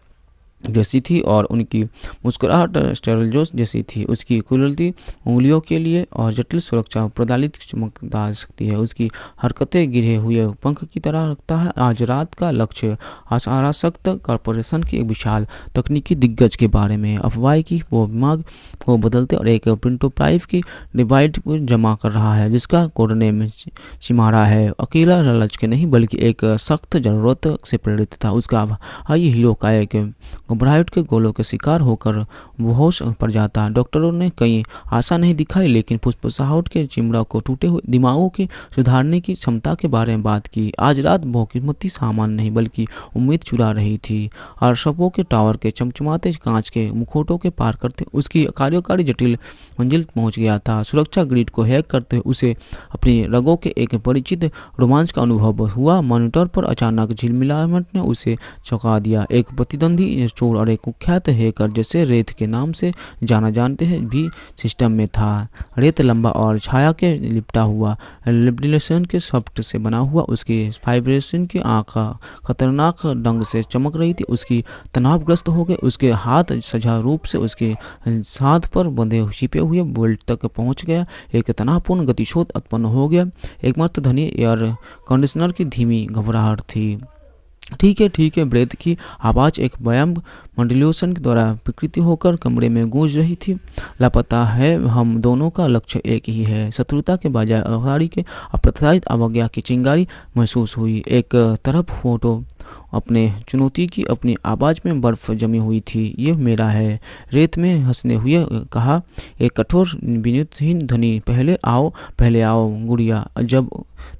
जैसी थी और उनकी मुस्कुराहट स्टेरलजोश जैसी थी उसकी कुलती उंगलियों के लिए और जटिल सुरक्षा प्रदालित चमकदा सकती है उसकी हरकतें गिरे हुए पंख की तरह रखता है आज रात का लक्ष्य आशारासक्त कॉरपोरेशन के एक विशाल तकनीकी दिग्गज के बारे में अफवाह की वो दिमाग को बदलते और एक प्रिंटो प्राइव की डिवाइड जमा कर रहा है जिसका कोरने में सिमारा है अकेला ललच के नहीं बल्कि एक सख्त जरूरत से प्रेरित था उसका हाई हीरो का एक घबराहट के गोलों के शिकार होकर बेहोश पर जाता डॉक्टरों ने कई आशा नहीं दिखाई लेकिन पुष्प के चिमड़ा को टूटे हुए दिमागों के सुधारने की क्षमता के बारे में बात की आज रात बहुकिस्मती सामान नहीं बल्कि उम्मीद चुरा रही थी और शपों के टावर के चमचमाते कांच के मुखोटों के पार करते उसकी कार्यकारी जटिल मंजिल पहुंच गया था सुरक्षा ग्रिड को हैक करते हुए उसे अपने रगों के एक परिचित रोमांच का अनुभव हुआ मॉनिटर पर अचानक झिलमिलाहट ने उसे चौंका दिया एक प्रतिद्वंदी चोर और एक कुख्यात हैकर जिसे रेत के नाम से जाना जानते हैं भी सिस्टम में था रेत लंबा और छाया के लिपटा हुआ लिपडिलेशन के सॉफ्ट से बना हुआ उसकी फाइब्रेशन की आँख खतरनाक ढंग से चमक रही थी उसकी तनावग्रस्त हो गए उसके हाथ सजा रूप से उसके साथ पर बंधे छिपे हुए बोल्ट तक पहुँच गया एक तनावपूर्ण गतिशोध उत्पन्न हो गया एकमात्र धनी एयर कंडीशनर की धीमी घबराहट थी ठीक है ठीक है ब्रेत की आवाज़ एक व्यायाम मंडलियोशन के द्वारा विकृति होकर कमरे में गूंज रही थी लापता है हम दोनों का लक्ष्य एक ही है शत्रुता के बजाय के अप्रत्याशित अवज्ञा की चिंगारी महसूस हुई एक तरफ फोटो अपने चुनौती की अपनी आवाज़ में बर्फ़ जमी हुई थी यह मेरा है रेत में हंसने हुए कहा एक कठोर विनुतहीन ध्वनि पहले आओ पहले आओ गुड़िया जब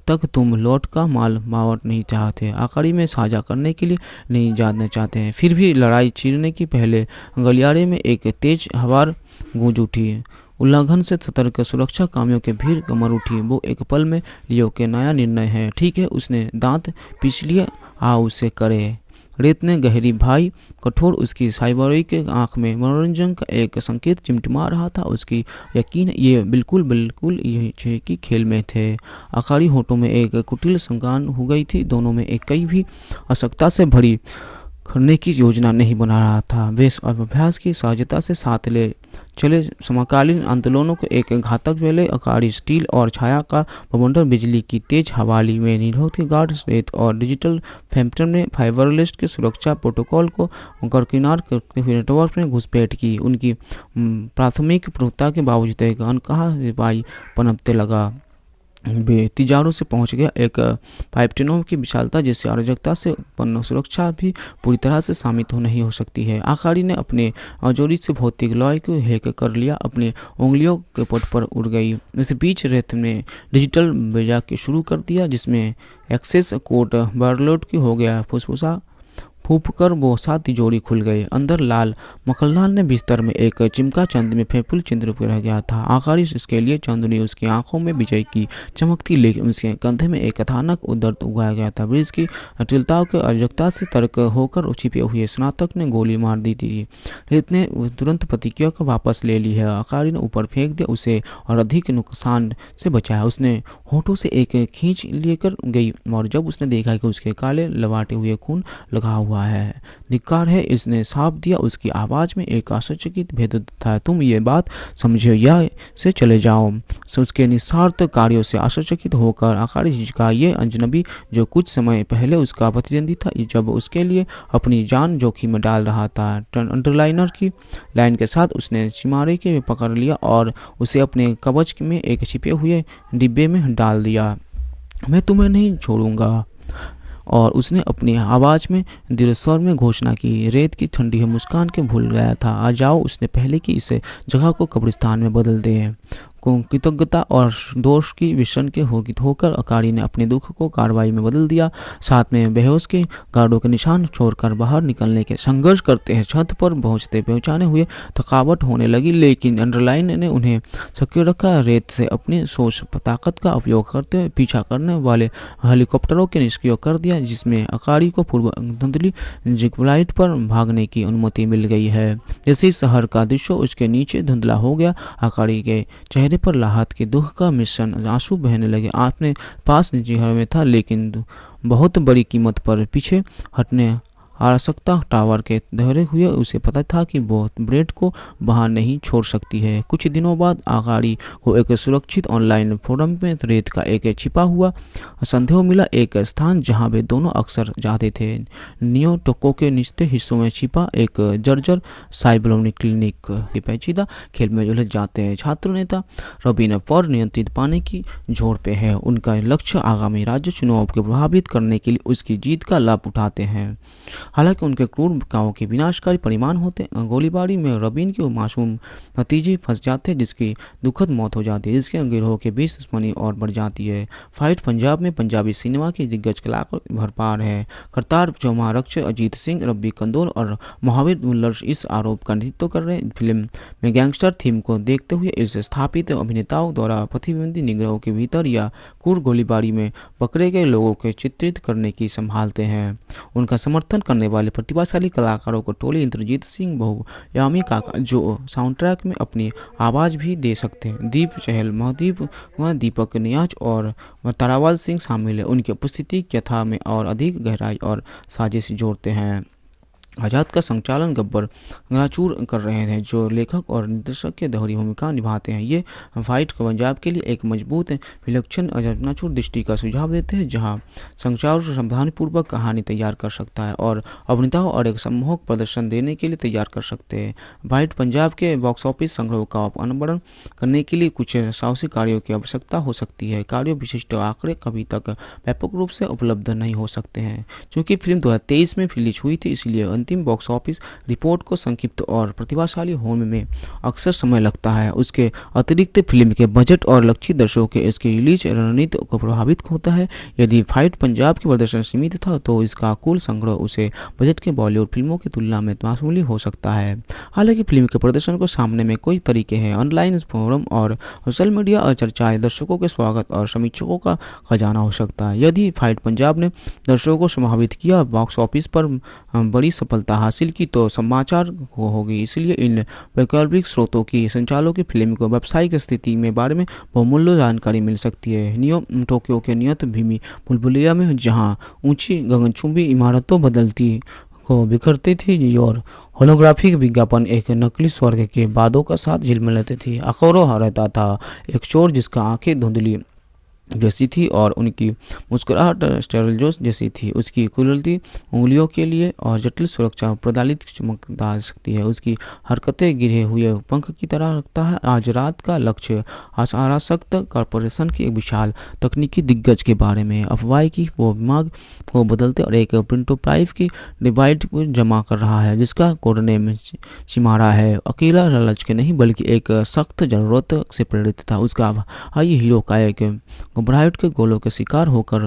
तक तुम लौट का माल मावट नहीं चाहते आकारी में साझा करने के लिए नहीं जानना चाहते हैं फिर भी लड़ाई चीरने की पहले गलियारे में एक तेज हवार गूंज उठी उल्लंघन से सतर्क सुरक्षा कामियों के भीड़ कमर उठी वो एक पल में लियो के नया निर्णय है ठीक है उसने दांत पीछ लिया आ उसे करे रेत ने गहरी भाई कठोर उसकी साइबरी के आंख में मनोरंजन का एक संकेत चिमटमा रहा था उसकी यकीन ये बिल्कुल बिल्कुल ये कि खेल में थे आखाड़ी होटों में एक कुटिल संगान हो गई थी दोनों में एक कई भी असक्ता से भरी करने की योजना नहीं बना रहा था वे अभ्यास की सहजता से साथ ले चले समकालीन आंदोलनों के एक घातक वेले अकाड़ी स्टील और छाया का प्रबंधन बिजली की तेज हवाली में निरोधी गार्ड रेत और डिजिटल फैम्पटन ने फाइबरलिस्ट के सुरक्षा प्रोटोकॉल को गरकिनार करते हुए नेटवर्क में घुसपैठ की उनकी प्राथमिक प्रभुता के बावजूद एक अनकहा सिपाही पनपते लगा तिजारों से पहुंच गया एक पाइपटिनों की विशालता जैसी अराजकता से उत्पन्न सुरक्षा भी पूरी तरह से शामित हो नहीं हो सकती है आखाड़ी ने अपने अजोरी से भौतिक लॉय को हैक कर लिया अपने उंगलियों के पट पर उड़ गई इस बीच रेत ने डिजिटल बेजा के शुरू कर दिया जिसमें एक्सेस कोड बार्लोट की हो गया फुसफुसा फूप कर वो सात जोड़ी खुल गए अंदर लाल मखनलाल ने बिस्तर में एक चिमका चंद में फेफुल चंद्र रह गया था आखिरी इसके लिए चंद ने उसकी आंखों में विजय की चमकती लेकिन उसके कंधे में एक कथानक दर्द उगाया गया था ब्रिज की अटिलताओं के अर्जकता से तर्क होकर छिपे हुए स्नातक ने गोली मार दी थी रेत ने तुरंत प्रतिक्रिया को वापस ले ली है आकारी ने ऊपर फेंक दिया उसे और अधिक नुकसान से बचाया उसने होठों से एक खींच लेकर गई और जब उसने देखा कि उसके काले लवाटे हुए खून लगा हुआ हुआ है धिकार है इसने साफ दिया उसकी आवाज़ में एक आश्चर्यचकित भेद था तुम ये बात समझे या से चले जाओ उसके निस्वार्थ कार्यों से आश्चर्यचकित होकर आकाश झिझका ये अजनबी जो कुछ समय पहले उसका प्रतिद्वंदी था जब उसके लिए अपनी जान जोखिम में डाल रहा था अंडरलाइनर की लाइन के साथ उसने चिमारे के पकड़ लिया और उसे अपने कवच में एक छिपे हुए डिब्बे में डाल दिया मैं तुम्हें नहीं छोड़ूंगा और उसने अपनी आवाज़ में दिल स्वर में घोषणा की रेत की ठंडी है मुस्कान के भूल गया था आ जाओ उसने पहले की इस जगह को कब्रिस्तान में बदल दिए को कृतज्ञता और दोष की विषण के होगी होकर अकारी ने अपने दुख को कार्रवाई में बदल दिया साथ में बेहोश के गार्डों के निशान छोड़कर बाहर निकलने के संघर्ष करते हैं छत पर पहुंचते पहुंचाने हुए थकावट होने लगी लेकिन अंडरलाइन ने उन्हें सक्रिय रखा रेत से अपनी सोच ताकत का उपयोग करते हुए पीछा करने वाले हेलीकॉप्टरों के निष्क्रिय कर दिया जिसमें अकारी को पूर्व धुंधली जिग्लाइट पर भागने की अनुमति मिल गई है जैसे शहर का दृश्य उसके नीचे धुंधला हो गया अकारी के चेहरे चेहरे पर लाहत के दुख का मिश्रण आंसू बहने लगे आपने पास निजी में था लेकिन बहुत बड़ी कीमत पर पीछे हटने आवश्यकता टावर के दोहरे हुए उसे पता था कि वह ब्रेड को बाहर नहीं छोड़ सकती है कुछ दिनों बाद आगाड़ी को एक सुरक्षित ऑनलाइन फोरम में रेत का एक छिपा हुआ संदेह मिला एक स्थान जहां वे दोनों अक्सर जाते थे नियो टोको के निचले हिस्सों में छिपा एक जर्जर साइबलोनी क्लिनिक के पेचीदा खेल में उलझ जाते हैं छात्र नेता रबीना पर नियंत्रित पाने की जोर पे है उनका लक्ष्य आगामी राज्य चुनाव को प्रभावित करने के लिए उसकी जीत का लाभ उठाते हैं हालांकि उनके क्रूर कावों के विनाशकारी परिमाण होते गोलीबारी में रबीन के मासूम भतीजे फंस जाते हैं जिसकी दुखद मौत हो जाती है जिसके गिरोह के बीच दुश्मनी और बढ़ जाती है फाइट पंजाब में पंजाबी सिनेमा के दिग्गज कला भरपार है करतार चौमारक्ष अजीत सिंह रब्बी कंदोल और महावीर मुल्लर इस आरोप का नेतृत्व कर रहे फिल्म में गैंगस्टर थीम को देखते हुए इस स्थापित अभिनेताओं द्वारा प्रतिबंधी निग्रहों के भीतर या कुर गोलीबारी में पकड़े गए लोगों के चित्रित करने की संभालते हैं उनका समर्थन करने करने वाले प्रतिभाशाली कलाकारों को टोली इंद्रजीत सिंह यामी काका जो ट्रैक में अपनी आवाज़ भी दे सकते हैं दीप चहल महदीप व दीपक न्याज और तारावाल सिंह शामिल है उनकी उपस्थिति कथा में और अधिक गहराई और साजिश जोड़ते हैं आज़ाद का संचालन गब्बर गनाचूर कर रहे थे जो लेखक और निर्देशक के दोहरी भूमिका निभाते हैं ये फाइट पंजाब के लिए एक मजबूत विलक्षण गनाचूर दृष्टि का सुझाव देते हैं जहाँ संचार सावधानीपूर्वक कहानी तैयार कर सकता है और अभिनेताओं और एक सम्मोहक प्रदर्शन देने के लिए तैयार कर सकते हैं फाइट पंजाब के बॉक्स ऑफिस संग्रह का अनुमरण करने के लिए कुछ साहसी कार्यों की आवश्यकता हो सकती है कार्यों विशिष्ट आंकड़े कभी तक व्यापक रूप से उपलब्ध नहीं हो सकते हैं चूँकि फिल्म दो में रिलीज हुई थी इसलिए अंतिम बॉक्स ऑफिस रिपोर्ट को संक्षिप्त और प्रतिभाशाली होने में अक्सर समय लगता है उसके अतिरिक्त फिल्म के बजट और लक्षित दर्शकों के इसके रिलीज रणनीति को प्रभावित होता है यदि फाइट पंजाब के प्रदर्शन सीमित था तो इसका कुल संग्रह उसे बजट के बॉलीवुड फिल्मों की तुलना में मामूली हो सकता है हालांकि फिल्म के प्रदर्शन को सामने में कई तरीके हैं ऑनलाइन फोरम और सोशल मीडिया और चर्चाएं दर्शकों के स्वागत और समीक्षकों का खजाना हो सकता है यदि फाइट पंजाब ने दर्शकों को समाहित किया बॉक्स ऑफिस पर बड़ी सफल सफलता हासिल की तो समाचार को होगी इसलिए इन वैकल्पिक स्रोतों की संचालकों की फिल्म को व्यावसायिक स्थिति में बारे में बहुमूल्य जानकारी मिल सकती है नियो टोक्यो के नियत भीमी बुलबुलिया में जहाँ ऊंची गगनचुंबी इमारतों बदलती को बिखरती थी और होलोग्राफिक विज्ञापन एक नकली स्वर्ग के बादों का साथ झिलमिलाती थे अखोरो रहता था एक चोर जिसका आंखें धुंधली जैसी थी और उनकी मुस्कुराहट स्टेरलजोस जैसी थी उसकी कुलती उंगलियों के लिए और जटिल सुरक्षा प्रदालित चमकदार सकती है उसकी हरकतें गिरे हुए पंख की तरह रखता है आज रात का लक्ष्य आशारासक्त कॉरपोरेशन के एक विशाल तकनीकी दिग्गज के बारे में अफवाह की वो दिमाग को बदलते और एक प्रिंटोप्राइव की डिवाइड को जमा कर रहा है जिसका कोडनेम सिमारा है अकेला लालच के नहीं बल्कि एक सख्त जरूरत से प्रेरित था उसका हाई हीरो का एक ब्राइट के गोलों के शिकार होकर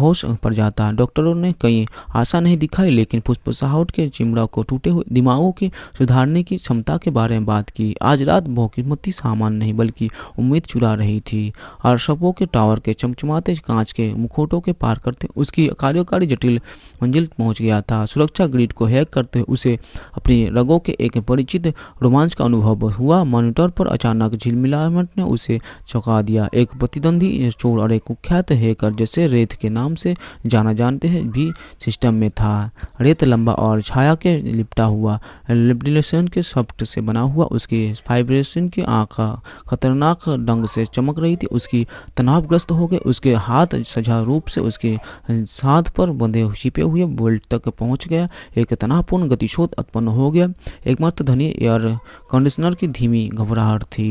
होश पर जाता डॉक्टरों ने कई आशा नहीं दिखाई लेकिन फुसफुसाहट के चिमड़ा को टूटे हुए दिमागों के सुधारने की क्षमता के बारे में बात की आज रात बहुकिस्मती सामान नहीं बल्कि उम्मीद चुरा रही थी और शपों के टावर के चमचमाते कांच के मुखोटों के पार करते उसकी कार्यकारी जटिल मंजिल पहुंच गया था सुरक्षा ग्रिड को हैक करते उसे अपनी रगों के एक परिचित रोमांच का अनुभव हुआ मॉनिटर पर अचानक झिलमिलाहट ने उसे चौंका दिया एक प्रतिद्वंदी चूड़ और एक कुख्यात हैकर जैसे रेत के नाम से जाना जानते हैं भी सिस्टम में था रेत लंबा और छाया के लिपटा हुआ लिपडिलेशन के सॉफ्ट से बना हुआ उसकी फाइब्रेशन की आँख खतरनाक ढंग से चमक रही थी उसकी तनावग्रस्त हो गए उसके हाथ सजा रूप से उसके साथ पर बंधे छिपे हुए बोल्ट तक पहुँच गया एक तनावपूर्ण गतिशोध उत्पन्न हो गया एकमात्र धनी एयर कंडीशनर की धीमी घबराहट थी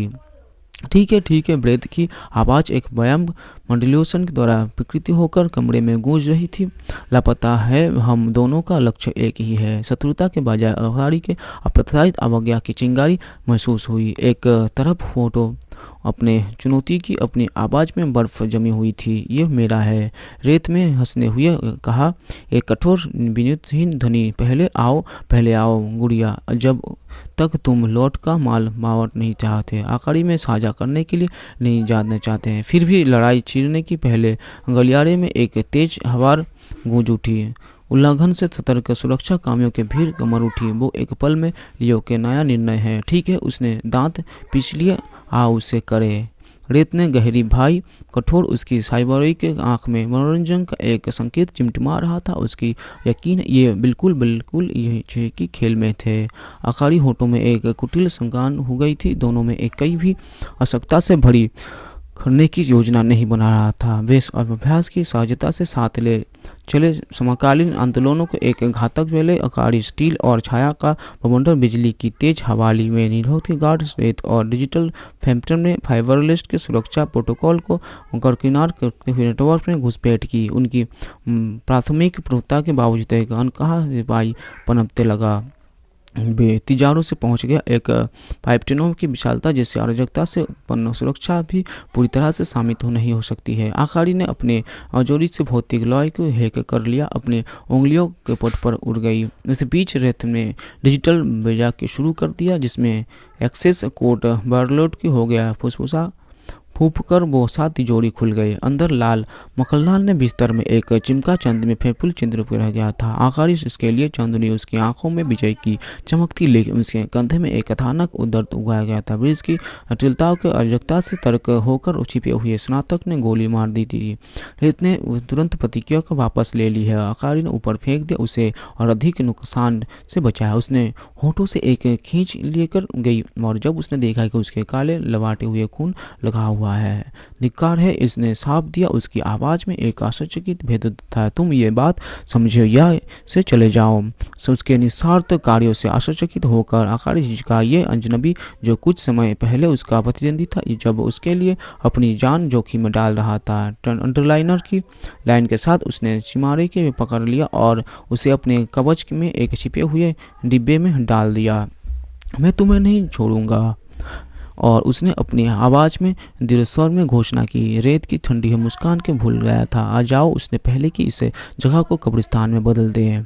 ठीक है ठीक है ब्रेद की आवाज़ एक व्यायाम मंडल्यूशन के द्वारा विकृति होकर कमरे में गूंज रही थी लापता है हम दोनों का लक्ष्य एक ही है शत्रुता के बजाय अवहारी के अप्रत्याशित अवज्ञा की चिंगारी महसूस हुई एक तरफ फोटो अपने चुनौती की अपनी आवाज़ में बर्फ़ जमी हुई थी यह मेरा है रेत में हंसने हुए कहा एक कठोर विनुतहीन धनी पहले आओ पहले आओ गुड़िया जब तक तुम लौट का माल मावट नहीं चाहते आकड़ी में साझा करने के लिए नहीं जानना चाहते हैं फिर भी लड़ाई चीरने की पहले गलियारे में एक तेज हवार गूंज उठी उल्लंघन से सतर्क सुरक्षा कामियों के भीड़ कमर उठी वो एक पल में लियो के नया निर्णय है ठीक है उसने दांत पिछलिया आ उसे करे रेत ने गहरी भाई कठोर उसकी साइबरई के आंख में मनोरंजन का एक संकेत चिमटिमा रहा था उसकी यकीन ये बिल्कुल बिल्कुल ये की खेल में थे अखाड़ी होटों में एक कुटिल संगान हो गई थी दोनों में एक कई भी असकता से भरी करने की योजना नहीं बना रहा था वे अभ्यास की सहजता से साथ ले चले समकालीन आंदोलनों को एक घातक वेले अकाड़ी स्टील और छाया का बवंडर बिजली की तेज हवाली में निरोध गार्ड रेत और डिजिटल फैम्पटन ने फाइबरलेस के सुरक्षा प्रोटोकॉल को गरकिनार करते हुए नेटवर्क में घुसपैठ की उनकी प्राथमिक प्रभुता के बावजूद एक अनकहा रिपाई पनपते लगा तिजारों से पहुंच गया एक पाइपटिनों की विशालता जैसी अराजकता से उत्पन्न सुरक्षा भी पूरी तरह से साबित हो नहीं हो सकती है आखाड़ी ने अपने अजोरी से भौतिक लॉय को हैक कर लिया अपने उंगलियों के पट पर उड़ गई इस बीच रेत ने डिजिटल बेजा के शुरू कर दिया जिसमें एक्सेस कोड बर्लोड की हो गया फुसफुसा फूपकर कर वो सात तिजोरी खुल गए अंदर लाल मखनलाल ने बिस्तर में एक चिमका चंद में फेफुल चंद्र रह गया था आखिर इसके लिए चंद ने उसकी आंखों में विजय की चमकती लेकिन उसके कंधे में एक अथानक उदर्द उगाया गया था ब्रिज की अटिलताओं के अर्जकता से तर्क होकर छिपे हुए स्नातक ने गोली मार दी थी रेत ने तुरंत प्रतिक्रिया को वापस ले ली है आकारी ने ऊपर फेंक दिया उसे और अधिक नुकसान से बचाया उसने होठों से एक खींच लेकर गई और जब उसने देखा कि उसके काले लवाटे हुए खून लगा हुआ हुआ है धिक्कार है इसने साफ दिया उसकी आवाज़ में एक आश्चर्यचकित भेद था तुम ये बात समझे या से चले जाओ उसके निस्वार्थ कार्यों से आश्चर्यचकित होकर आकार का ये अंजनबी जो कुछ समय पहले उसका प्रतिद्वंदी था जब उसके लिए अपनी जान जोखिम में डाल रहा था टर्न अंडरलाइनर की लाइन के साथ उसने चिमारे के पकड़ लिया और उसे अपने कवच में एक छिपे हुए डिब्बे में डाल दिया मैं तुम्हें नहीं छोड़ूंगा और उसने अपनी आवाज़ में दिल स्वर में घोषणा की रेत की ठंडी मुस्कान के भूल गया था आ जाओ उसने पहले की इसे जगह को कब्रिस्तान में बदल दिए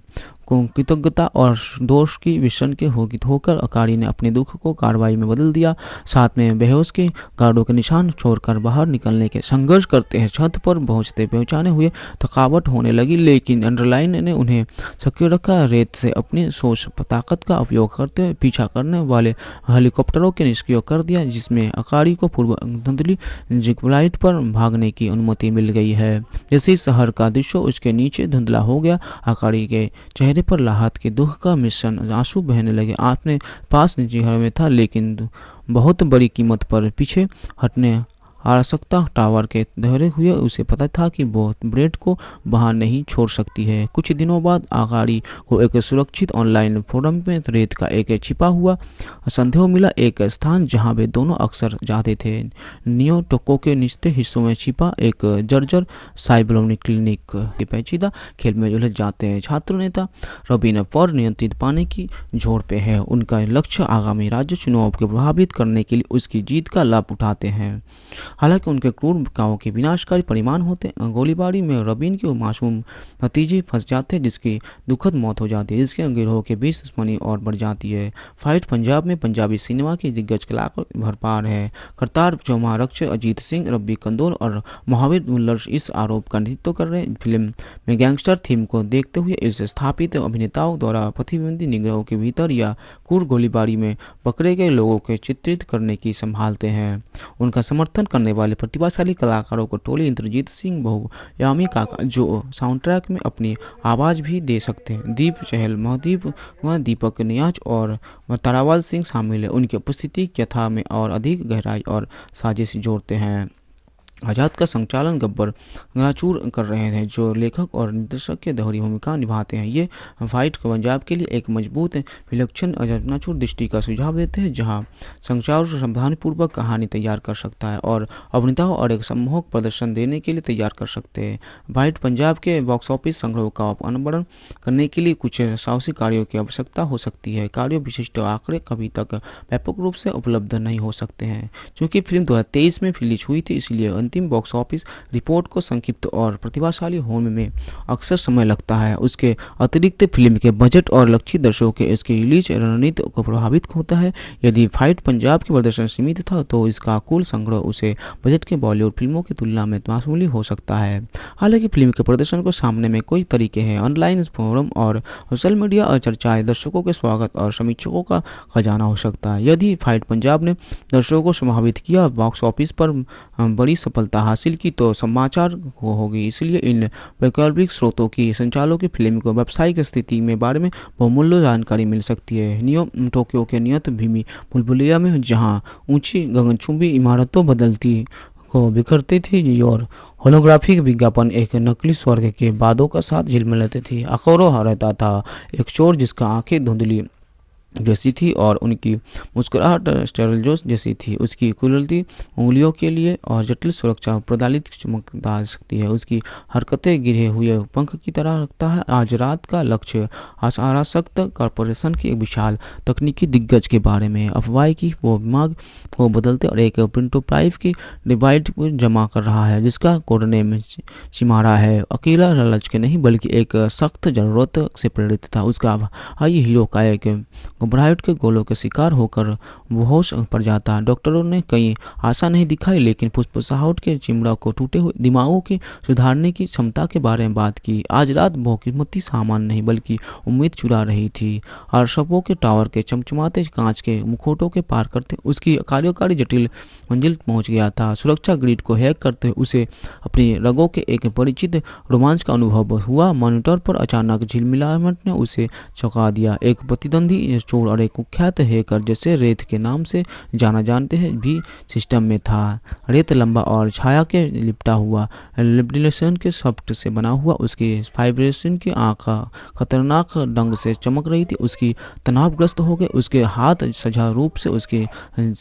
को कृतज्ञता और दोष की विषण के होगी होकर अकारी ने अपने दुख को कार्रवाई में बदल दिया साथ में बेहोश के गार्डों के निशान छोड़कर बाहर निकलने के संघर्ष करते हैं छत पर पहुंचते पहुंचाने हुए थकावट होने लगी लेकिन अंडरलाइन ने उन्हें सक्रिय रखा रेत से अपनी सोच ताकत का उपयोग करते हुए पीछा करने वाले हेलीकॉप्टरों के निष्क्रिय कर दिया जिसमें अकारी को पूर्व धुंधली जिग्लाइट पर भागने की अनुमति मिल गई है जैसे शहर का दृश्य उसके नीचे धुंधला हो गया अकारी के चेहरे कंधे पर लाहत के दुख का मिश्रण आंसू बहने लगे आपने पास निजी घर में था लेकिन बहुत बड़ी कीमत पर पीछे हटने आवश्यकता टावर के दोहरे हुए उसे पता था कि वो ब्रेड को बाहर नहीं छोड़ सकती है कुछ दिनों बाद आगाड़ी को एक सुरक्षित ऑनलाइन फोरम में रेत का एक छिपा हुआ संदेह मिला एक स्थान जहां वे दोनों अक्सर जाते थे नियो टोको के निचले हिस्सों में छिपा एक जर्जर साइबलोनी क्लिनिक के पेचीदा खेल में उलझ जाते हैं छात्र नेता रबीना पर नियंत्रित पाने की झोड़ पे है उनका लक्ष्य आगामी राज्य चुनाव को प्रभावित करने के लिए उसकी जीत का लाभ उठाते हैं हालांकि उनके क्रूर कावों के विनाशकारी परिमाण होते गोलीबारी में रबीन के मासूम भतीजे फंस जाते हैं जिसकी दुखद मौत हो जाती है जिसके गिरोह के बीच दुश्मनी और बढ़ जाती है फाइट पंजाब में पंजाबी सिनेमा की दिग्गज कलाकार भरपार है करतार जमारक्ष अजीत सिंह रब्बी कंदोल और महावीर मुल्लर इस आरोप का नेतृत्व कर रहे फिल्म में गैंगस्टर थीम को देखते हुए इस स्थापित अभिनेताओं द्वारा प्रतिबंधी निग्रहों के भीतर या कुर गोलीबारी में पकड़े गए लोगों के चित्रित करने की संभालते हैं उनका समर्थन समर्थन करने वाले प्रतिभाशाली कलाकारों को टोली इंद्रजीत सिंह बहुयामी काका जो साउंड ट्रैक में अपनी आवाज़ भी दे सकते हैं दीप चहल महदीप व दीपक न्याज और तारावाल सिंह शामिल है उनकी उपस्थिति कथा में और अधिक गहराई और साजिश जोड़ते हैं आज़ाद का संचालन गब्बर गनाचूर कर रहे थे जो लेखक और निर्देशक के दोहरी भूमिका निभाते हैं ये फाइट पंजाब के लिए एक मजबूत विलक्षण गनाचूर दृष्टि का सुझाव देते हैं जहाँ संचार संविधानपूर्वक कहानी तैयार कर सकता है और अभिनेताओं और एक सम्मोहक प्रदर्शन देने के लिए तैयार कर सकते हैं फाइट पंजाब के बॉक्स ऑफिस संग्रह का अनवरण करने के लिए कुछ साहसी कार्यों की आवश्यकता हो सकती है कार्य विशिष्ट आंकड़े कभी तक व्यापक रूप से उपलब्ध नहीं हो सकते हैं चूंकि फिल्म दो में रिलीज हुई थी इसलिए अंतिम बॉक्स ऑफिस रिपोर्ट को संक्षिप्त और प्रतिभाशाली होने में अक्सर समय लगता है उसके अतिरिक्त फिल्म के बजट और लक्षित दर्शकों के इसकी रिलीज रणनीति को प्रभावित होता है यदि फाइट पंजाब के प्रदर्शन सीमित था तो इसका कुल संग्रह उसे बजट के बॉलीवुड फिल्मों की तुलना में मामूली हो सकता है हालांकि फिल्म के प्रदर्शन को सामने में कई तरीके हैं ऑनलाइन फोरम और सोशल मीडिया और चर्चाएं दर्शकों के स्वागत और समीक्षकों का खजाना हो सकता है यदि फाइट पंजाब ने दर्शकों को समावित किया बॉक्स ऑफिस पर बड़ी सफल सफलता हासिल की तो समाचार को होगी इसलिए इन वैकल्पिक स्रोतों की संचालकों की फिल्म को व्यावसायिक स्थिति में बारे में बहुमूल्य जानकारी मिल सकती है नियो टोक्यो के नियत भूमि बुलबुलिया में जहाँ ऊंची गगनचुंबी इमारतों बदलती को बिखरते थे और होलोग्राफिक विज्ञापन एक नकली स्वर्ग के बादों का साथ झिलमिलाते थे अखोरों रहता था एक चोर जिसका आंखें धुंधली जैसी थी और उनकी मुस्कुराहट स्टेरल जोश जैसी थी उसकी कुलती उंगलियों के लिए और जटिल सुरक्षा प्रदालित चमकदार सकती है उसकी हरकतें गिरे हुए पंख की तरह रखता है आज रात का लक्ष्य आशारासक्त कॉरपोरेशन के एक विशाल तकनीकी दिग्गज के बारे में अफवाह की वो दिमाग को बदलते और एक प्रिंटोप्राइव की डिवाइड जमा कर रहा है जिसका कोडने में चिमारा है अकेला ललच के नहीं बल्कि एक सख्त जरूरत से प्रेरित था उसका हाई हीरो का एक घबराहट के गोलों के शिकार होकर होश पड़ जाता डॉक्टरों ने कई आशा नहीं दिखाई लेकिन फुसफुसाहट के चिमड़ा को टूटे हुए दिमागों के सुधारने की क्षमता के बारे में बात की आज रात बहुत सामान नहीं बल्कि उम्मीद चुरा रही थी और शपों के टावर के चमचमाते कांच के मुखोटों के पार करते उसकी कार्यकारी जटिल मंजिल पहुंच गया था सुरक्षा ग्रिड को हैक करते उसे अपनी रगों के एक परिचित रोमांच का अनुभव हुआ मॉनिटर पर अचानक झिलमिलाट ने उसे चौंका दिया एक प्रतिद्वंदी चोर और एक कुख्यात हैकर जैसे रेत के नाम से जाना जानते हैं भी सिस्टम में था रेत लंबा और छाया के लिपटा हुआ लिबडिलेशन के सॉफ्ट से बना हुआ उसकी फाइब्रेशन की आँखा खतरनाक ढंग से चमक रही थी उसकी तनावग्रस्त हो गए उसके हाथ सजा रूप से उसके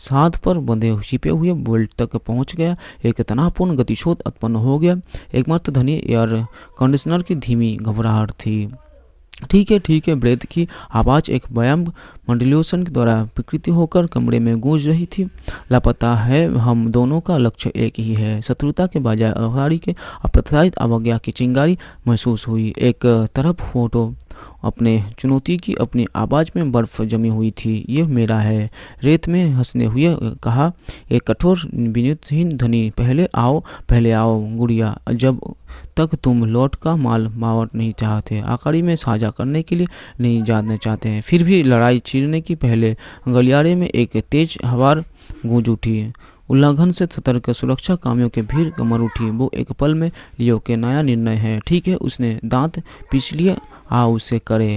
साथ पर बंधे छिपे हुए बोल्ट तक पहुंच गया एक तनावपूर्ण गतिशोध उत्पन्न हो गया एकमात्र धनी एयर कंडीशनर की धीमी घबराहट थी ठीक है ठीक है ब्रेत की आवाज़ एक व्यायाम मंडलियोशन के द्वारा विकृति होकर कमरे में गूंज रही थी लापता है हम दोनों का लक्ष्य एक ही है शत्रुता के बजाय के अप्रत्याशित अवज्ञा की चिंगारी महसूस हुई एक तरफ फोटो अपने चुनौती की अपनी आवाज़ में बर्फ़ जमी हुई थी यह मेरा है रेत में हंसने हुए कहा एक कठोर विनुतहीन ध्वनि पहले आओ पहले आओ गुड़िया जब तक तुम लौट का माल मावट नहीं चाहते आकाड़ी में साझा करने के लिए नहीं जाना चाहते हैं फिर भी लड़ाई छीनने की पहले गलियारे में एक तेज हवार गूंज उठी उल्लंघन से सतर्क सुरक्षा कामियों के भीड़ कमर उठी वो एक पल में लियो के नया निर्णय है ठीक है उसने दांत पीछ लिए आ उसे करे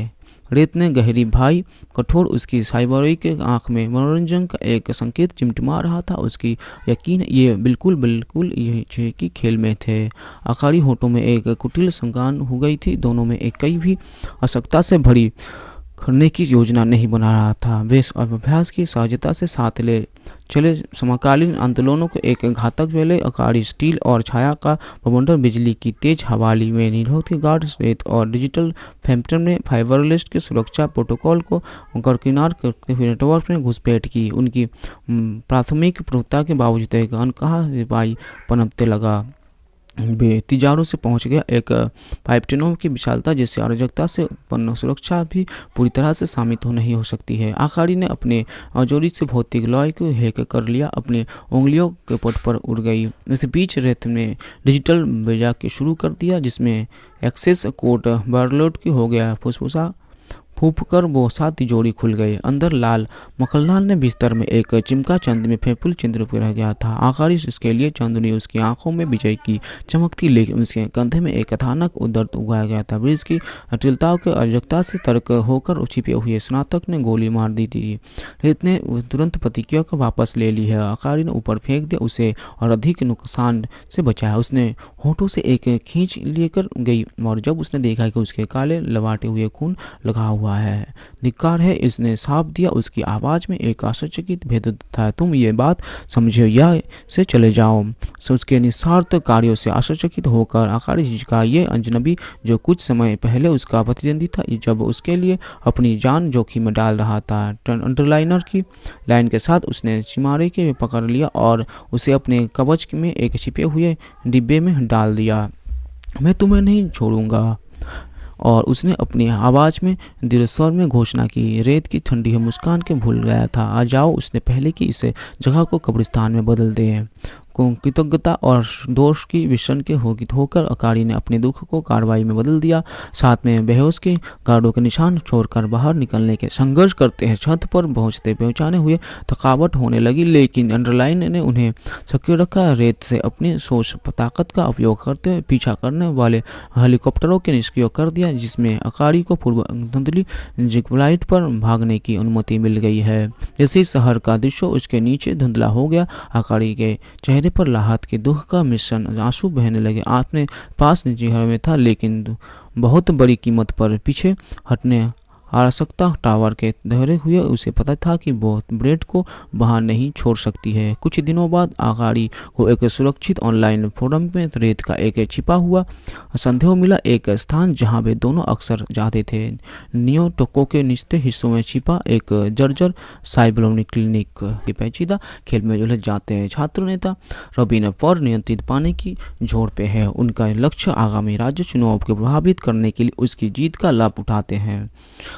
रेत ने गहरी भाई कठोर उसकी साइबरी के आंख में मनोरंजन का एक संकेत चिमटिमा रहा था उसकी यकीन ये बिल्कुल बिल्कुल ये कि खेल में थे अखाड़ी होटों में एक कुटिल संकान हो गई थी दोनों में एक कई भी असक्ता से भरी करने की योजना नहीं बना रहा था वे अभ्यास की सहजता से साथ ले चले समकालीन आंदोलनों को एक घातक वेले अकारी स्टील और छाया का प्रबंधन बिजली की तेज हवाली में निरोधी गार्ड रेत और डिजिटल फैम्पटन ने फाइबरलिस्ट के सुरक्षा प्रोटोकॉल को गरकिनार करते हुए नेटवर्क में घुसपैठ की उनकी प्राथमिक प्रवृत्ता के बावजूद एक अनकहा सिपाही पनपते लगा तिजारों से पहुंच गया एक ट्रेनों की विशालता जैसे अराजकता से उत्पन्न सुरक्षा भी पूरी तरह से सामित हो नहीं हो सकती है आखाड़ी ने अपने अजोरी से भौतिक लॉय को हैक कर लिया अपने उंगलियों के पट पर उड़ गई इस बीच रेत ने डिजिटल बेजा के शुरू कर दिया जिसमें एक्सेस कोड बारलोड की हो गया फुसफुसा कर वो सात जोड़ी खुल गए अंदर लाल मखनलाल ने बिस्तर में एक चिमका चंद में फेफुल चंद्र पर रह गया था आकारिश उसके लिए चंद ने उसकी आंखों में विजय की चमकती लेकिन उसके कंधे में एक अथानक दर्द उगाया गया था ब्रिज की अटिलताओं के अर्जकता से तर्क होकर छिपे हुए स्नातक ने गोली मार दी थी रेत ने तुरंत प्रतिक्रिया को वापस ले ली है आकारी ने ऊपर फेंक दिया उसे और अधिक नुकसान से बचाया उसने होठों से एक खींच लेकर गई और जब उसने देखा कि उसके काले लवाटे हुए खून लगा हुआ हुआ है धिकार है इसने साफ दिया उसकी आवाज़ में एक आश्चर्यचकित भेद था तुम ये बात समझे या से चले जाओ उसके निस्वार्थ कार्यों से आश्चर्यचकित होकर आकाश का ये अजनबी जो कुछ समय पहले उसका प्रतिद्वंदी था जब उसके लिए अपनी जान जोखिम में डाल रहा था अंडरलाइनर की लाइन के साथ उसने चिमारे के पकड़ लिया और उसे अपने कवच में एक छिपे हुए डिब्बे में डाल दिया मैं तुम्हें नहीं छोड़ूंगा और उसने अपनी आवाज़ में दीर्घ स्वर में घोषणा की रेत की ठंडी है मुस्कान के भूल गया था आ जाओ उसने पहले की इस जगह को कब्रिस्तान में बदल दिए को कृतज्ञता और दोष की विषण के होगी होकर अकारी ने अपने दुख को कार्रवाई में बदल दिया साथ में बेहोश के गार्डों के निशान छोड़कर बाहर निकलने के संघर्ष करते हैं छत पर पहुंचते पहुंचाने हुए थकावट होने लगी लेकिन अंडरलाइन ने उन्हें सक्रिय रखा रेत से अपनी सोच ताकत का उपयोग करते हुए पीछा करने वाले हेलीकॉप्टरों के निष्क्रिय कर दिया जिसमें अकारी को पूर्व धुंधली जिग्लाइट पर भागने की अनुमति मिल गई है जैसे शहर का दृश्य उसके नीचे धुंधला हो गया अकारी के चेहरे चेहरे पर लाहत के दुख का मिश्रण आंसू बहने लगे आपने पास निजी में था लेकिन बहुत बड़ी कीमत पर पीछे हटने आवश्यकता टावर के दोहरे हुए उसे पता था कि वो ब्रेड को बाहर नहीं छोड़ सकती है कुछ दिनों बाद आगाड़ी को एक सुरक्षित ऑनलाइन फोरम में रेत का एक छिपा हुआ संदेह मिला एक स्थान जहां वे दोनों अक्सर जाते थे नियो टोको के निचले हिस्सों में छिपा एक जर्जर साइबलोनी क्लिनिक के पेचीदा खेल में उलझ जाते हैं छात्र नेता रबीन पर नियंत्रित पाने की जोर पे है उनका लक्ष्य आगामी राज्य चुनाव को प्रभावित करने के लिए उसकी जीत का लाभ उठाते हैं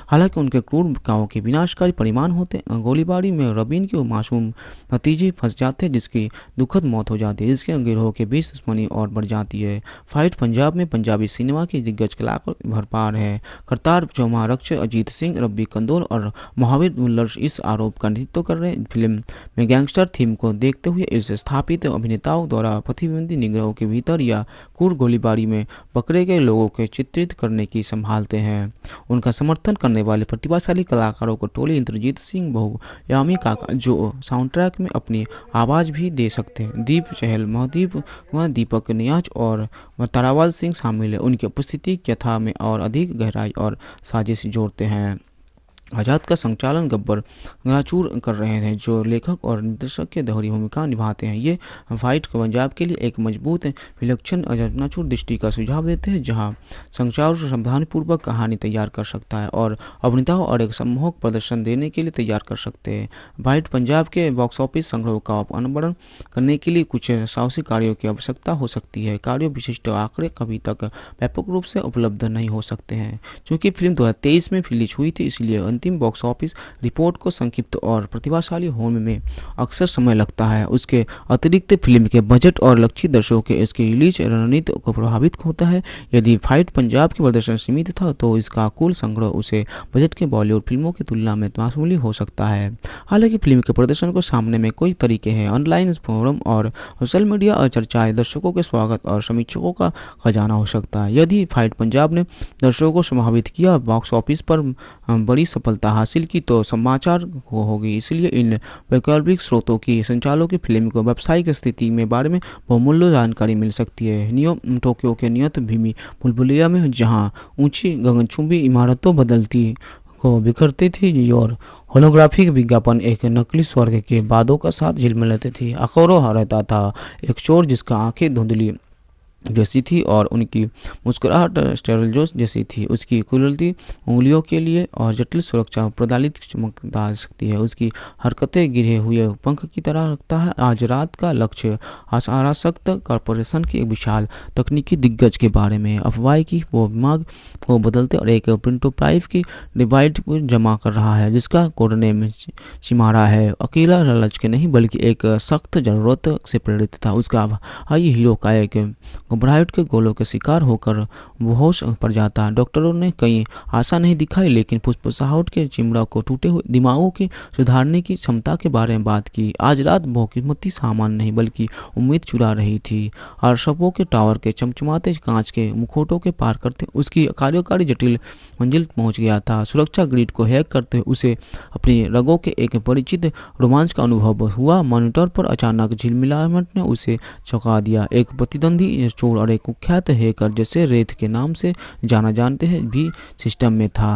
हालांकि उनके क्रूर कामों के विनाशकारी परिमाण होते गोलीबारी में रबीन के मासूम नतीजे फंस जाते हैं जिसकी दुखद मौत हो जाती है जिसके गिरोह के बीच दुश्मनी और बढ़ जाती है फाइट पंजाब में पंजाबी सिनेमा की दिग्गज कलाकार भरपार है करतार चौमा रक्ष अजीत सिंह रब्बी कंदोल और महावीर मुल्लर इस आरोप का नेतृत्व कर रहे हैं फिल्म में गैंगस्टर थीम को देखते हुए इस स्थापित अभिनेताओं द्वारा प्रतिबंधी निग्रहों के भीतर या कुर गोलीबारी में पकड़े गए लोगों के चित्रित करने की संभालते हैं उनका समर्थन करने करने वाले प्रतिभाशाली कलाकारों को टोले इंद्रजीत सिंह बहुयामी काका जो साउंड ट्रैक में अपनी आवाज़ भी दे सकते हैं दीप चहल महदीप व दीपक नियाज और तारावाल सिंह शामिल है उनकी उपस्थिति कथा में और अधिक गहराई और साजिश जोड़ते हैं आज़ाद का संचालन गब्बर गाचूर कर रहे थे जो लेखक और निर्देशक के दोहरी भूमिका निभाते हैं ये वाइट पंजाब के लिए एक मजबूत विलक्षण गनाचूर दृष्टि का सुझाव देते हैं जहाँ संचालन सावधानीपूर्वक कहानी तैयार कर सकता है और अभिनेताओं और एक सम्मोहक प्रदर्शन देने के लिए तैयार कर सकते हैं वाइट पंजाब के बॉक्स ऑफिस संग्रह का अनुवरण करने के लिए कुछ साहसी कार्यों की आवश्यकता हो सकती है कार्य विशिष्ट आंकड़े कभी तक व्यापक रूप से उपलब्ध नहीं हो सकते हैं चूँकि फिल्म दो में रिलीज हुई थी इसलिए अंतिम बॉक्स ऑफिस रिपोर्ट को संक्षिप्त और प्रतिभाशाली होने में अक्सर समय लगता है उसके अतिरिक्त फिल्म के बजट और लक्षित दर्शकों के इसके रिलीज रणनीति को प्रभावित होता है यदि फाइट पंजाब के प्रदर्शन सीमित था तो इसका कुल संग्रह उसे बजट के बॉलीवुड फिल्मों की तुलना में मामूली हो सकता है हालांकि फिल्म के प्रदर्शन को सामने में कई तरीके हैं ऑनलाइन फोरम और सोशल मीडिया और चर्चाएं दर्शकों के स्वागत और समीक्षकों का खजाना हो सकता है यदि फाइट पंजाब ने दर्शकों को समाहित किया बॉक्स ऑफिस पर बड़ी सफलता हासिल की तो समाचार हो होगी इसलिए इन वैकल्पिक स्रोतों की संचालों की फिल्म को व्यावसायिक स्थिति में बारे में बहुमूल्य जानकारी मिल सकती है नियो टोक्यो के नियत भूमि बुलबुलिया में जहाँ ऊंची गगनचुंबी इमारतों बदलती को बिखरती थी और होलोग्राफिक विज्ञापन एक नकली स्वर्ग के बादों का साथ झिलमिलाती थे अखोरों रहता था एक चोर जिसका आंखें धुंधली जैसी थी और उनकी मुस्कुराहट स्टेरल जोश जैसी थी उसकी कुलती उंगलियों के लिए और जटिल सुरक्षा प्रदालित चमकदार सकती है उसकी हरकतें गिरे हुए पंख की तरह रखता है आज रात का लक्ष्य आरासक्त कॉरपोरेशन के एक विशाल तकनीकी दिग्गज के बारे में अफवाह की वो दिमाग को बदलते और एक प्रिंटो प्राइव की डिवाइड को जमा कर रहा है जिसका कोडने में सिमारा है अकेला ललच के नहीं बल्कि एक सख्त जरूरत से प्रेरित था उसका हाई हीरो का एक घबराहट के गोलों के शिकार होकर बेहोश पड़ जाता डॉक्टरों ने कई आशा नहीं दिखाई लेकिन फुसफुसाहट के चिमड़ा को टूटे हुए दिमागों के सुधारने की क्षमता के बारे में बात की आज रात बहुकीमती सामान नहीं बल्कि उम्मीद चुरा रही थी और शपों के टावर के चमचमाते कांच के मुखोटों के पार करते उसकी कार्यकारी जटिल मंजिल पहुंच गया था सुरक्षा ग्रिड को हैक करते उसे अपने रगों के एक परिचित रोमांच का अनुभव हुआ मॉनिटर पर अचानक झिलमिलाट ने उसे चौंका दिया एक प्रतिद्वंदी चूड़ और एक कुख्यात हैकर जिसे रेत के नाम से जाना जानते हैं भी सिस्टम में था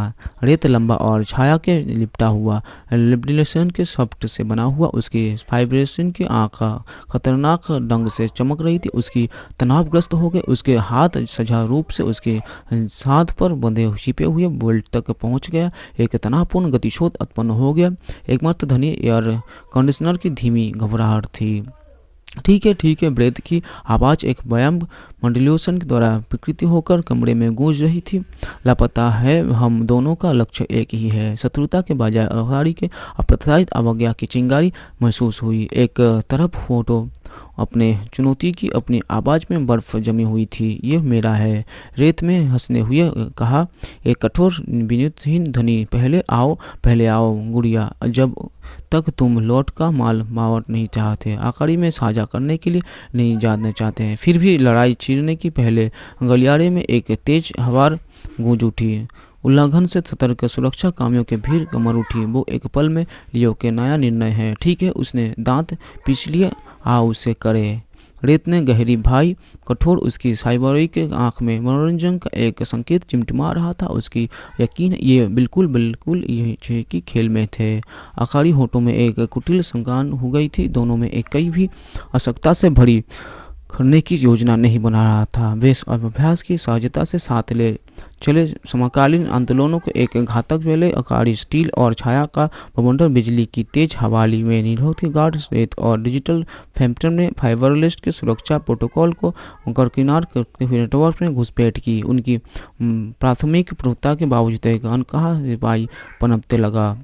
रेत लंबा और छाया के लिपटा हुआ लिबडिलेशन के सॉफ्ट से बना हुआ उसकी फाइब्रेशन की आँखा खतरनाक ढंग से चमक रही थी उसकी तनावग्रस्त हो गए उसके हाथ सजा रूप से उसके साथ पर बंधे छिपे हुए बोल्ट तक पहुँच गया एक तनावपूर्ण गतिशोध उत्पन्न हो गया एकमात्र धनी एयर कंडीशनर की धीमी घबराहट थी ठीक है ठीक है ब्रेद की आवाज़ एक व्यायाम मंडल्यूशन के द्वारा विकृति होकर कमरे में गूंज रही थी लापता है हम दोनों का लक्ष्य एक ही है शत्रुता के बजाय अवहारी के अप्रत्याशित अवज्ञा की चिंगारी महसूस हुई एक तरफ फोटो अपने चुनौती की अपनी आवाज़ में बर्फ़ जमी हुई थी यह मेरा है रेत में हंसने हुए कहा एक कठोर विनुतहीन धनी पहले आओ पहले आओ गुड़िया जब तक तुम लौट का माल मावट नहीं चाहते आकड़ी में साझा करने के लिए नहीं जानना चाहते हैं फिर भी लड़ाई चीरने की पहले गलियारे में एक तेज हवार गूंज उठी उल्लंघन से सतर्क सुरक्षा कामियों के भीड़ कमर उठी वो एक पल में लियो के नया निर्णय है ठीक है उसने दांत पीछ लिया आ उसे करे रेत ने गहरी भाई कठोर उसकी साइबरोई के आंख में मनोरंजन का एक संकेत चिमटमा रहा था उसकी यकीन ये बिल्कुल बिल्कुल ये कि खेल में थे अखाड़ी होटों में एक कुटिल संकान हो गई थी दोनों में एक कई भी असक्ता से भरी करने की योजना नहीं बना रहा था वे अभ्यास की सहजता से साथ ले चले समकालीन आंदोलनों को एक घातक वेले अकारी स्टील और छाया का बवंडर बिजली की तेज हवाली में निरोध गार्ड रेत और डिजिटल फैम्पटन ने फाइबरलेस के सुरक्षा प्रोटोकॉल को गरकिनार करते हुए नेटवर्क में घुसपैठ की उनकी प्राथमिक प्रभुता के बावजूद एक अनकहा सिपाही पनपते लगा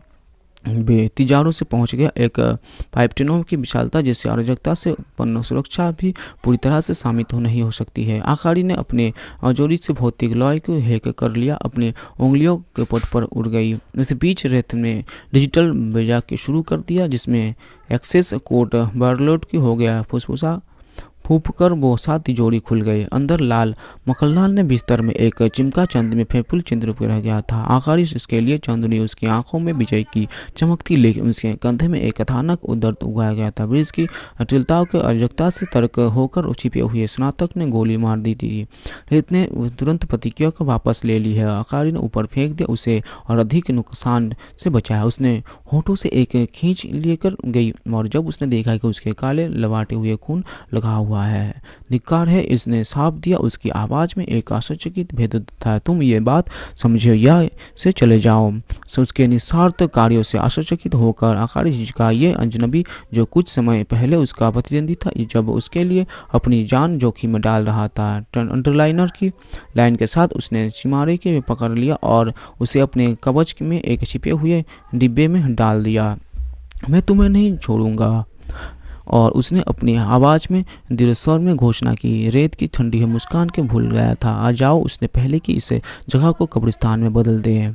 तिजारों से पहुंच गया एक ट्रेनों की विशालता जैसे अराजकता से उत्पन्न सुरक्षा भी पूरी तरह से शामित हो नहीं हो सकती है आखाड़ी ने अपने अजोरी से भौतिक लॉय को हैक कर लिया अपने उंगलियों के पट पर उड़ गई इस बीच रेत ने डिजिटल बेजा के शुरू कर दिया जिसमें एक्सेस कोट बार्लोट की हो गया फुसफुसा फूप कर वो सात तिजोरी खुल गए अंदर लाल मखनलाल ने बिस्तर में एक चिमका चंद में फेफुल चंद्र रह गया था आकारिश इसके लिए चंद ने उसकी आंखों में विजय की चमकती लेकिन उसके कंधे में एक अथानक दर्द उगाया गया था ब्रिज की अटिलताओं के अजगता से तर्क होकर छिपे हुए स्नातक ने गोली मार दी थी रेत ने तुरंत प्रतिक्रिया को वापस ले ली है आकारी ने ऊपर फेंक दिया उसे और अधिक नुकसान से बचाया उसने होठों से एक खींच लेकर गई और जब उसने देखा कि उसके काले लवाटे हुए खून लगा हुआ हुआ है निकार है इसने साफ दिया उसकी आवाज़ में एक आश्चर्यचकित भेद था तुम ये बात समझे या से चले जाओ उसके निस्वार्थ कार्यों से आश्चर्यचकित होकर आकाश का ये अजनबी जो कुछ समय पहले उसका प्रतिद्वंदी था जब उसके लिए अपनी जान जोखिम में डाल रहा था अंडरलाइनर की लाइन के साथ उसने चिमारे के पकड़ लिया और उसे अपने कवच में एक छिपे हुए डिब्बे में डाल दिया मैं तुम्हें नहीं छोड़ूंगा और उसने अपनी आवाज़ में स्वर में घोषणा की रेत की ठंडी है मुस्कान के भूल गया था आ जाओ उसने पहले की इसे जगह को कब्रिस्तान में बदल दिए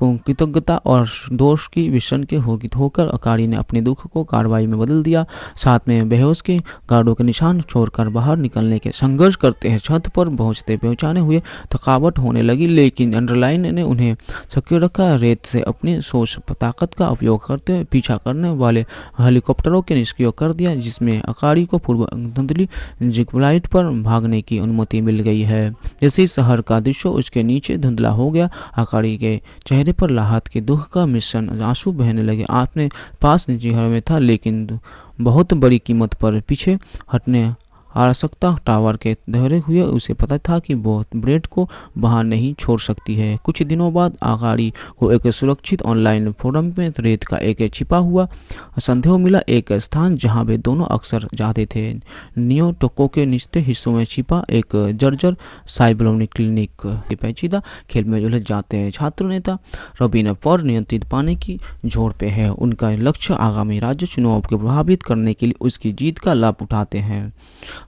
को कृतज्ञता और दोष की विषण के होगी होकर अकारी ने अपने दुख को कार्रवाई में बदल दिया साथ में बेहोश के गार्डों के निशान छोड़कर बाहर निकलने के संघर्ष करते हैं छत पर पहुंचते पहुंचाने हुए थकावट होने लगी लेकिन अंडरलाइन ने उन्हें सक्य रखा रेत से अपनी सोच ताकत का उपयोग करते हुए पीछा करने वाले हेलीकॉप्टरों के निष्क्रिय कर दिया जिसमें अकारी को पूर्व धुंधली जिग्लाइट पर भागने की अनुमति मिल गई है जैसे शहर का दृश्य उसके नीचे धुंधला हो गया अकारी के चेहरे चेहरे पर लाहत के दुख का मिश्रण आंसू बहने लगे आपने पास निजी घर में था लेकिन बहुत बड़ी कीमत पर पीछे हटने आवश्यकता टावर के दोहरे हुए उसे पता था कि वो ब्रेड को बाहर नहीं छोड़ सकती है कुछ दिनों बाद आगाड़ी को एक सुरक्षित ऑनलाइन फोरम में रेत का एक छिपा हुआ संदेह मिला एक स्थान जहां वे दोनों अक्सर जाते थे नियो टोको के निचले हिस्सों में छिपा एक जर्जर साइबलोनी क्लिनिक पैचीदा खेल में उलझ जाते हैं छात्र नेता रबीना पर नियंत्रित पाने की जोर पे है उनका लक्ष्य आगामी राज्य चुनाव को प्रभावित करने के लिए उसकी जीत का लाभ उठाते हैं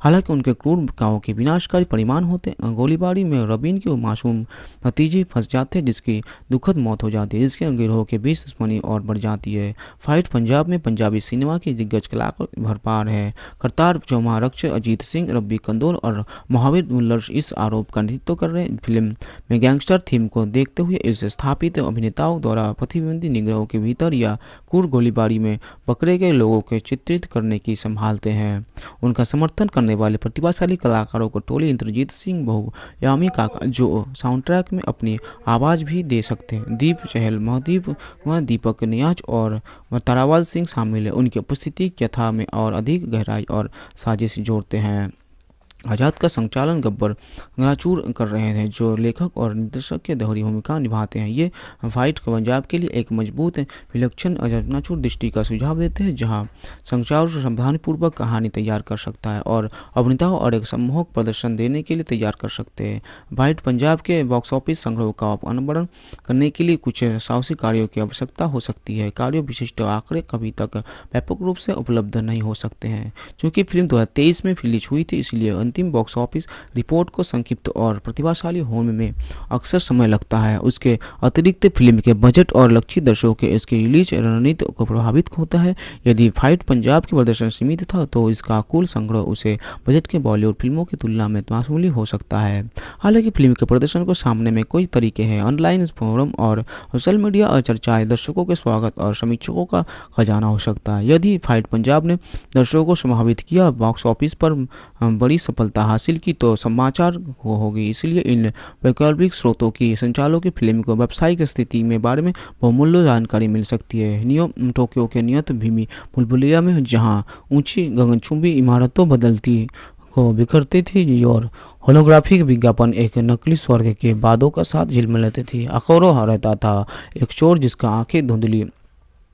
हालांकि उनके क्रूर कावों के विनाशकारी परिमाण होते गोलीबारी में रबीन के मासूम नतीजे फंस जाते जिसकी दुखद मौत हो जाती है जिसके गिरोह के बीच दुश्मनी और बढ़ जाती है फाइट पंजाब में पंजाबी सिनेमा की दिग्गज कला भरपार है करतार चौमारक्ष अजीत सिंह रब्बी कंदोल और महावीर मुल्लर्स इस आरोप का नेतृत्व कर रहे फिल्म में गैंगस्टर थीम को देखते हुए इस स्थापित अभिनेताओं द्वारा प्रतिबंधी निग्रहों के भीतर या कुर गोलीबारी में पकड़े गए लोगों के चित्रित करने की संभालते हैं उनका समर्थन करने करने वाले प्रतिभाशाली कलाकारों को टोली इंद्रजीत सिंह बहुयामी काका जो साउंड ट्रैक में अपनी आवाज़ भी दे सकते हैं दीप चहल महदीप व दीपक न्याज और तारावाल सिंह शामिल है उनकी उपस्थिति कथा में और अधिक गहराई और साजिश जोड़ते हैं आज़ाद का संचालन गब्बर गंगाचूर कर रहे थे जो लेखक और निर्देशक के दोहरी भूमिका निभाते हैं ये फाइट पंजाब के लिए एक मजबूत विलक्षण गंगाचूर दृष्टि का सुझाव देते हैं जहाँ संचार सावधानीपूर्वक कहानी तैयार कर सकता है और अभिनेताओं और एक सम्मोहक प्रदर्शन देने के लिए तैयार कर सकते हैं फाइट पंजाब के बॉक्स ऑफिस संग्रह का अनवरण करने के लिए कुछ साहसिक कार्यों की आवश्यकता हो सकती है कार्य विशिष्ट आंकड़े कभी तक व्यापक रूप से उपलब्ध नहीं हो सकते हैं चूँकि फिल्म दो में रिलीज हुई थी इसलिए अंतिम बॉक्स ऑफिस रिपोर्ट को संक्षिप्त और प्रतिभाशाली होने में अक्सर समय लगता है उसके अतिरिक्त फिल्म के बजट और लक्षित दर्शकों के इसकी रिलीज रणनीति को प्रभावित होता है यदि फाइट पंजाब के प्रदर्शन सीमित था तो इसका कुल संग्रह उसे बजट के बॉलीवुड फिल्मों की तुलना में मासूली हो सकता है हालांकि फिल्म के प्रदर्शन को सामने में कई तरीके हैं ऑनलाइन फोरम और सोशल मीडिया और चर्चाएं दर्शकों के स्वागत और समीक्षकों का खजाना हो सकता है यदि फाइट पंजाब ने दर्शकों को समाहित किया बॉक्स ऑफिस पर बड़ी सफल सफलता हासिल की तो समाचार को होगी इसलिए इन वैकल्पिक स्रोतों की संचालों की फिल्म को व्यावसायिक स्थिति में बारे में बहुमूल्य जानकारी मिल सकती है नियो टोक्यो के नियत भीमी बुलबुलिया में जहाँ ऊंची गगनचुंबी इमारतों बदलती को बिखरते थे और होलोग्राफिक विज्ञापन एक नकली स्वर्ग के बादों का साथ झिलमिलाते थे अखौरों रहता था एक चोर जिसका आंखें धुंधली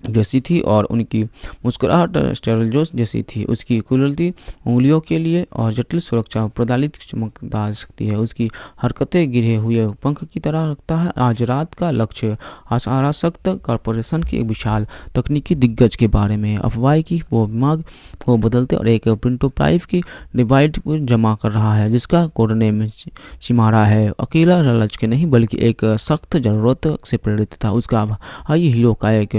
जैसी थी और उनकी मुस्कुराहट स्टेरल जोश जैसी थी उसकी कुलती उंगलियों के लिए और जटिल सुरक्षा प्रदालित चमकदार सकती है उसकी हरकतें गिरे हुए पंख की तरह रखता है आज रात का लक्ष्य आशारासक्त कॉरपोरेशन के एक विशाल तकनीकी दिग्गज के बारे में अफवाह की वो दिमाग को बदलते और एक प्रिंटोप्राइव की डिवाइड को जमा कर रहा है जिसका कोडने में चिमारा है अकेला ललच के नहीं बल्कि एक सख्त जरूरत से प्रेरित था उसका हाई हीरो का एक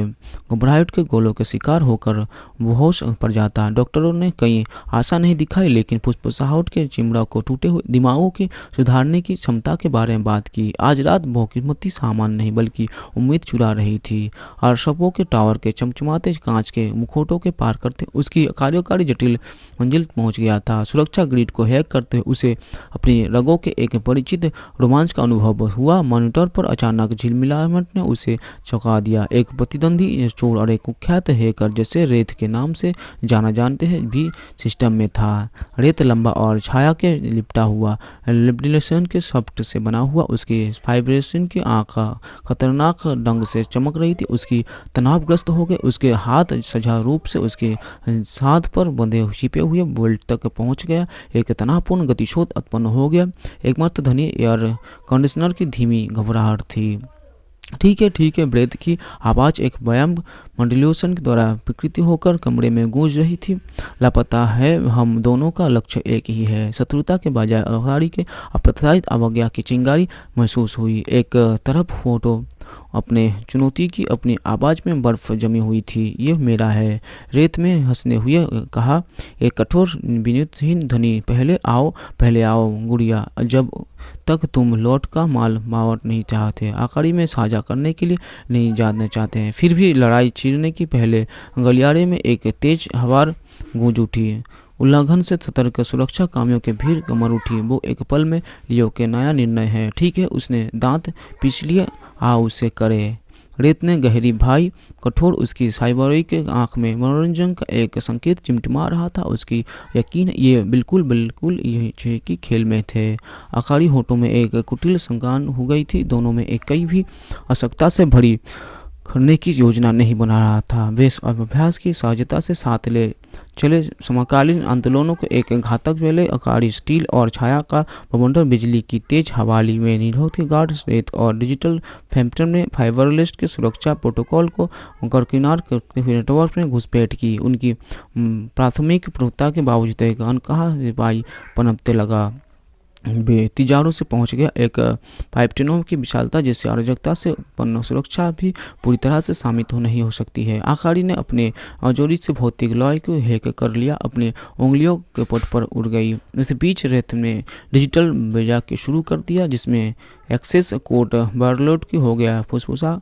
घबराहट के गोलों के शिकार होकर बेहोश पर जाता डॉक्टरों ने कई आशा नहीं दिखाई लेकिन फुसफुसाहट के चिमड़ा को टूटे हुए दिमागों के सुधारने की क्षमता के बारे में बात की आज रात बहुकिस्मती सामान नहीं बल्कि उम्मीद चुरा रही थी और शपों के टावर के चमचमाते कांच के मुखोटों के पार करते उसकी कार्यकारी जटिल मंजिल पहुंच गया था सुरक्षा ग्रिड को हैक करते उसे अपने रगों के एक परिचित रोमांच का अनुभव हुआ मॉनिटर पर अचानक झिलमिलाहट ने उसे चौंका दिया एक प्रतिद्वंदी चोर और एक कुख्यात हैकर जैसे रेत के नाम से जाना जानते हैं भी सिस्टम में था रेत लंबा और छाया के लिपटा हुआ लिपडिलेशन के सॉफ्ट से बना हुआ उसके फाइब्रेशन की आँख खतरनाक ढंग से चमक रही थी उसकी तनावग्रस्त हो गए उसके हाथ सजा रूप से उसके साथ पर बंधे छिपे हुए बोल्ट तक पहुंच गया एक तनावपूर्ण गतिशोध उत्पन्न हो गया एकमात्र धनी एयर कंडीशनर की धीमी घबराहट थी ठीक है ठीक है ब्रेद की आवाज़ एक व्यायाम मंडल्यूशन के द्वारा विकृति होकर कमरे में गूंज रही थी लापता है हम दोनों का लक्ष्य एक ही है शत्रुता के बजाय आभारी के अप्रत्याशित अवज्ञा की चिंगारी महसूस हुई एक तरफ फोटो अपने चुनौती की अपनी आवाज़ में बर्फ़ जमी हुई थी ये मेरा है रेत में हंसने हुए कहा एक कठोर विनुतहीन धनी पहले आओ पहले आओ गुड़िया जब तक तुम लौट का माल मावट नहीं चाहते आकाड़ी में साझा करने के लिए नहीं जानना चाहते हैं फिर भी लड़ाई चीरने की पहले गलियारे में एक तेज हवार गूंज उठी उल्लंघन से सतर्क सुरक्षा कामियों के भीड़ कमर उठी वो एक पल में लियो के नया निर्णय है ठीक है उसने दांत पीछ आ उसे करे रेत ने गहरी भाई कठोर उसकी साइबरी के आंख में मनोरंजन का एक संकेत चिमटमा रहा था उसकी यकीन ये बिल्कुल बिल्कुल ये कि खेल में थे अखाड़ी होटों में एक कुटिल संकान हो गई थी दोनों में एक कई भी असक्ता से भरी करने की योजना नहीं बना रहा था वे अभ्यास की सहजता से साथ ले चले समकालीन आंदोलनों को एक घातक वेले अकारी स्टील और छाया का बवंडर बिजली की तेज हवाली में निरोधी गार्ड रेत और डिजिटल फैम्पटन ने फाइबरलिस्ट के सुरक्षा प्रोटोकॉल को गरकिनार करते हुए नेटवर्क में घुसपैठ की उनकी प्राथमिक प्रवृत्ता के बावजूद एक अनकहा सिपाही पनपते लगा तिजारों से पहुंच गया एक पाइपटेनों की विशालता जैसे आरोजकता से उत्पन्न सुरक्षा भी पूरी तरह से सामित हो नहीं हो सकती है आखाड़ी ने अपने औजोरी से भौतिक लॉय को हैक कर लिया अपने उंगलियों के पट पर उड़ गई इस बीच रेत ने डिजिटल बेजा के शुरू कर दिया जिसमें एक्सेस कोड बार्लोट की हो गया फुसफुसा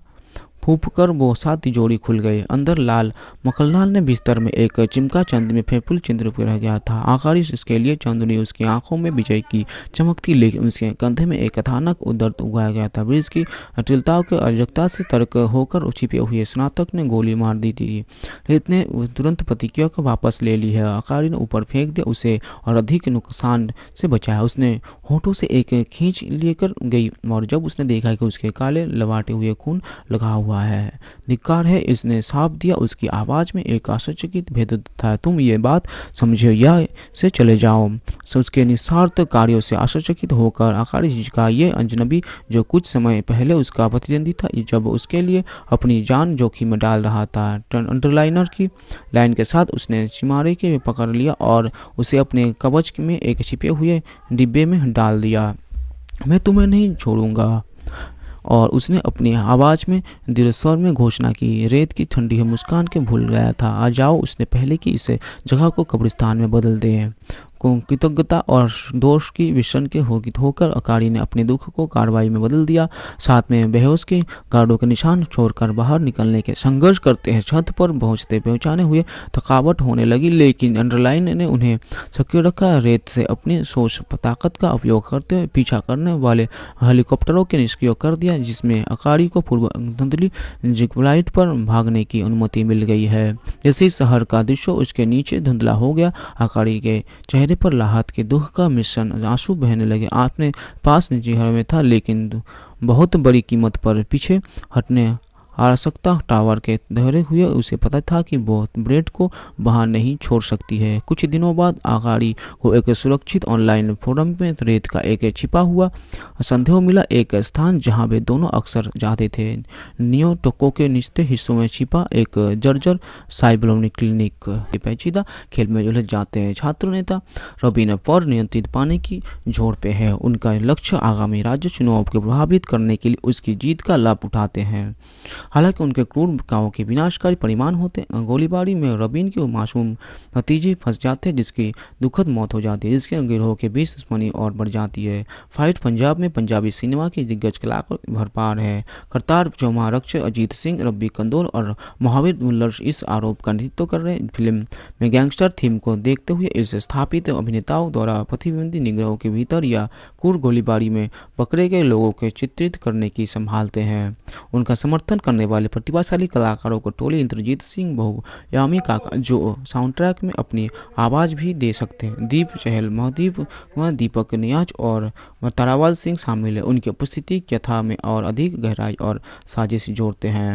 वो बोसा तिजोरी खुल गई अंदर लाल मखनलाल ने बिस्तर में एक चिमका चंद में फेफुल चंद्र पर रह गया था आखिर इसके लिए चंद ने उसकी आंखों में विजय की चमकती लेकिन उसके कंधे में एक अथानक दर्द उगाया गया था ब्रिज की अटिलताओं के अर्जकता से तर्क होकर छिपे हुए स्नातक ने गोली मार दी थी रेत ने तुरंत प्रतिक्रिया को वापस ले ली है आकारी ने ऊपर फेंक दिया उसे और अधिक नुकसान से बचाया उसने होठों से एक खींच लेकर गई और जब उसने देखा कि उसके काले लवाटे हुए खून लगा हुआ हुआ है धिकार है इसने साफ दिया उसकी आवाज़ में एक आश्चर्यचकित भेद था तुम ये बात समझो या से चले जाओ उसके निस्वार्थ कार्यों से आश्चर्यचकित होकर आकाश का ये अजनबी जो कुछ समय पहले उसका प्रतिद्वंदी था जब उसके लिए अपनी जान जोखिम में डाल रहा था अंडरलाइनर की लाइन के साथ उसने चिमारे के पकड़ लिया और उसे अपने कवच में एक छिपे हुए डिब्बे में डाल दिया मैं तुम्हें नहीं छोड़ूंगा और उसने अपनी आवाज़ में दीर्घ स्वर में घोषणा की रेत की ठंडी है मुस्कान के भूल गया था आ जाओ उसने पहले की इसे जगह को कब्रिस्तान में बदल दिए को कृतज्ञता और दोष की विषण के होगित होकर अकारी ने अपने दुख को कार्रवाई में बदल दिया साथ में बेहोश के गार्डों के निशान छोड़कर बाहर निकलने के संघर्ष करते हैं छत पर पहुंचते पहुंचाने हुए थकावट होने लगी लेकिन अंडरलाइन ने उन्हें सक्रिय रखा रेत से अपनी सोच ताकत का उपयोग करते हुए पीछा करने वाले हेलीकॉप्टरों के निष्क्रिय कर दिया जिसमें अकारी को पूर्व धुंधली जिग्लाइट पर भागने की अनुमति मिल गई है इसी शहर का दृश्य उसके नीचे धुंधला हो गया अकारी के चेहरे चेहरे पर लाहत के दुख का मिश्रण आंसू बहने लगे आपने पास निजी घर में था लेकिन बहुत बड़ी कीमत पर पीछे हटने आसक्ता टावर के धरे हुए उसे पता था कि वो ब्रेड को बाहर नहीं छोड़ सकती है कुछ दिनों बाद आगाड़ी को एक सुरक्षित ऑनलाइन फोरम में रेत का एक छिपा हुआ संदेह मिला एक स्थान जहां वे दोनों अक्सर जाते थे नियो टोको के निचले हिस्सों में छिपा एक जर्जर साइबलोनी क्लिनिक पेचीदा खेल में उलझ जाते हैं छात्र नेता रबीना पर नियंत्रित पाने की जोर पे है उनका लक्ष्य आगामी राज्य चुनाव को प्रभावित करने के लिए उसकी जीत का लाभ उठाते हैं हालांकि उनके क्रूर कावों के विनाशकारी परिमाण होते हैं गोलीबारी में रबीन के मासूम भतीजे फंस जाते हैं जिसकी दुखद मौत हो जाती है जिसके गिरोह के बीच दुश्मनी और बढ़ जाती है फाइट पंजाब में पंजाबी सिनेमा की दिग्गज कलाकार भरपार है करतार चौमा रक्ष अजीत सिंह रब्बी कंदोल और महावीर मुल्लर्स इस आरोप का नेतृत्व कर रहे हैं फिल्म में गैंगस्टर थीम को देखते हुए इस स्थापित अभिनेताओं द्वारा प्रतिबंधी निग्रहों के भीतर या कुर गोलीबारी में पकड़े गए लोगों के चित्रित करने की संभालते हैं उनका समर्थन करना करने वाले प्रतिभाशाली कलाकारों को टोली इंद्रजीत सिंह बहुयामी का जो साउंड ट्रैक में अपनी आवाज़ भी दे सकते हैं दीप चहल महदीप व दीपक न्याज और तारावाल सिंह शामिल है उनकी उपस्थिति कथा में और अधिक गहराई और साजिश जोड़ते हैं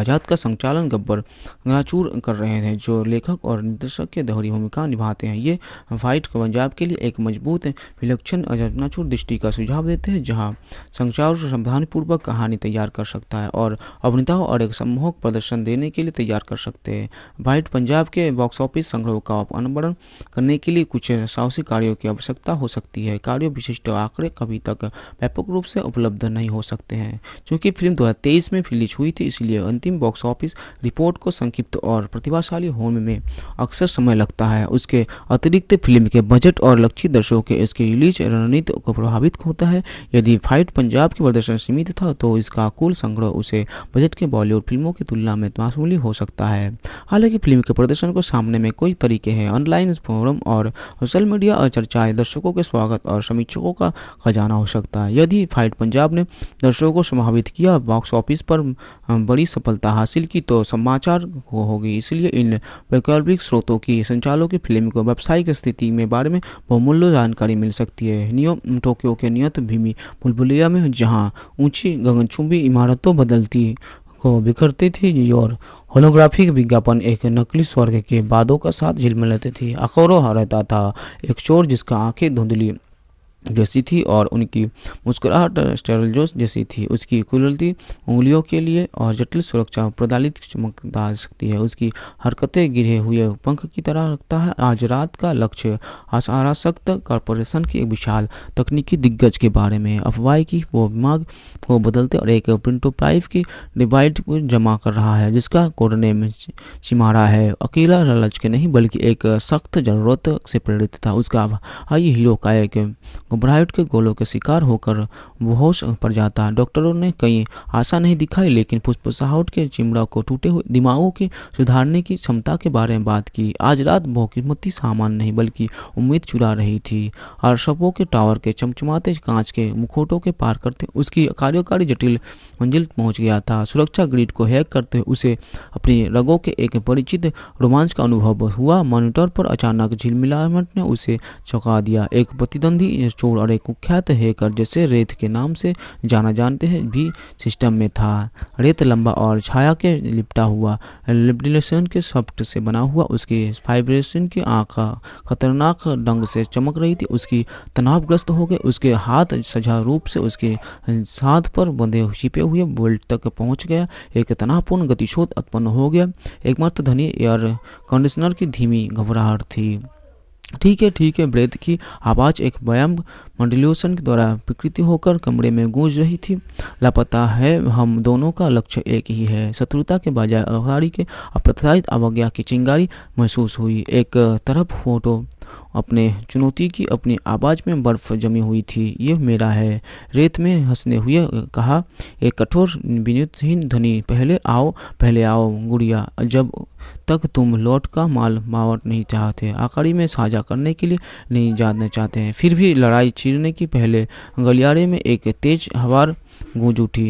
आज़ाद का संचालन गब्बर गाचूर कर रहे थे जो लेखक और निर्देशक के दोहरी भूमिका निभाते हैं ये फाइट पंजाब के लिए एक मजबूत विलक्षण गंगाचूर दृष्टि का सुझाव देते हैं जहाँ संचार संविधानपूर्वक कहानी तैयार कर सकता है और अभिनेताओं और एक सम्मोहक प्रदर्शन देने के लिए तैयार कर सकते हैं वाइट पंजाब के बॉक्स ऑफिस संग्रह का अनवरण करने के लिए कुछ साहसी कार्यों की आवश्यकता हो सकती है कार्यों विशिष्ट आंकड़े कभी तक व्यापक रूप से उपलब्ध नहीं हो सकते हैं चूँकि फिल्म दो में रिलीज हुई थी इसलिए अंतिम बॉक्स ऑफिस रिपोर्ट को संक्षिप्त और प्रतिभाशाली होने में अक्सर समय लगता है उसके अतिरिक्त फिल्म के बजट और लक्षित दर्शकों के इसके रिलीज रणनीति को प्रभावित होता है यदि फाइट पंजाब के प्रदर्शन सीमित था तो इसका कुल संग्रह उसे बजट के बॉलीवुड फिल्मों की तुलना में मामूली हो सकता है हालांकि फिल्म के प्रदर्शन को सामने में कई तरीके हैं ऑनलाइन फोरम और सोशल मीडिया और चर्चाएं दर्शकों के स्वागत और समीक्षकों का खजाना हो सकता है यदि फाइट पंजाब ने दर्शकों को समाहित किया बॉक्स ऑफिस पर बड़ी सफलता हासिल की तो समाचार हो होगी इसलिए इन वैकल्पिक स्रोतों की संचालकों की फिल्म को व्यावसायिक स्थिति में बारे में बहुमूल्य जानकारी मिल सकती है नियो टोक्यो के नियत भूमि बुलबुलिया में जहाँ ऊंची गगनचुंबी इमारतों बदलती को बिखरती थी और होलोग्राफिक विज्ञापन एक नकली स्वर्ग के बादों का साथ झिलमिलाती थे अखौरों रहता था एक चोर जिसका आंखें धुंधली जैसी थी और उनकी मुस्कुराहट स्टेरल जोश जैसी थी उसकी कुलती उंगलियों के लिए और जटिल सुरक्षा प्रदालित चमकदार सकती है उसकी हरकतें गिरे हुए पंख की तरह रखता है आज रात का लक्ष्य आशारासक्त कॉरपोरेशन की एक विशाल तकनीकी दिग्गज के बारे में अफवाह की वो दिमाग को बदलते और एक प्रिंटो प्राइव की डिवाइड को जमा कर रहा है जिसका कोडने में चिमारा है अकेला ललच के नहीं बल्कि एक सख्त जरूरत से प्रेरित था उसका हाई हीरो का एक घबराहट के गोलों के शिकार होकर बहुत पर जाता डॉक्टरों ने कई आशा नहीं दिखाई लेकिन फुसफुसाहट के चिमड़ा को टूटे हुए दिमागों के सुधारने की क्षमता के बारे में बात की आज रात बहुकीमती सामान नहीं बल्कि उम्मीद चुरा रही थी और शपों के टावर के चमचमाते कांच के मुखोटों के पार करते उसकी कार्यकारी जटिल मंजिल पहुंच गया था सुरक्षा ग्रिड को हैक करते उसे अपनी रगों के एक परिचित रोमांच का अनुभव हुआ मॉनिटर पर अचानक झिलमिलाट ने उसे चौंका दिया एक प्रतिद्वंदी चोर और एक कुख्यात हैकर जैसे रेत के नाम से जाना जानते हैं भी सिस्टम में था रेत लंबा और छाया के लिपटा हुआ लिपडिलेशन के सॉफ्ट से बना हुआ उसकी फाइब्रेशन की आँख खतरनाक ढंग से चमक रही थी उसकी तनावग्रस्त हो गए उसके हाथ सजा रूप से उसके साथ पर बंधे छिपे हुए बोल्ट तक पहुँच गया एक तनावपूर्ण गतिशोध उत्पन्न हो गया एकमात्र धनी एयर कंडीशनर की धीमी घबराहट थी ठीक है ठीक है ब्रेथ की आवाज़ एक व्यायाम मॉड्यूलेशन के द्वारा विकृति होकर कमरे में गूंज रही थी लापता है हम दोनों का लक्ष्य एक ही है शत्रुता के बजाय अवहारी के अप्रत्याशित अवज्ञा की चिंगारी महसूस हुई एक तरफ फोटो अपने चुनौती की अपनी आवाज़ में बर्फ जमी हुई थी यह मेरा है रेत में हंसने हुए कहा एक कठोर विनुतहीन ध्वनि पहले आओ पहले आओ गुड़िया जब तक तुम लौट का माल मावट नहीं चाहते आकड़ी में साझा करने के लिए नहीं जानना चाहते हैं फिर भी लड़ाई चीरने के पहले गलियारे में एक तेज हवार गूंज उठी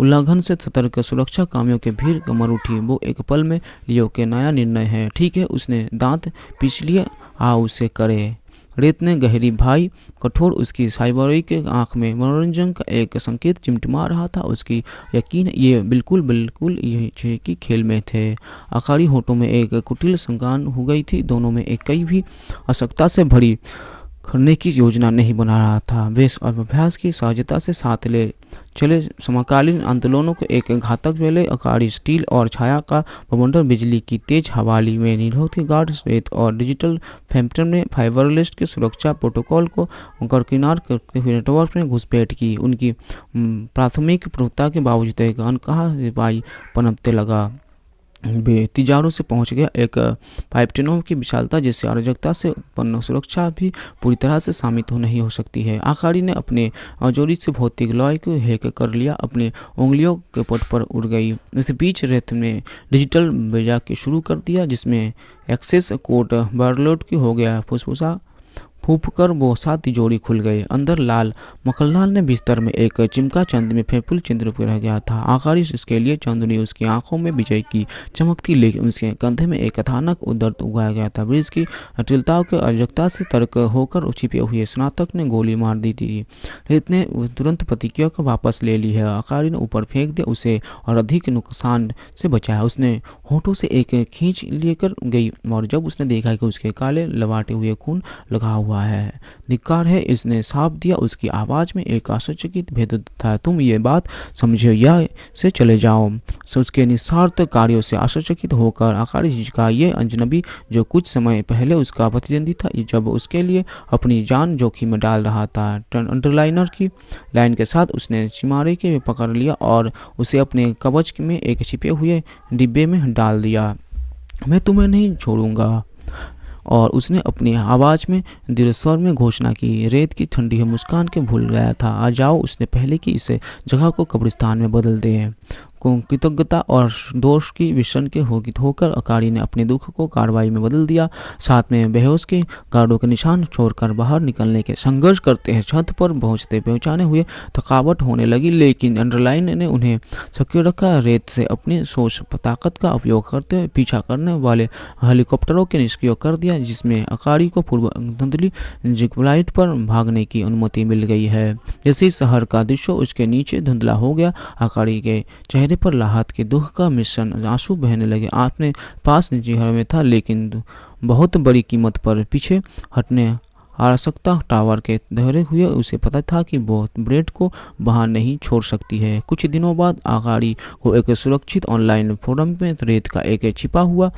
उल्लंघन से सतर्क सुरक्षा कामियों के भीड़ कमर उठी वो एक पल में लियो के नया निर्णय है ठीक है उसने दांत पीछ लिए आ उसे करे रेत ने गहरी भाई कठोर उसकी साइबरोई के आंख में मनोरंजन का एक संकेत चिमटमा रहा था उसकी यकीन ये बिल्कुल बिल्कुल यही कि खेल में थे आखारी होटों में एक कुटिल संगान हो गई थी दोनों में एक कई भी असक्ता से भरी करने की योजना नहीं बना रहा था वेश और अभ्यास की सहजता से साथ ले चले समकालीन आंदोलनों को एक घातक वेले अकाड़ी स्टील और छाया का प्रबंधन बिजली की तेज हवाली में निरोधी गार्ड स्वेत और डिजिटल फैम्पटन ने फाइबरलिस्ट के सुरक्षा प्रोटोकॉल को गरकिनार करते हुए नेटवर्क में घुसपैठ की उनकी प्राथमिक प्रभुता के बावजूद एक अनकहा सिपाही पनपते लगा तिजारों से पहुंच गया एक पाइपटेनों की विशालता जैसे अराजकता से उत्पन्न सुरक्षा भी पूरी तरह से शामित हो नहीं हो सकती है आखाड़ी ने अपने अजोरी से भौतिक लॉय को हैक कर लिया अपने उंगलियों के पट पर उड़ गई इस बीच रेत ने डिजिटल बेजा के शुरू कर दिया जिसमें एक्सेस कोड बर्लोट की हो गया फुसफुसा फूप कर वो सात तिजोरी खुल गए अंदर लाल मखनलाल ने बिस्तर में एक चिमका चंद में फेफुल चंद्र पर रह गया था आकारिश इसके लिए चंद ने उसकी आंखों में विजय की चमकती लेकिन उसके कंधे में एक अथानक उदर्द उगाया गया था ब्रिज की अटिलताओं के अर्जकता से तर्क होकर छिपे हुए स्नातक ने गोली मार दी थी रेत ने तुरंत प्रतिक्रिया को वापस ले ली है आकारी ने ऊपर फेंक दिया उसे और अधिक नुकसान से बचाया उसने होठों से एक खींच लेकर गई और जब उसने देखा कि उसके काले लवाटे हुए खून लगा हुआ हुआ है निकार है इसने साफ दिया उसकी आवाज़ में एक आश्चर्यचकित भेद था तुम ये बात समझे या से चले जाओ उसके निस्वार्थ कार्यों से आश्चर्यचकित होकर आकाश का ये अजनबी जो कुछ समय पहले उसका प्रतिद्वंदी था जब उसके लिए अपनी जान जोखिम में डाल रहा था अंडरलाइनर की लाइन के साथ उसने चिमारे के पकड़ लिया और उसे अपने कवच में एक छिपे हुए डिब्बे में डाल दिया मैं तुम्हें नहीं छोड़ूंगा और उसने अपनी आवाज़ में दिलस्वर में घोषणा की रेत की ठंडी है मुस्कान के भूल गया था आ जाओ उसने पहले की इसे जगह को कब्रिस्तान में बदल दिए को कृतज्ञता और दोष की विषण के होगी होकर अकाड़ी ने अपने दुख को कार्रवाई में बदल दिया साथ में बेहोश के गार्डों के निशान छोड़कर बाहर निकलने के संघर्ष करते हैं छत पर पहुंचते पहुंचाने हुए थकावट होने लगी लेकिन अंडरलाइन ने उन्हें सक्रिय रखा रेत से अपनी सोच ताकत का उपयोग करते हुए पीछा करने वाले हेलीकॉप्टरों के निष्क्रिय कर दिया जिसमें अकाड़ी को पूर्व धुंधली जिकलाइट पर भागने की अनुमति मिल गई है जैसे शहर का दृश्य उसके नीचे धुंधला हो गया अकाड़ी के चेहरे चेहरे पर लाहत के दुख का मिश्रण आंसू बहने लगे आपने पास निजी घर में था लेकिन बहुत बड़ी कीमत पर पीछे हटने आवश्यकता टावर के दोहरे हुए उसे पता था कि बहुत ब्रेड को बाहर नहीं छोड़ सकती है कुछ दिनों बाद आगाड़ी को एक सुरक्षित ऑनलाइन फोरम में रेत का एक छिपा हुआ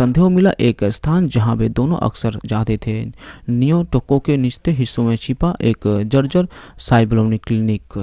संदेह मिला एक स्थान जहां वे दोनों अक्सर जाते थे नियो टोको के निचते हिस्सों में छिपा एक जर्जर साइबलोनिक क्लिनिक